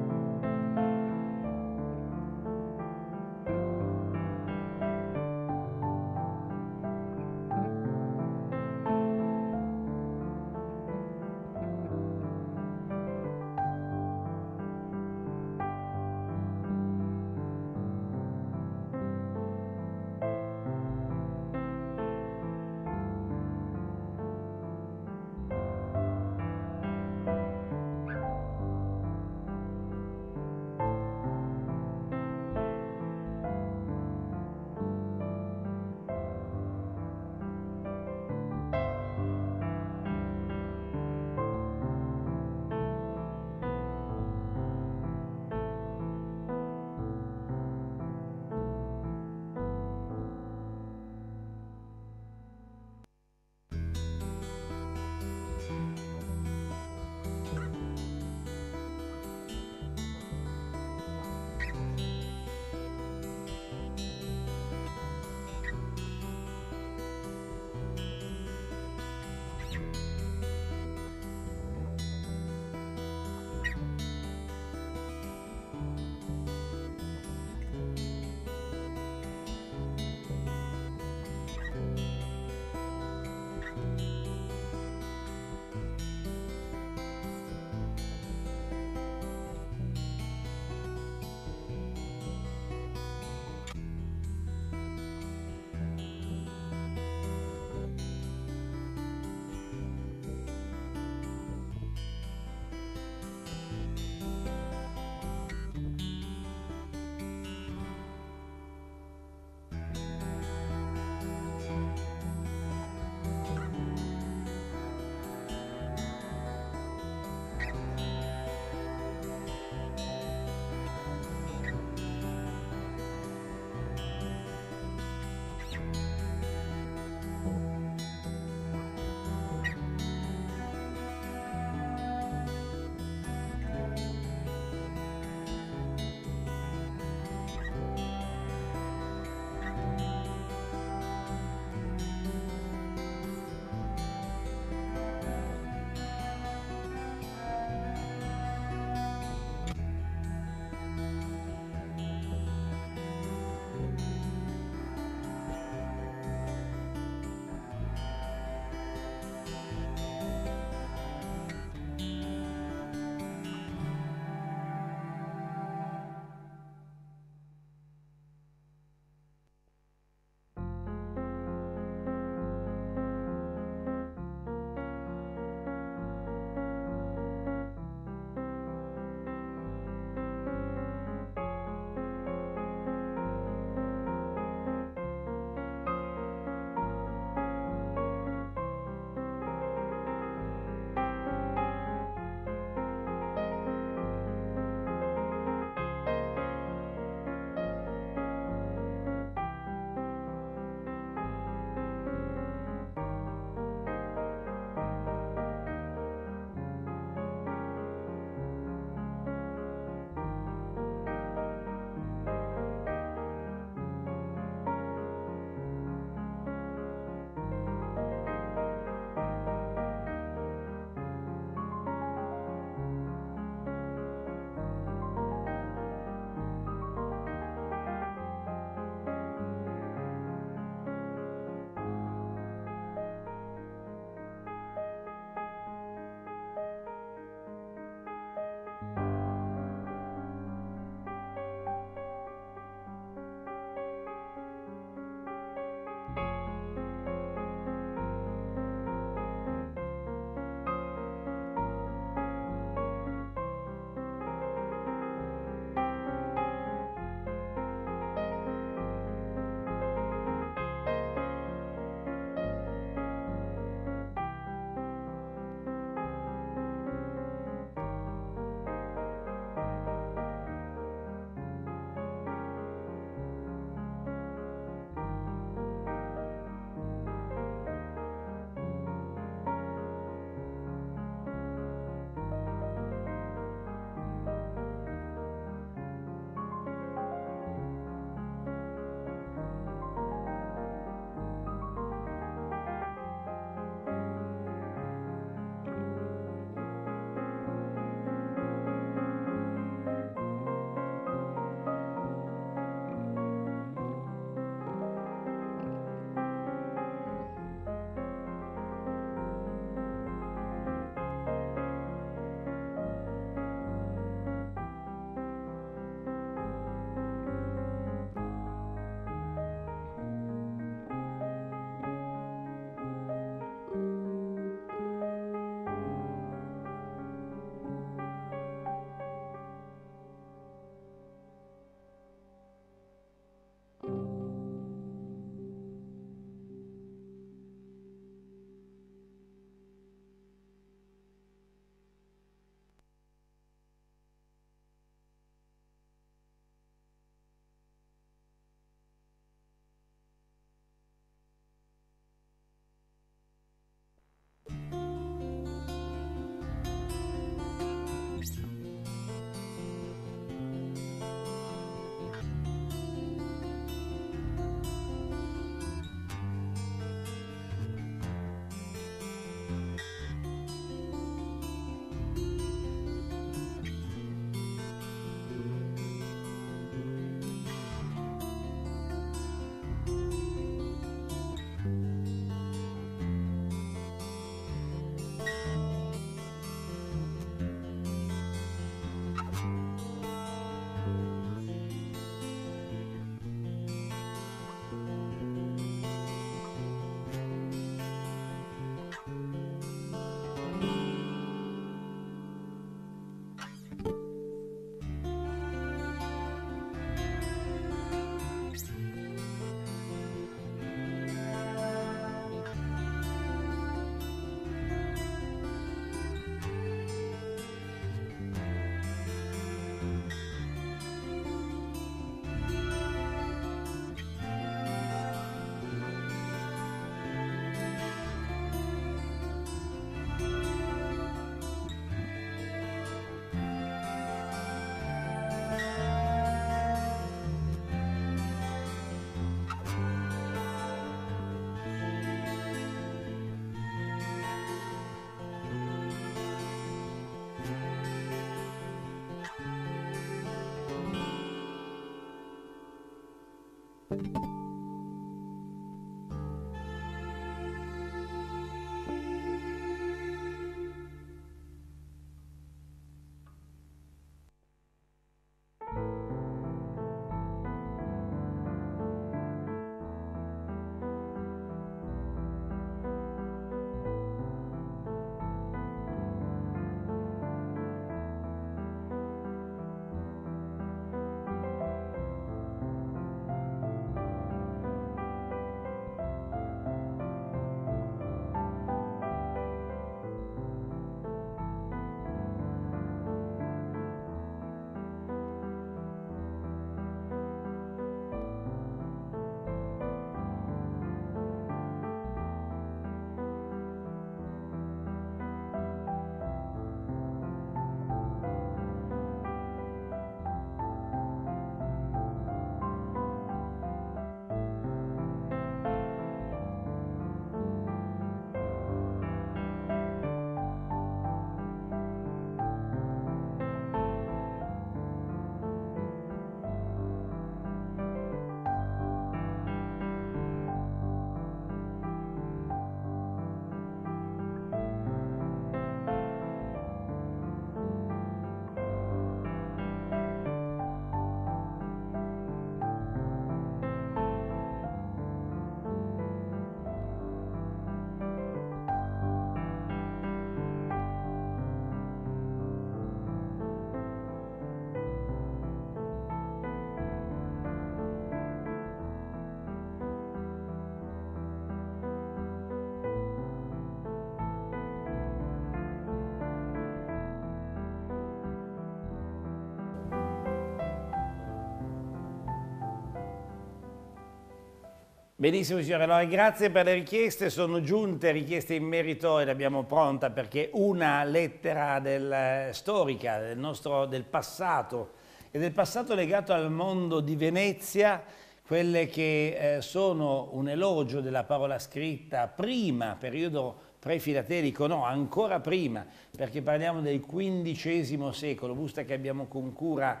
Benissimo signore allora, grazie per le richieste, sono giunte richieste in merito e l'abbiamo pronta perché una lettera del, eh, storica del, nostro, del passato e del passato legato al mondo di Venezia, quelle che eh, sono un elogio della parola scritta prima, periodo prefilatelico, no, ancora prima, perché parliamo del XV secolo, busta che abbiamo con cura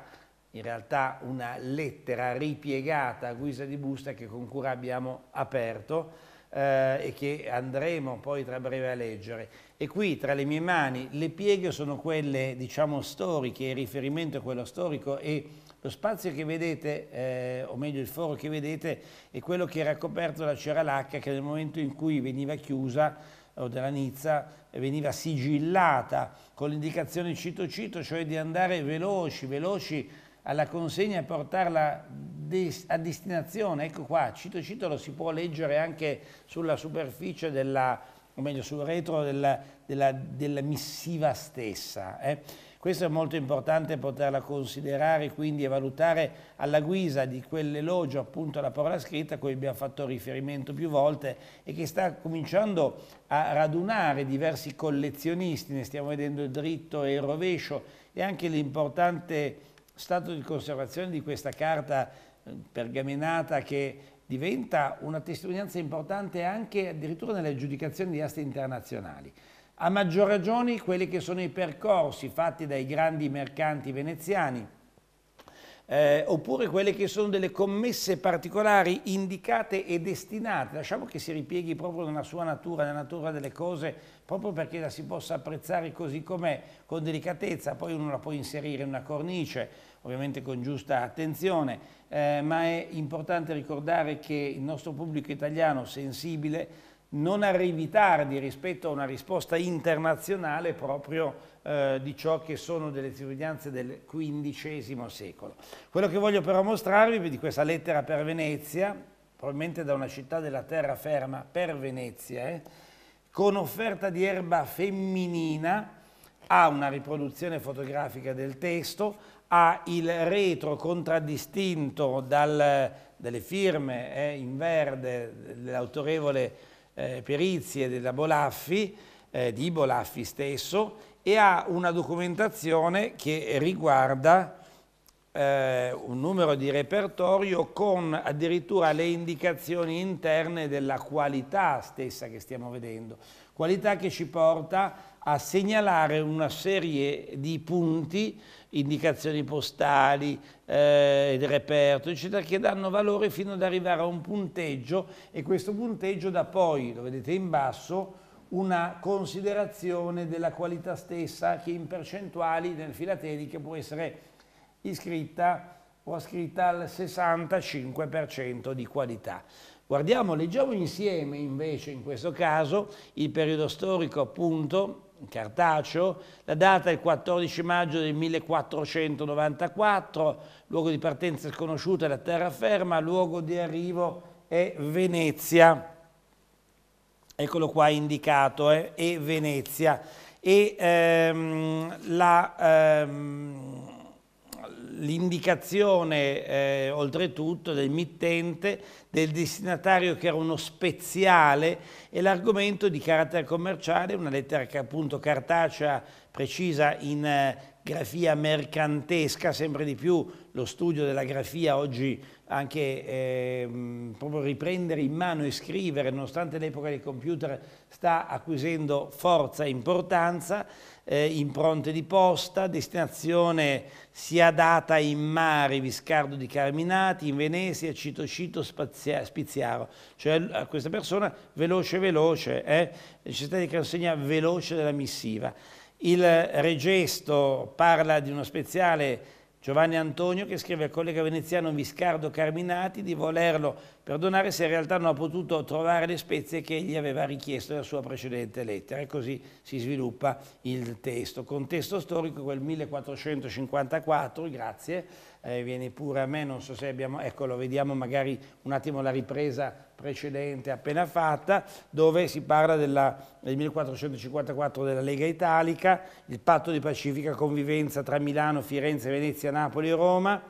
in realtà una lettera ripiegata a guisa di busta che con cura abbiamo aperto eh, e che andremo poi tra breve a leggere. E qui tra le mie mani le pieghe sono quelle diciamo storiche, il riferimento è quello storico e lo spazio che vedete, eh, o meglio il foro che vedete, è quello che era coperto dalla ceralacca che nel momento in cui veniva chiusa o della Nizza veniva sigillata con l'indicazione cito cito, cioè di andare veloci, veloci alla consegna e portarla a destinazione. Ecco qua, cito cito lo si può leggere anche sulla superficie della, o meglio sul retro della, della, della missiva stessa. Eh. Questo è molto importante poterla considerare quindi e valutare alla guisa di quell'elogio appunto alla parola scritta a cui abbiamo fatto riferimento più volte e che sta cominciando a radunare diversi collezionisti, ne stiamo vedendo il dritto e il rovescio e anche l'importante stato di conservazione di questa carta eh, pergaminata che diventa una testimonianza importante anche addirittura nelle giudicazioni di aste internazionali. A maggior ragione quelli che sono i percorsi fatti dai grandi mercanti veneziani, eh, oppure quelle che sono delle commesse particolari indicate e destinate, lasciamo che si ripieghi proprio nella sua natura, nella natura delle cose, proprio perché la si possa apprezzare così com'è, con delicatezza, poi uno la può inserire in una cornice, ovviamente con giusta attenzione, eh, ma è importante ricordare che il nostro pubblico italiano sensibile non arrivi tardi rispetto a una risposta internazionale proprio eh, di ciò che sono delle testimonianze del XV secolo. Quello che voglio però mostrarvi di questa lettera per Venezia, probabilmente da una città della terraferma per Venezia, eh, con offerta di erba femminina, ha una riproduzione fotografica del testo, ha il retro contraddistinto dal, dalle firme eh, in verde dell'autorevole eh, Perizie della Bolaffi, eh, di Bolaffi stesso, e ha una documentazione che riguarda eh, un numero di repertorio con addirittura le indicazioni interne della qualità stessa che stiamo vedendo. Qualità che ci porta a a segnalare una serie di punti, indicazioni postali, eh, di reperto, eccetera, che danno valore fino ad arrivare a un punteggio e questo punteggio dà poi, lo vedete in basso, una considerazione della qualità stessa che in percentuali nel filatelico può essere iscritta o ascritta al 65% di qualità. Guardiamo, leggiamo insieme invece in questo caso il periodo storico appunto cartaceo, la data è il 14 maggio del 1494, luogo di partenza sconosciuta è la terraferma, luogo di arrivo è Venezia, eccolo qua indicato, eh, è Venezia. E ehm, ehm l'indicazione ehm, eh, oltretutto del mittente del destinatario che era uno speziale e l'argomento di carattere commerciale, una lettera che appunto cartacea precisa in eh, grafia mercantesca, sempre di più lo studio della grafia oggi anche eh, proprio riprendere in mano e scrivere, nonostante l'epoca del computer sta acquisendo forza e importanza, eh, impronte di posta, destinazione sia data in mare Viscardo di Carminati, in Venezia Cito Spazia, Spiziaro, cioè questa persona veloce veloce, eh, necessità di consegna veloce della missiva. Il regesto parla di uno speziale Giovanni Antonio che scrive al collega veneziano Viscardo Carminati di volerlo perdonare se in realtà non ha potuto trovare le spezie che gli aveva richiesto nella sua precedente lettera e così si sviluppa il testo. Contesto storico quel 1454, grazie, eh, viene pure a me, non so se abbiamo, ecco lo vediamo magari un attimo la ripresa precedente appena fatta, dove si parla della, del 1454 della Lega Italica, il patto di pacifica convivenza tra Milano, Firenze, Venezia, Napoli e Roma,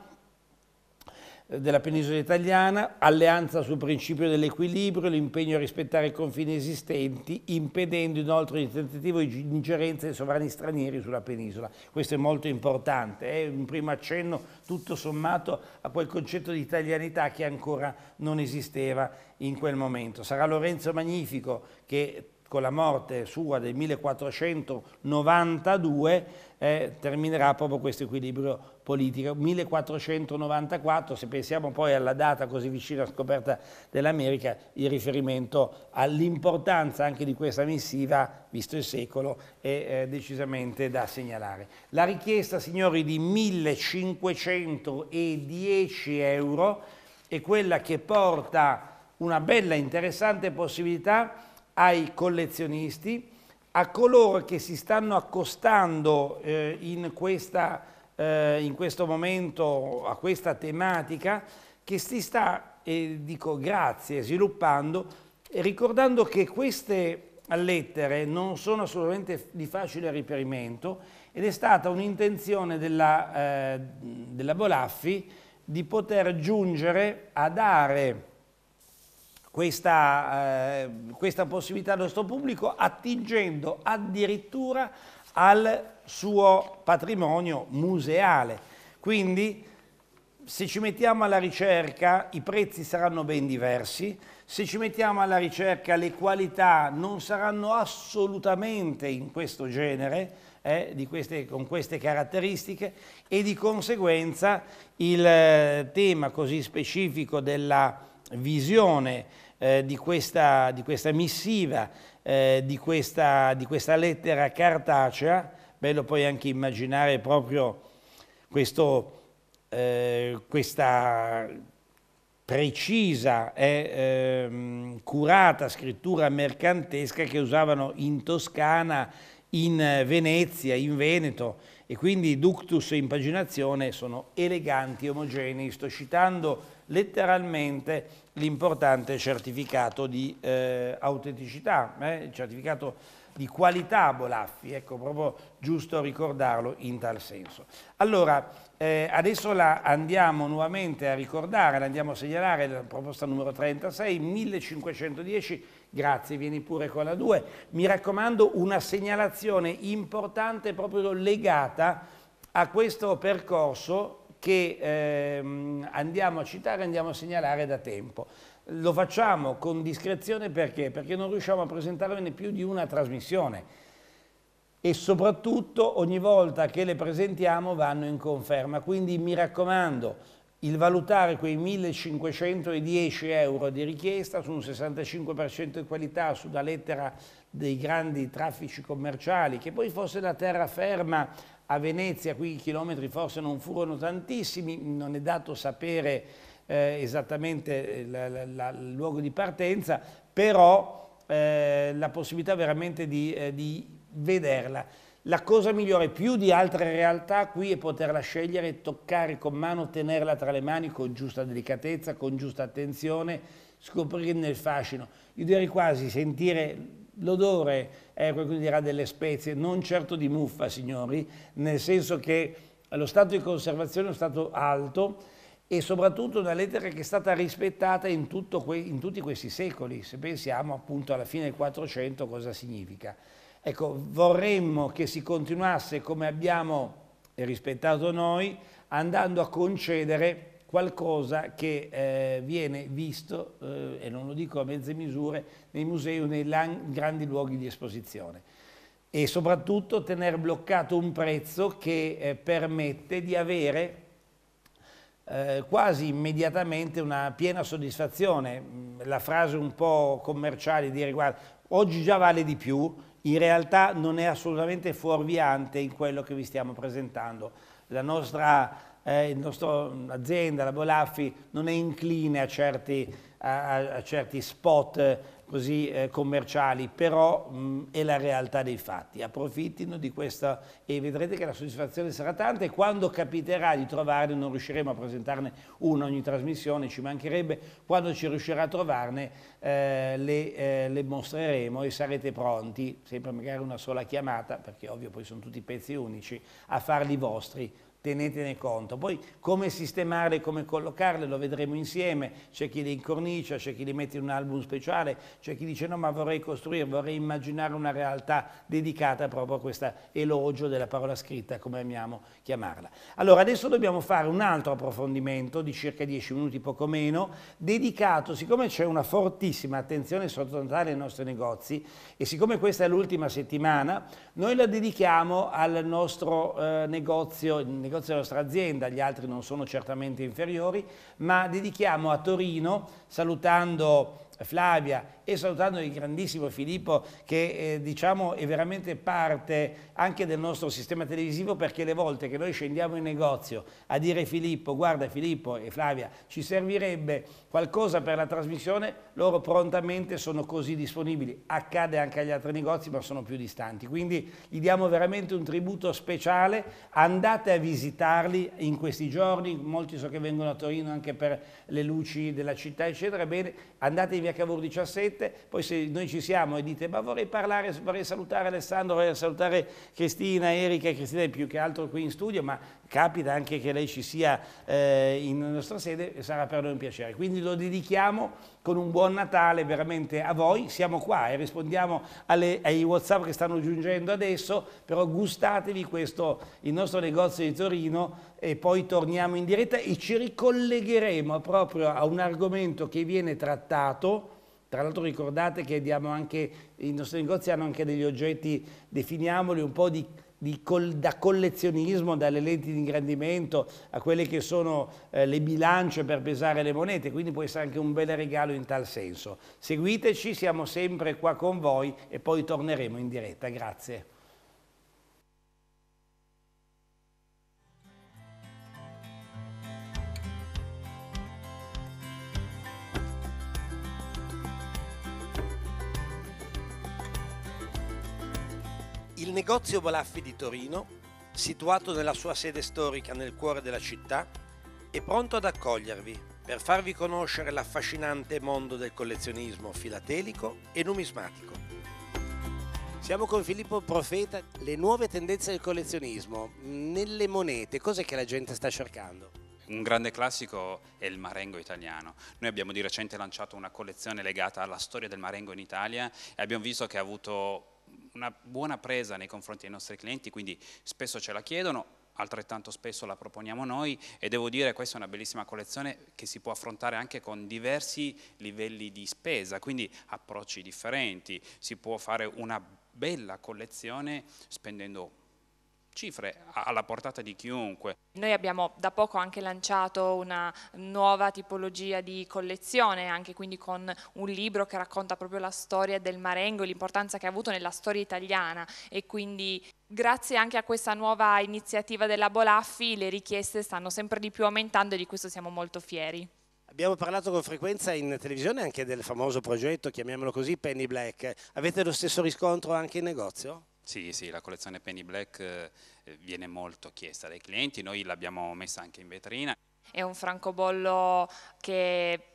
della penisola italiana, alleanza sul principio dell'equilibrio, l'impegno a rispettare i confini esistenti, impedendo inoltre il tentativo di ingerenza dei sovrani stranieri sulla penisola. Questo è molto importante, è un primo accenno tutto sommato a quel concetto di italianità che ancora non esisteva in quel momento. Sarà Lorenzo Magnifico che con la morte sua del 1492 eh, terminerà proprio questo equilibrio politica, 1494, se pensiamo poi alla data così vicina alla scoperta dell'America, il riferimento all'importanza anche di questa missiva, visto il secolo, è eh, decisamente da segnalare. La richiesta, signori, di 1510 euro è quella che porta una bella interessante possibilità ai collezionisti, a coloro che si stanno accostando eh, in questa eh, in questo momento a questa tematica che si sta, e eh, dico grazie, sviluppando, ricordando che queste lettere non sono assolutamente di facile riperimento ed è stata un'intenzione della, eh, della Bolaffi di poter giungere a dare questa, eh, questa possibilità al nostro pubblico attingendo addirittura al suo patrimonio museale. Quindi se ci mettiamo alla ricerca i prezzi saranno ben diversi, se ci mettiamo alla ricerca le qualità non saranno assolutamente in questo genere, eh, queste, con queste caratteristiche e di conseguenza il eh, tema così specifico della visione eh, di, questa, di, questa, missiva, eh, di, questa, di questa lettera cartacea bello poi anche immaginare proprio questo, eh, questa precisa e eh, curata scrittura mercantesca che usavano in Toscana, in Venezia, in Veneto e quindi ductus e impaginazione sono eleganti, omogenei. Sto citando letteralmente l'importante certificato di eh, autenticità, eh, certificato di qualità Bolaffi, ecco proprio giusto ricordarlo in tal senso. Allora, eh, adesso la andiamo nuovamente a ricordare, la andiamo a segnalare, la proposta numero 36, 1510, grazie, vieni pure con la 2. Mi raccomando una segnalazione importante proprio legata a questo percorso che ehm, andiamo a citare, andiamo a segnalare da tempo. Lo facciamo con discrezione perché? Perché non riusciamo a presentarvene più di una trasmissione e soprattutto ogni volta che le presentiamo vanno in conferma. Quindi mi raccomando, il valutare quei 1510 euro di richiesta su un 65% di qualità, sulla lettera dei grandi traffici commerciali, che poi fosse la terraferma a Venezia, qui i chilometri forse non furono tantissimi, non è dato sapere eh, esattamente eh, il luogo di partenza, però eh, la possibilità veramente di, eh, di, vederla. La cosa migliore più di altre realtà qui è poterla scegliere, toccare con mano, tenerla tra le mani con giusta delicatezza, con giusta attenzione, scoprirne il fascino. Io direi quasi sentire l'odore, eh, qualcuno dirà delle spezie, non certo di muffa signori, nel senso che lo stato di conservazione è stato alto, e soprattutto una lettera che è stata rispettata in, que in tutti questi secoli, se pensiamo appunto alla fine del 400 cosa significa. Ecco, vorremmo che si continuasse come abbiamo rispettato noi, andando a concedere qualcosa che eh, viene visto, eh, e non lo dico a mezze misure, nei musei o nei grandi luoghi di esposizione e soprattutto tenere bloccato un prezzo che eh, permette di avere eh, quasi immediatamente una piena soddisfazione, mm, la frase un po' commerciale di riguardo, oggi già vale di più, in realtà non è assolutamente fuorviante in quello che vi stiamo presentando. La nostra eh, mm, azienda, la Bolaffi, non è incline a certi, a, a certi spot così eh, commerciali, però mh, è la realtà dei fatti. Approfittino di questa e vedrete che la soddisfazione sarà tanta e quando capiterà di trovarne non riusciremo a presentarne una ogni trasmissione, ci mancherebbe, quando ci riuscirà a trovarne eh, le, eh, le, mostreremo e sarete pronti, sempre magari una sola chiamata, perché ovvio poi sono tutti pezzi unici, a farli vostri tenetene conto. Poi come sistemarle, come collocarle, lo vedremo insieme. C'è chi le incornicia, c'è chi le mette in un album speciale, c'è chi dice no ma vorrei costruire, vorrei immaginare una realtà dedicata proprio a questo elogio della parola scritta, come amiamo chiamarla. Allora adesso dobbiamo fare un altro approfondimento di circa 10 minuti, poco meno, dedicato, siccome c'è una fortissima attenzione sottototale ai nostri negozi e siccome questa è l'ultima settimana, noi la dedichiamo al nostro eh, negozio negozio della nostra azienda, gli altri non sono certamente inferiori, ma dedichiamo a Torino, salutando Flavia e salutando il grandissimo Filippo che eh, diciamo è veramente parte anche del nostro sistema televisivo perché le volte che noi scendiamo in negozio a dire Filippo, guarda Filippo e Flavia, ci servirebbe qualcosa per la trasmissione, loro prontamente sono così disponibili. Accade anche agli altri negozi ma sono più distanti, quindi gli diamo veramente un tributo speciale. Andate a visitarli in questi giorni, molti so che vengono a Torino anche per le luci della città eccetera, bene, andatevi a Cavour 17 siete, poi se noi ci siamo e dite ma vorrei parlare, vorrei salutare Alessandro, vorrei salutare Cristina, Erika, e Cristina è più che altro qui in studio, ma capita anche che lei ci sia eh, in nostra sede, sarà per noi un piacere. Quindi lo dedichiamo con un buon Natale veramente a voi, siamo qua e rispondiamo alle, ai Whatsapp che stanno giungendo adesso, però gustatevi questo, il nostro negozio di Torino e poi torniamo in diretta e ci ricollegheremo proprio a un argomento che viene trattato tra l'altro ricordate che anche, i nostri negozi hanno anche degli oggetti, definiamoli un po' di Col, da collezionismo, dalle lenti di ingrandimento a quelle che sono eh, le bilance per pesare le monete, quindi può essere anche un bel regalo in tal senso. Seguiteci, siamo sempre qua con voi e poi torneremo in diretta. Grazie. Il negozio Balaffi di Torino, situato nella sua sede storica nel cuore della città, è pronto ad accogliervi per farvi conoscere l'affascinante mondo del collezionismo filatelico e numismatico. Siamo con Filippo Profeta, le nuove tendenze del collezionismo nelle monete, cos'è che la gente sta cercando? Un grande classico è il Marengo italiano. Noi abbiamo di recente lanciato una collezione legata alla storia del Marengo in Italia e abbiamo visto che ha avuto una buona presa nei confronti dei nostri clienti, quindi spesso ce la chiedono, altrettanto spesso la proponiamo noi e devo dire che questa è una bellissima collezione che si può affrontare anche con diversi livelli di spesa, quindi approcci differenti, si può fare una bella collezione spendendo cifre alla portata di chiunque. Noi abbiamo da poco anche lanciato una nuova tipologia di collezione, anche quindi con un libro che racconta proprio la storia del Marengo e l'importanza che ha avuto nella storia italiana e quindi grazie anche a questa nuova iniziativa della Bolaffi le richieste stanno sempre di più aumentando e di questo siamo molto fieri. Abbiamo parlato con frequenza in televisione anche del famoso progetto, chiamiamolo così, Penny Black. Avete lo stesso riscontro anche in negozio? Sì, sì, la collezione Penny Black eh, viene molto chiesta dai clienti, noi l'abbiamo messa anche in vetrina. È un francobollo che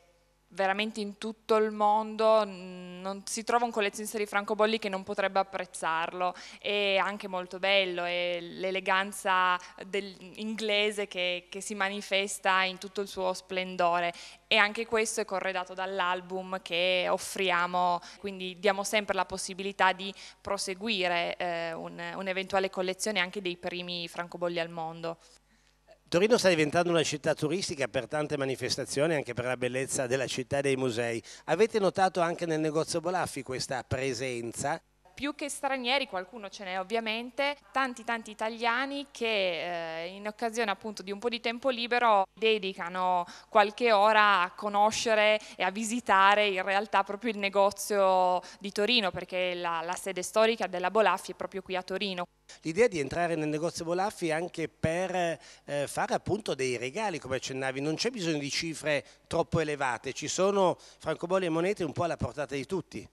veramente in tutto il mondo non si trova un collezionista di francobolli che non potrebbe apprezzarlo è anche molto bello è l'eleganza inglese che, che, si manifesta in tutto il suo splendore e anche questo è corredato dall'album che offriamo quindi diamo sempre la possibilità di proseguire eh, un'eventuale un collezione anche dei primi francobolli al mondo Torino sta diventando una città turistica per tante manifestazioni, anche per la bellezza della città e dei musei. Avete notato anche nel negozio Bolaffi questa presenza? più che stranieri, qualcuno ce n'è ovviamente, tanti tanti italiani che eh, in occasione appunto di un po' di tempo libero dedicano qualche ora a conoscere e a visitare in realtà proprio il negozio di Torino, perché la, la sede storica della Bolaffi è proprio qui a Torino. L'idea di entrare nel negozio Bolaffi anche per eh, fare appunto dei regali, come accennavi, non c'è bisogno di cifre troppo elevate, ci sono francobolli e monete un po' alla portata di tutti.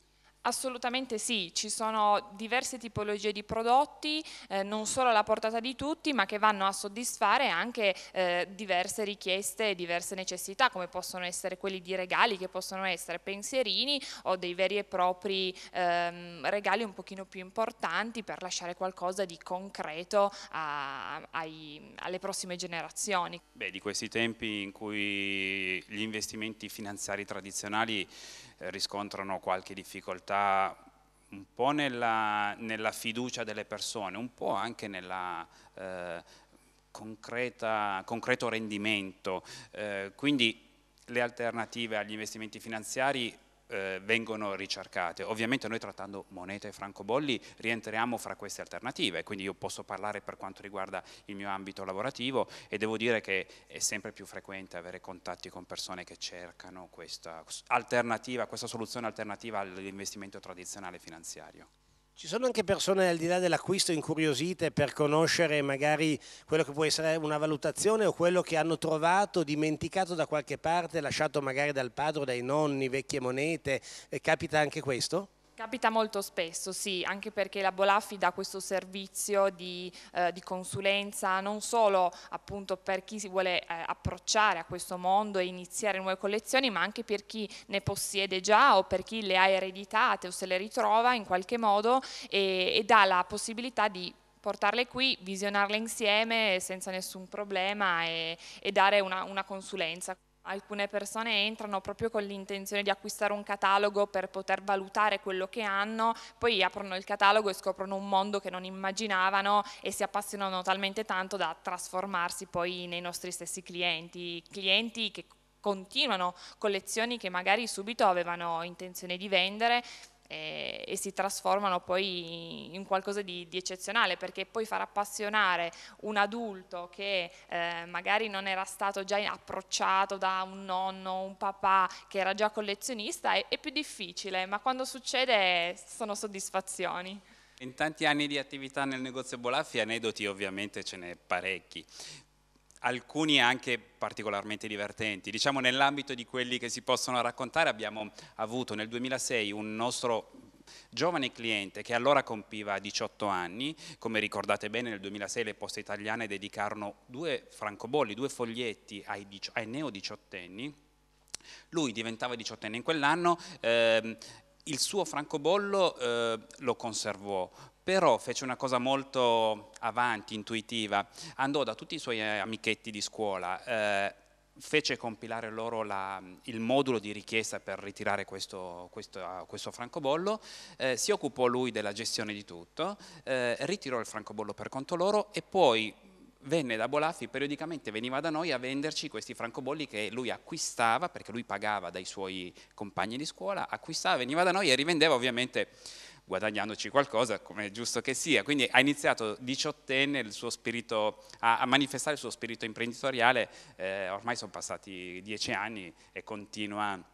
Assolutamente sì, ci sono diverse tipologie di prodotti, eh, non solo alla portata di tutti, ma che vanno a soddisfare anche eh, diverse richieste e diverse necessità, come possono essere quelli di regali, che possono essere pensierini o dei veri e propri ehm, regali un pochino più importanti per lasciare qualcosa di concreto a, ai, alle prossime generazioni. Beh, di questi tempi in cui gli investimenti finanziari tradizionali riscontrano qualche difficoltà un po' nella, nella, fiducia delle persone, un po' anche nel eh, concreto rendimento. Eh, quindi le alternative agli investimenti finanziari eh, vengono ricercate. Ovviamente noi trattando monete e francobolli rientriamo fra queste alternative, quindi io posso parlare per quanto riguarda il mio ambito lavorativo e devo dire che è sempre più frequente avere contatti con persone che cercano questa, alternativa, questa soluzione alternativa all'investimento tradizionale finanziario. Ci sono anche persone al di là dell'acquisto incuriosite per conoscere magari quello che può essere una valutazione o quello che hanno trovato, dimenticato da qualche parte, lasciato magari dal padre dai nonni, vecchie monete, eh, capita anche questo? Capita molto spesso, sì, anche perché la Bolaffi dà questo servizio di, eh, di consulenza non solo appunto, per chi si vuole eh, approcciare a questo mondo e iniziare nuove collezioni, ma anche per chi ne possiede già o per chi le ha ereditate o se le ritrova in qualche modo e, e dà la possibilità di portarle qui, visionarle insieme senza nessun problema e, e dare una, una consulenza alcune persone entrano proprio con l'intenzione di acquistare un catalogo per poter valutare quello che hanno, poi aprono il catalogo e scoprono un mondo che non immaginavano e si appassionano talmente tanto da trasformarsi poi nei nostri stessi clienti, clienti che continuano collezioni che magari subito avevano intenzione di vendere, eh, e si trasformano poi in qualcosa di, di, eccezionale perché poi far appassionare un adulto che eh, magari non era stato già approcciato da un nonno, un papà che era già collezionista è, è più difficile ma quando succede sono soddisfazioni. In tanti anni di attività nel negozio Bolaffi aneddoti ovviamente ce n'è parecchi, alcuni anche particolarmente divertenti. Diciamo nell'ambito di quelli che si possono raccontare abbiamo avuto nel 2006 un nostro giovane cliente che allora compiva 18 anni, come ricordate bene nel 2006 le poste italiane dedicarono due francobolli, due foglietti ai, ai neo diciottenni, lui diventava diciottenne in quell'anno, ehm, il suo francobollo eh, lo conservò, però fece una cosa molto avanti, intuitiva, andò da tutti i suoi eh, amichetti di scuola, eh, fece compilare loro la, il modulo di richiesta per ritirare questo, questo, eh, questo francobollo, eh, si occupò lui della gestione di tutto, eh, ritirò il francobollo per conto loro e poi venne da Bolaffi, periodicamente veniva da noi a venderci questi francobolli che lui acquistava, perché lui pagava dai suoi compagni di scuola, acquistava, veniva da noi e rivendeva ovviamente guadagnandoci qualcosa, come è giusto che sia. Quindi ha iniziato diciottenne spirito, a, a, manifestare il suo spirito imprenditoriale, eh, ormai sono passati dieci anni e continua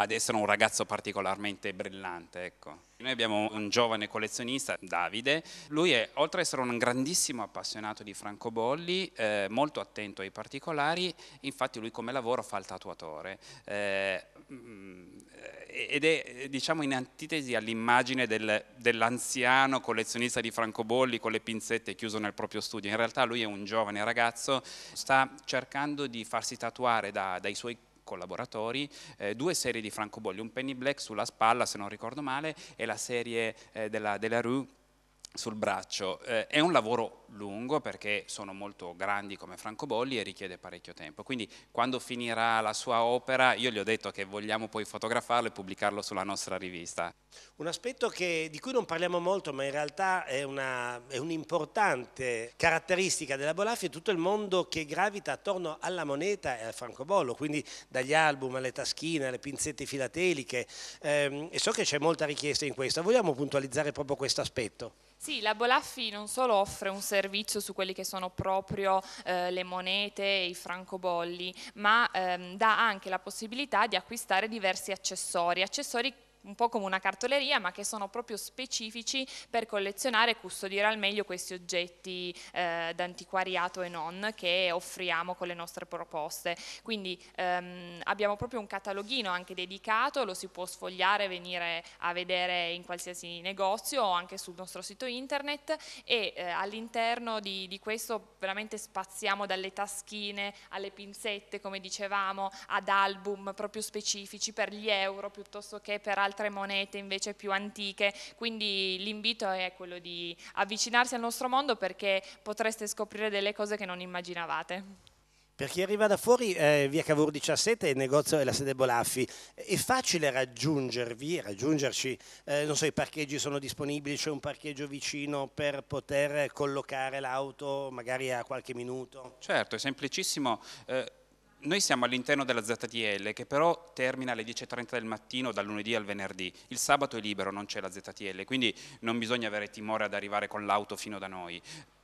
ad essere un ragazzo particolarmente brillante. Ecco. Noi abbiamo un giovane collezionista, Davide, lui è, oltre ad essere un grandissimo appassionato di francobolli, eh, molto attento ai particolari, infatti lui come lavoro fa il tatuatore. Eh, mm, eh, ed è eh, diciamo in antitesi all'immagine del, dell'anziano collezionista di francobolli con le pinzette chiuso nel proprio studio, in realtà lui è un giovane ragazzo, sta cercando di farsi tatuare da, dai suoi collaboratori, eh, due serie di francobolli, un penny black sulla spalla se non ricordo male e la serie eh, della, della Rue sul braccio. Eh, è un lavoro lungo perché sono molto grandi come francobolli e richiede parecchio tempo. Quindi quando finirà la sua opera, io gli ho detto che vogliamo poi fotografarlo e pubblicarlo sulla nostra rivista. Un aspetto che, di cui non parliamo molto, ma in realtà è, un'importante caratteristica della Bolaffi, è tutto il mondo che gravita attorno alla moneta e al francobollo, quindi dagli album alle taschine, alle pinzette filateliche. Eh, e so che c'è molta richiesta in questo. Vogliamo puntualizzare proprio questo aspetto? Sì, la Bolaffi non solo offre un servizio su quelli che sono proprio eh, le monete e i francobolli, ma ehm, dà anche la possibilità di acquistare diversi accessori, accessori un po' come una cartoleria, ma che sono proprio specifici per collezionare e custodire al meglio questi oggetti eh, d'antiquariato e non che offriamo con le nostre proposte. Quindi ehm, abbiamo proprio un cataloghino anche dedicato, lo si può sfogliare, venire a vedere in qualsiasi negozio o anche sul nostro sito internet e eh, all'interno di, di questo veramente spaziamo dalle taschine alle pinzette, come dicevamo, ad album proprio specifici per gli euro piuttosto che per altri altre monete invece più antiche, quindi l'invito è quello di avvicinarsi al nostro mondo perché potreste scoprire delle cose che non immaginavate. Per chi arriva da fuori, eh, via Cavour 17, il negozio è la sede Bolaffi, è facile raggiungervi, raggiungerci, eh, non so, i parcheggi sono disponibili, c'è un parcheggio vicino per poter collocare l'auto magari a qualche minuto? Certo, è semplicissimo. Eh noi siamo all'interno della ZTL che però termina alle 10.30 del mattino dal lunedì al venerdì, il sabato è libero, non c'è la ZTL, quindi non bisogna avere timore ad arrivare con l'auto fino da noi.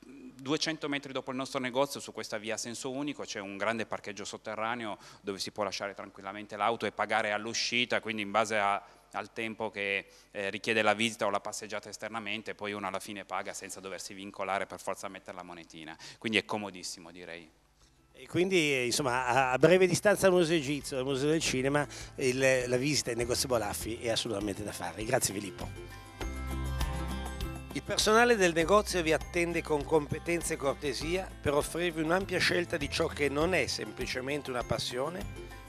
200 metri dopo il nostro negozio, su questa via a senso unico, c'è un grande parcheggio sotterraneo dove si può lasciare tranquillamente l'auto e pagare all'uscita, quindi in base a, al tempo che eh, richiede la visita o la passeggiata esternamente, poi uno alla fine paga senza doversi vincolare per forza a mettere la monetina. Quindi è comodissimo direi. E quindi insomma a breve distanza dal Museo Egizio, dal Museo del Cinema, il, la visita ai negozi Bolaffi è assolutamente da fare. Grazie Filippo. Il personale del negozio vi attende con competenza e cortesia per offrirvi un'ampia scelta di ciò che non è semplicemente una passione,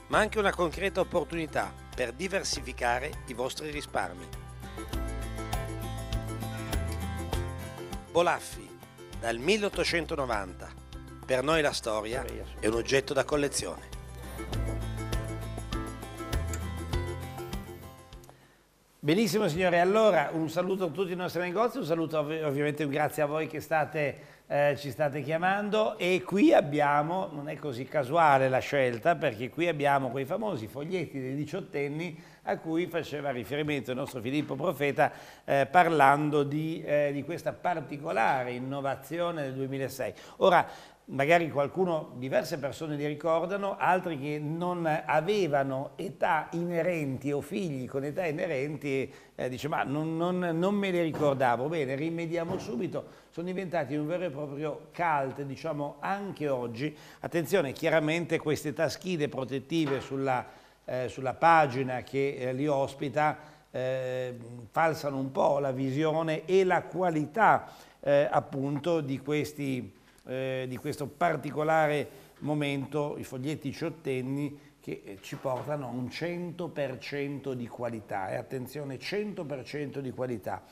ma anche una concreta opportunità per diversificare i vostri risparmi. Bolaffi, dal 1890 per noi la storia è un oggetto da collezione. Benissimo signore, allora un saluto a tutti i nostri negozi, un saluto ov ovviamente un grazie a voi che state, eh, ci state chiamando e qui abbiamo, non è così casuale la scelta, perché qui abbiamo quei famosi foglietti dei diciottenni a cui faceva riferimento il nostro Filippo Profeta eh, parlando di, eh, di, questa particolare innovazione del 2006. Ora, magari qualcuno, diverse persone li ricordano, altri che non avevano età inerenti o figli con età inerenti, eh, dice ma non, non, non, me le ricordavo, bene, rimediamo subito, sono diventati un vero e proprio cult, diciamo anche oggi. Attenzione, chiaramente queste taschide protettive sulla, eh, sulla pagina che eh, li ospita eh, falsano un po' la visione e la qualità eh, appunto di questi eh, di questo particolare momento, i foglietti ciottenni che eh, ci portano a un 100% di qualità e attenzione 100% di qualità.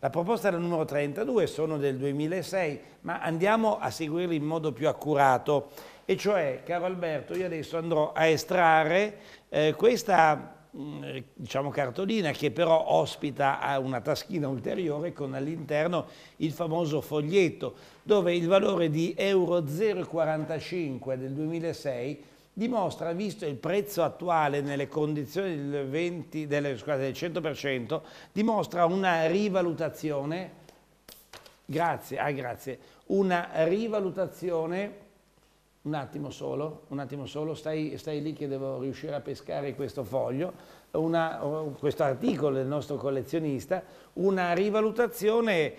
La proposta era numero 32, sono del 2006, ma andiamo a seguirli in modo più accurato. E cioè, caro Alberto, io adesso andrò a estrarre eh, questa Mm, eh, diciamo cartolina che però ospita una taschina ulteriore con all'interno il famoso foglietto dove il valore di euro 0,45 del 2006 dimostra, visto il prezzo attuale nelle condizioni del, 20, del, scusate, del 100%, dimostra una rivalutazione, grazie, ah, grazie, una rivalutazione un attimo solo, un attimo solo, stai, stai, lì che devo riuscire a pescare questo foglio, una, questo articolo del nostro collezionista, una rivalutazione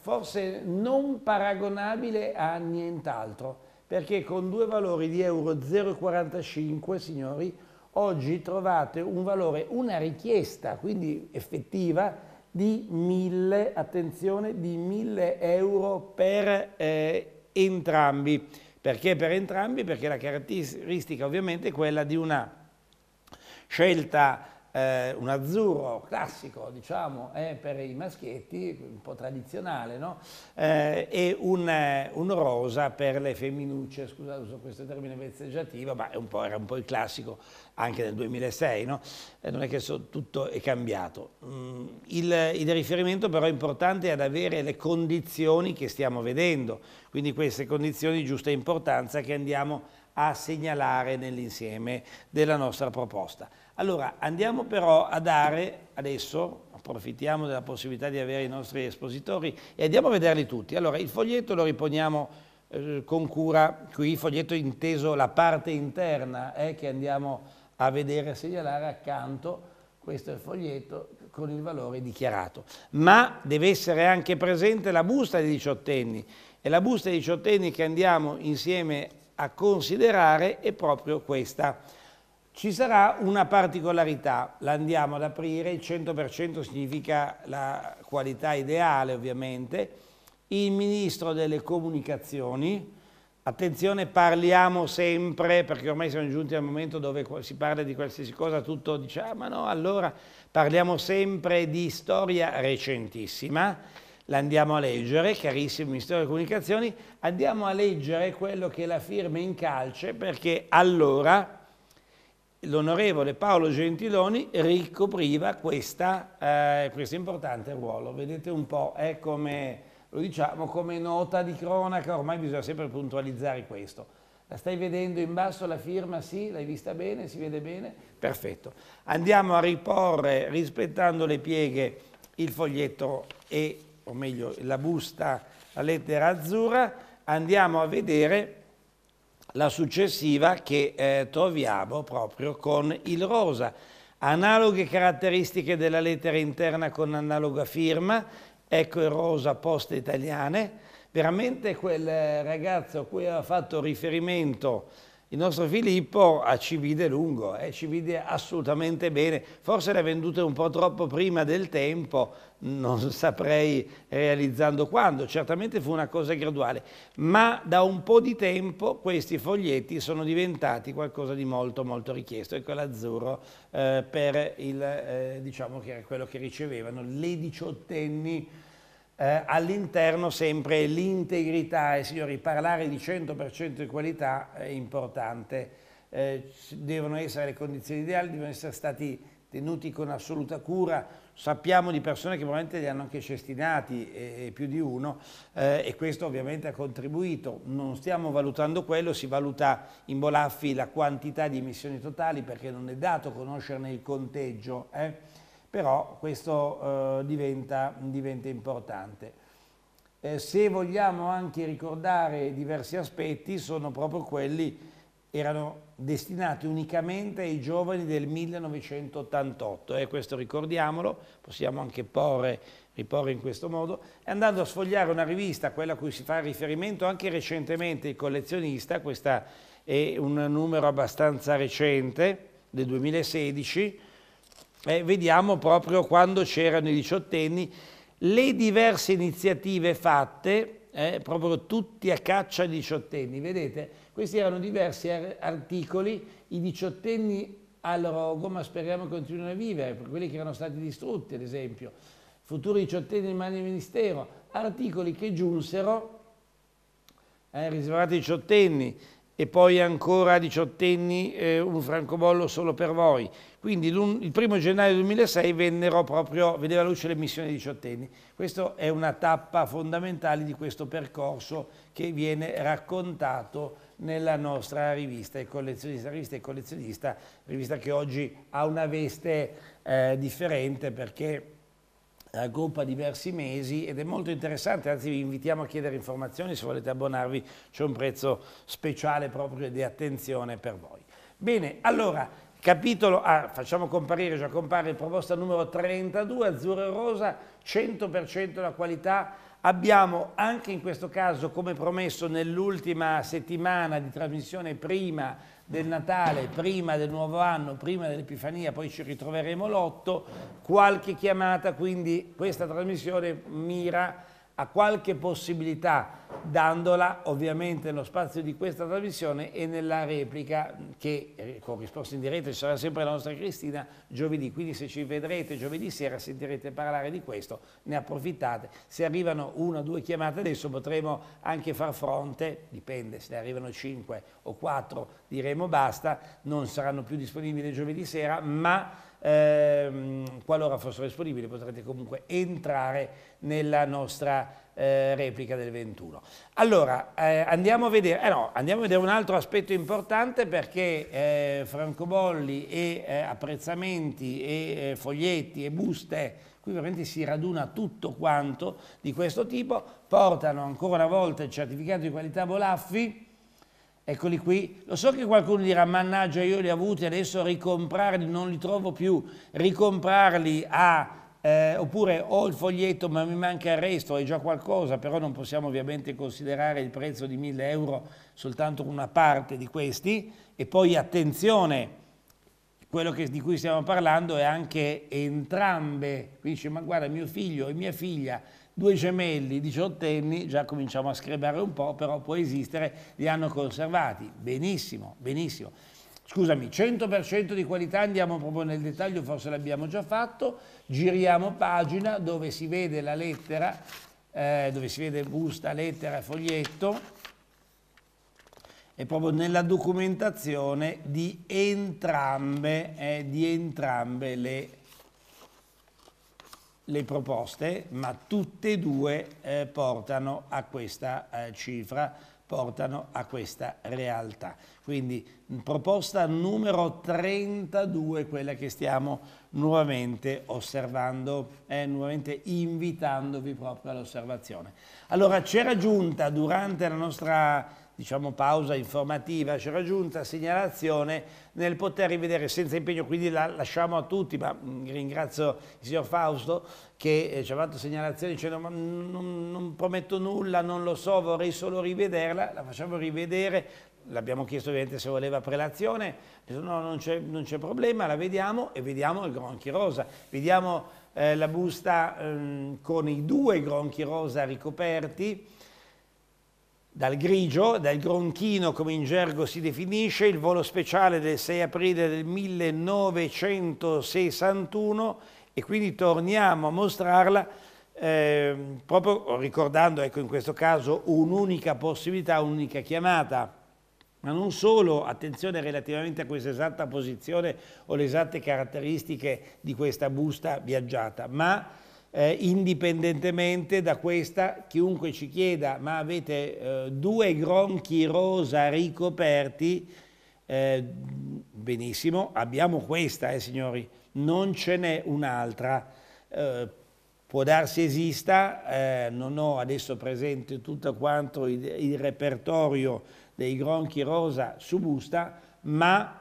forse non paragonabile a nient'altro, perché con due valori di euro 0,45, signori, oggi trovate un valore, una richiesta, quindi effettiva, di 1000, attenzione, di 1000 euro per eh, entrambi. Perché per entrambi? Perché la caratteristica ovviamente è quella di una scelta eh, un azzurro classico, diciamo, eh, per i maschietti, un po' tradizionale, no? eh, e un, eh, un, rosa per le femminucce, scusate, uso questo termine vezzeggiativo, ma un era un po' il classico anche nel 2006, no? Eh, non è che so, tutto è cambiato. Mm, il, il riferimento però è importante ad avere le condizioni che stiamo vedendo, quindi queste condizioni di giusta importanza che andiamo a segnalare nell'insieme della nostra proposta. Allora, andiamo però a dare adesso, approfittiamo della possibilità di avere i nostri espositori e andiamo a vederli tutti. Allora, il foglietto lo riponiamo eh, con cura qui, foglietto inteso la parte interna eh, che andiamo a vedere, a segnalare accanto. Questo è il foglietto con il valore dichiarato. Ma deve essere anche presente la busta dei diciottenni e la busta dei diciottenni che andiamo insieme a considerare è proprio questa ci sarà una particolarità, l'andiamo ad aprire, il 100% significa la qualità ideale ovviamente, il Ministro delle Comunicazioni, attenzione parliamo sempre perché ormai siamo giunti al momento dove si parla di qualsiasi cosa, tutto dice ah, ma no allora parliamo sempre di storia recentissima, l'andiamo a leggere, carissimo ministro delle Comunicazioni, andiamo a leggere quello che la firma in calce perché allora l'onorevole Paolo Gentiloni ricopriva questa, eh, questo importante ruolo. Vedete un po', è come, lo diciamo, come nota di cronaca, ormai bisogna sempre puntualizzare questo. La stai vedendo in basso la firma? Sì, l'hai vista bene? Si vede bene? Perfetto. Andiamo a riporre, rispettando le pieghe, il foglietto e, o meglio, la busta, la lettera azzurra. Andiamo a vedere la successiva che eh, troviamo proprio con il rosa. Analoghe caratteristiche della lettera interna con analoga firma, ecco il rosa poste italiane, veramente quel eh, ragazzo a cui aveva fatto riferimento il nostro Filippo a ah, ci vide lungo, eh, ci vide assolutamente bene, forse le ha vendute un po' troppo prima del tempo, non saprei realizzando quando, certamente fu una cosa graduale, ma da un po' di tempo questi foglietti sono diventati qualcosa di molto molto richiesto, ecco l'azzurro eh, per il, eh, diciamo che era quello che ricevevano le diciottenni eh, all'interno sempre l'integrità e signori parlare di 100% di qualità è importante, eh, devono essere le condizioni ideali, devono essere stati tenuti con assoluta cura, sappiamo di persone che probabilmente li hanno anche cestinati e, e più di uno eh, e questo ovviamente ha contribuito, non stiamo valutando quello, si valuta in Bolaffi la quantità di emissioni totali perché non è dato conoscerne il conteggio. Eh? però questo eh, diventa, diventa, importante. Eh, se vogliamo anche ricordare diversi aspetti, sono proprio quelli che erano destinati unicamente ai giovani del 1988, eh, questo ricordiamolo, possiamo anche porre, riporre in questo modo, e andando a sfogliare una rivista, quella a cui si fa riferimento anche recentemente il collezionista, questo è un numero abbastanza recente, del 2016, eh, vediamo proprio quando c'erano i diciottenni le diverse iniziative fatte, eh, proprio tutti a caccia ai diciottenni, vedete? Questi erano diversi articoli, i diciottenni al rogo, ma speriamo che continuino a vivere, per quelli che erano stati distrutti, ad esempio, futuri diciottenni in mano del Ministero, articoli che giunsero, eh, riservati ai diciottenni, e poi ancora diciottenni eh, un francobollo solo per voi, quindi il primo gennaio 2006 vennero proprio, vedeva la luce l'emissione dei diciottenni. Questa è una tappa fondamentale di questo percorso che viene raccontato nella nostra rivista Il Collezionista, rivista Il Collezionista, rivista che oggi ha una veste eh, differente perché raggruppa diversi mesi ed è molto interessante, anzi vi invitiamo a chiedere informazioni, se volete abbonarvi c'è un prezzo speciale proprio di attenzione per voi. Bene, allora Capitolo A, ah, facciamo comparire, già compare proposta numero 32, azzurro e rosa, 100% la qualità. Abbiamo anche in questo caso, come promesso nell'ultima settimana di trasmissione prima del Natale, prima del nuovo anno, prima dell'Epifania, poi ci ritroveremo l'otto, qualche chiamata, quindi questa trasmissione mira a ha qualche possibilità dandola ovviamente nello spazio di questa trasmissione e nella replica che eh, con risposte in diretta ci sarà sempre la nostra Cristina giovedì, quindi se ci vedrete giovedì sera sentirete parlare di questo, ne approfittate, se arrivano una o due chiamate adesso potremo anche far fronte, dipende se ne arrivano cinque o quattro diremo basta, non saranno più disponibili giovedì sera ma ehm, qualora fossero disponibili potrete comunque entrare nella nostra eh, replica del 21. Allora, eh, andiamo, a vedere, eh no, andiamo, a vedere, un altro aspetto importante perché eh, francobolli e eh, apprezzamenti e eh, foglietti e buste qui veramente si raduna tutto quanto di questo tipo, portano ancora una volta il certificato di qualità Bolaffi, Eccoli qui, lo so che qualcuno dirà mannaggia io li ho avuti adesso ricomprarli, non li trovo più, ricomprarli a, eh, oppure ho il foglietto ma mi manca il resto, è già qualcosa, però non possiamo ovviamente considerare il prezzo di 1000 euro soltanto una parte di questi e poi attenzione, quello che, di cui stiamo parlando è anche entrambe, qui dice ma guarda mio figlio e mia figlia due gemelli diciottenni, già cominciamo a screbare un po', però può esistere, li hanno conservati. Benissimo, benissimo. Scusami, 100% di qualità, andiamo proprio nel dettaglio, forse l'abbiamo già fatto, giriamo pagina dove si vede la lettera, eh, dove si vede busta, lettera, foglietto, è proprio nella documentazione di entrambe, eh, di entrambe le le proposte, ma tutte e due eh, portano a questa eh, cifra, portano a questa realtà. Quindi proposta numero 32, quella che stiamo nuovamente osservando, eh, nuovamente invitandovi proprio all'osservazione. Allora c'era giunta durante la nostra diciamo, pausa informativa c'era giunta, segnalazione nel poter rivedere senza impegno, quindi la lasciamo a tutti, ma mm, ringrazio il signor Fausto che eh, ci ha fatto segnalazione dicendo cioè, ma non, non prometto nulla, non lo so, vorrei solo rivederla, la facciamo rivedere, l'abbiamo chiesto ovviamente se voleva prelazione, detto, no non c'è problema, la vediamo e vediamo il gronchi rosa, vediamo eh, la busta ehm, con i due gronchi rosa ricoperti, dal grigio, dal gronchino come in gergo si definisce, il volo speciale del 6 aprile del 1961 e quindi torniamo a mostrarla eh, proprio ricordando ecco, in questo caso un'unica possibilità, un'unica chiamata. Ma non solo, attenzione relativamente a questa esatta posizione o le esatte caratteristiche di questa busta viaggiata, ma eh, indipendentemente da questa, chiunque ci chieda, ma avete eh, due gronchi rosa ricoperti, eh, benissimo, abbiamo questa, eh, signori, non ce n'è un'altra. Eh, può darsi esista, eh, non ho adesso presente tutto quanto il, il repertorio dei gronchi rosa su busta, ma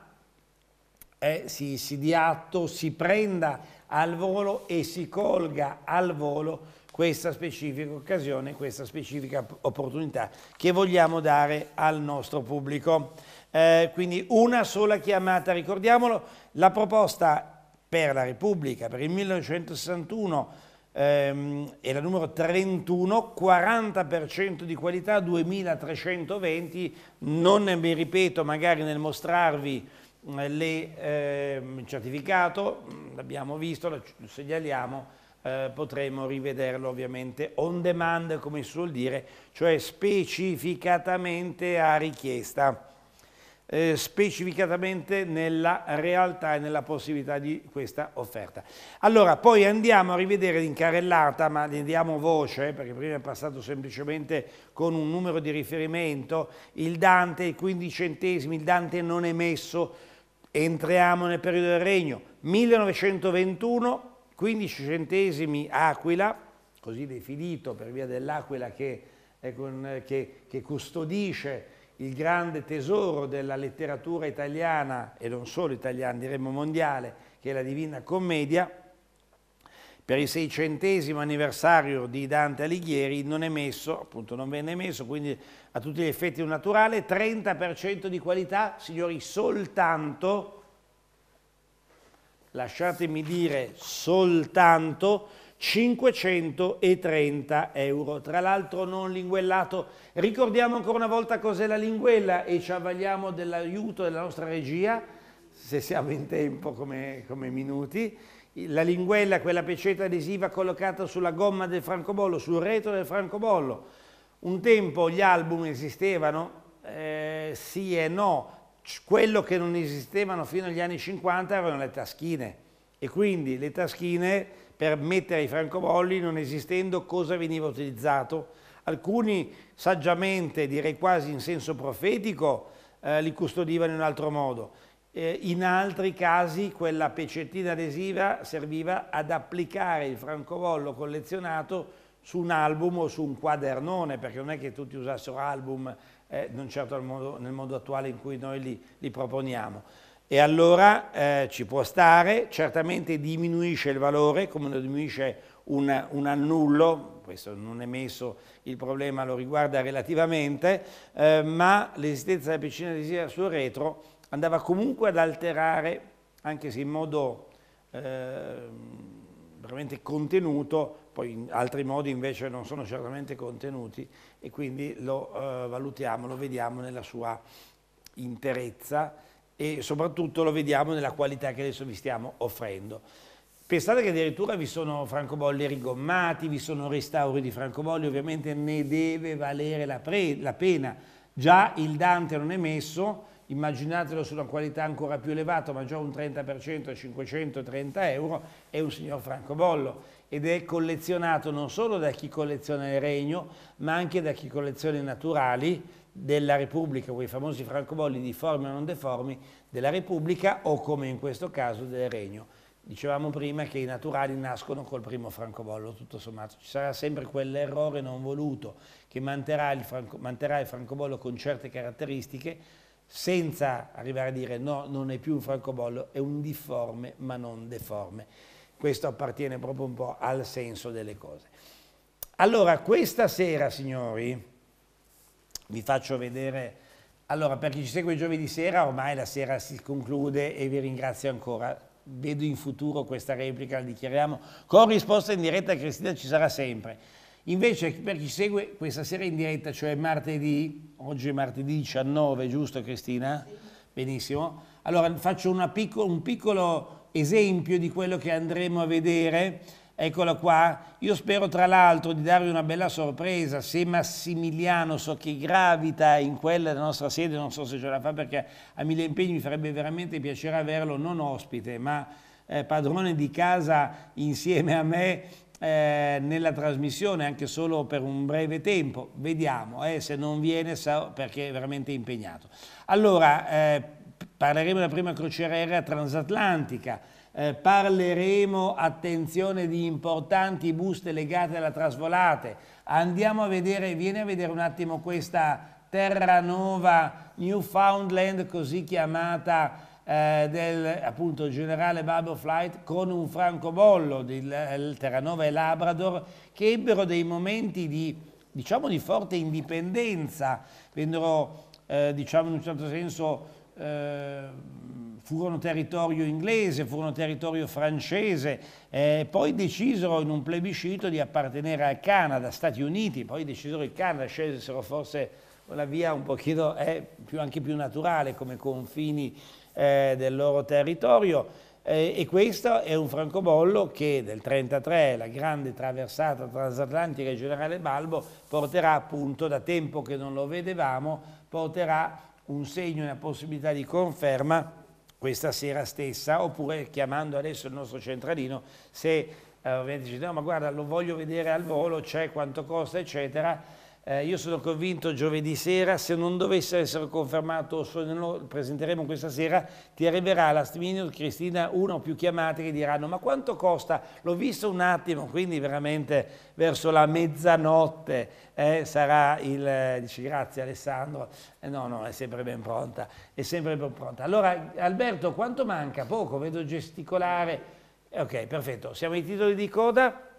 eh, si, si dia atto, si prenda al volo e si colga al volo questa specifica occasione, questa specifica opportunità che vogliamo dare al nostro pubblico. Eh, quindi una sola chiamata, ricordiamolo, la proposta per la Repubblica per il 1961 ehm, è la numero 31, 40% di qualità, 2320, non vi ripeto magari nel mostrarvi eh, le, eh, certificato, mm, l'abbiamo visto, lo segnaliamo, eh, potremo rivederlo ovviamente on demand, come si suol dire, cioè specificatamente a richiesta, eh, specificatamente nella realtà e nella possibilità di questa offerta. Allora, poi andiamo a rivedere l'incarellata, ma ne diamo voce, perché prima è passato semplicemente con un numero di riferimento, il Dante, i centesimi, il Dante non emesso, Entriamo nel periodo del regno, 1921, 15 centesimi Aquila, così definito per via dell'Aquila che, che, che custodisce il grande tesoro della letteratura italiana e non solo italiana, diremmo mondiale, che è la Divina Commedia, per il seicentesimo anniversario di Dante Alighieri non è messo, appunto non venne messo, quindi a tutti gli effetti un naturale, 30% di qualità, signori, soltanto, lasciatemi dire soltanto, 530 euro. Tra l'altro non linguellato, ricordiamo ancora una volta cos'è la linguella e ci avvaliamo dell'aiuto della nostra regia, se siamo in tempo come, come minuti, la linguella, quella pecetta adesiva collocata sulla gomma del francobollo, sul retro del francobollo. Un tempo gli album esistevano? Eh, sì e no. Quello che non esistevano fino agli anni 50 erano le taschine e quindi le taschine per mettere i francobolli non esistendo cosa veniva utilizzato. Alcuni saggiamente, direi quasi in senso profetico, eh, li custodivano in un altro modo eh, in altri casi quella pecettina adesiva serviva ad applicare il francobollo collezionato su un album o su un quadernone, perché non è che tutti usassero album, eh, non certo nel modo, nel mondo, attuale in cui noi li, li proponiamo. E allora eh, ci può stare, certamente diminuisce il valore, come lo diminuisce un, un, annullo, questo non è messo, il problema lo riguarda relativamente, eh, ma l'esistenza della piscina adesiva sul retro andava comunque ad alterare, anche se in modo eh, veramente contenuto, poi in altri modi invece non sono certamente contenuti e quindi lo eh, valutiamo, lo vediamo nella sua interezza e soprattutto lo vediamo nella qualità che adesso vi stiamo offrendo. Pensate che addirittura vi sono francobolli rigommati, vi sono restauri di francobolli, ovviamente ne deve valere la, la pena. Già il Dante non è messo, immaginatelo su una qualità ancora più elevata, ma già un 30% a 530 euro, è un signor francobollo ed è collezionato non solo da chi colleziona il regno, ma anche da chi colleziona i naturali della Repubblica, quei famosi francobolli difformi o non deformi della Repubblica o come in questo caso del regno. Dicevamo prima che i naturali nascono col primo francobollo, tutto sommato. Ci sarà sempre quell'errore non voluto che manterrà il, franco, manterrà il francobollo con certe caratteristiche, senza arrivare a dire no, non è più un francobollo, è un difforme ma non deforme. Questo appartiene proprio un po' al senso delle cose. Allora, questa sera, signori, vi faccio vedere... Allora, per chi ci segue giovedì sera, ormai la sera si conclude e vi ringrazio ancora. Vedo in futuro questa replica, la dichiariamo, con risposta in diretta, Cristina ci sarà sempre. Invece per chi segue questa sera in diretta, cioè martedì, oggi è martedì 19, giusto Cristina? Sì. Benissimo. Allora faccio picco, un piccolo esempio di quello che andremo a vedere. Eccolo qua. Io spero tra l'altro di darvi una bella sorpresa. Se Massimiliano, so che gravita in quella della nostra sede, non so se ce la fa perché a mille impegni mi farebbe veramente piacere averlo non ospite, ma eh, padrone di casa insieme a me eh, nella trasmissione anche solo per un breve tempo, vediamo eh, se non viene so, perché è veramente impegnato. Allora, eh, parleremo della prima crociera aerea transatlantica, eh, parleremo, attenzione, di importanti buste legate alla trasvolate, andiamo a vedere, vieni a vedere un attimo questa terra nova Newfoundland così chiamata eh, del appunto, generale Barbo Flight con un francobollo del Terranova e Labrador che ebbero dei momenti di, diciamo, di forte indipendenza, vennero eh, diciamo in un certo senso eh, furono territorio inglese, furono territorio francese, eh, poi decisero in un plebiscito di appartenere al Canada, Stati Uniti, poi decisero il Canada, scelsero forse la via un pochino eh, più, anche più naturale come confini eh, del loro territorio eh, e questo è un francobollo che nel 1933, la grande traversata transatlantica e generale Balbo, porterà appunto, da tempo che non lo vedevamo, porterà un segno, una possibilità di conferma questa sera stessa, oppure chiamando adesso il nostro centralino, se eh, ovviamente dice no ma guarda lo voglio vedere al volo, c'è quanto costa eccetera, eh, io sono convinto giovedì sera, se non dovesse essere confermato Sonello, presenteremo questa sera, ti arriverà last minute Cristina una o più chiamate che diranno ma quanto costa? L'ho visto un attimo, quindi veramente verso la mezzanotte eh, sarà il... Eh, dici grazie Alessandro, eh, no no è sempre ben pronta, è sempre ben pronta. Allora Alberto quanto manca? Poco, vedo gesticolare, ok perfetto, siamo ai titoli di coda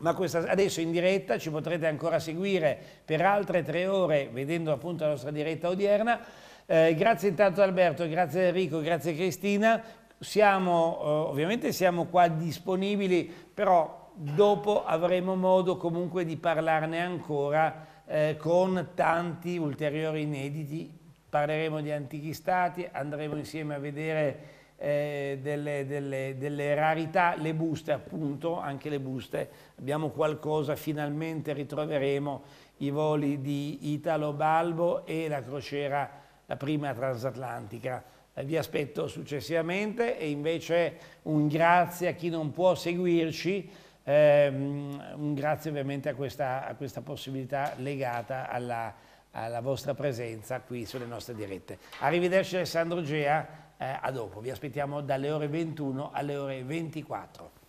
ma questa, adesso in diretta ci potrete ancora seguire per altre tre ore vedendo appunto la nostra diretta odierna. Eh, grazie intanto Alberto, grazie Enrico, grazie Cristina. Siamo, eh, ovviamente siamo qua disponibili, però dopo avremo modo comunque di parlarne ancora eh, con tanti ulteriori inediti. Parleremo di antichi stati, andremo insieme a vedere eh, delle, delle, delle, rarità, le buste appunto, anche le buste, abbiamo qualcosa, finalmente ritroveremo i voli di Italo Balbo e la crociera, la prima transatlantica. Eh, vi aspetto successivamente e invece un grazie a chi non può seguirci, ehm, un grazie ovviamente a questa, a questa possibilità legata alla alla vostra presenza qui sulle nostre dirette. Arrivederci Alessandro Gea, eh, a dopo, vi aspettiamo dalle ore 21 alle ore 24.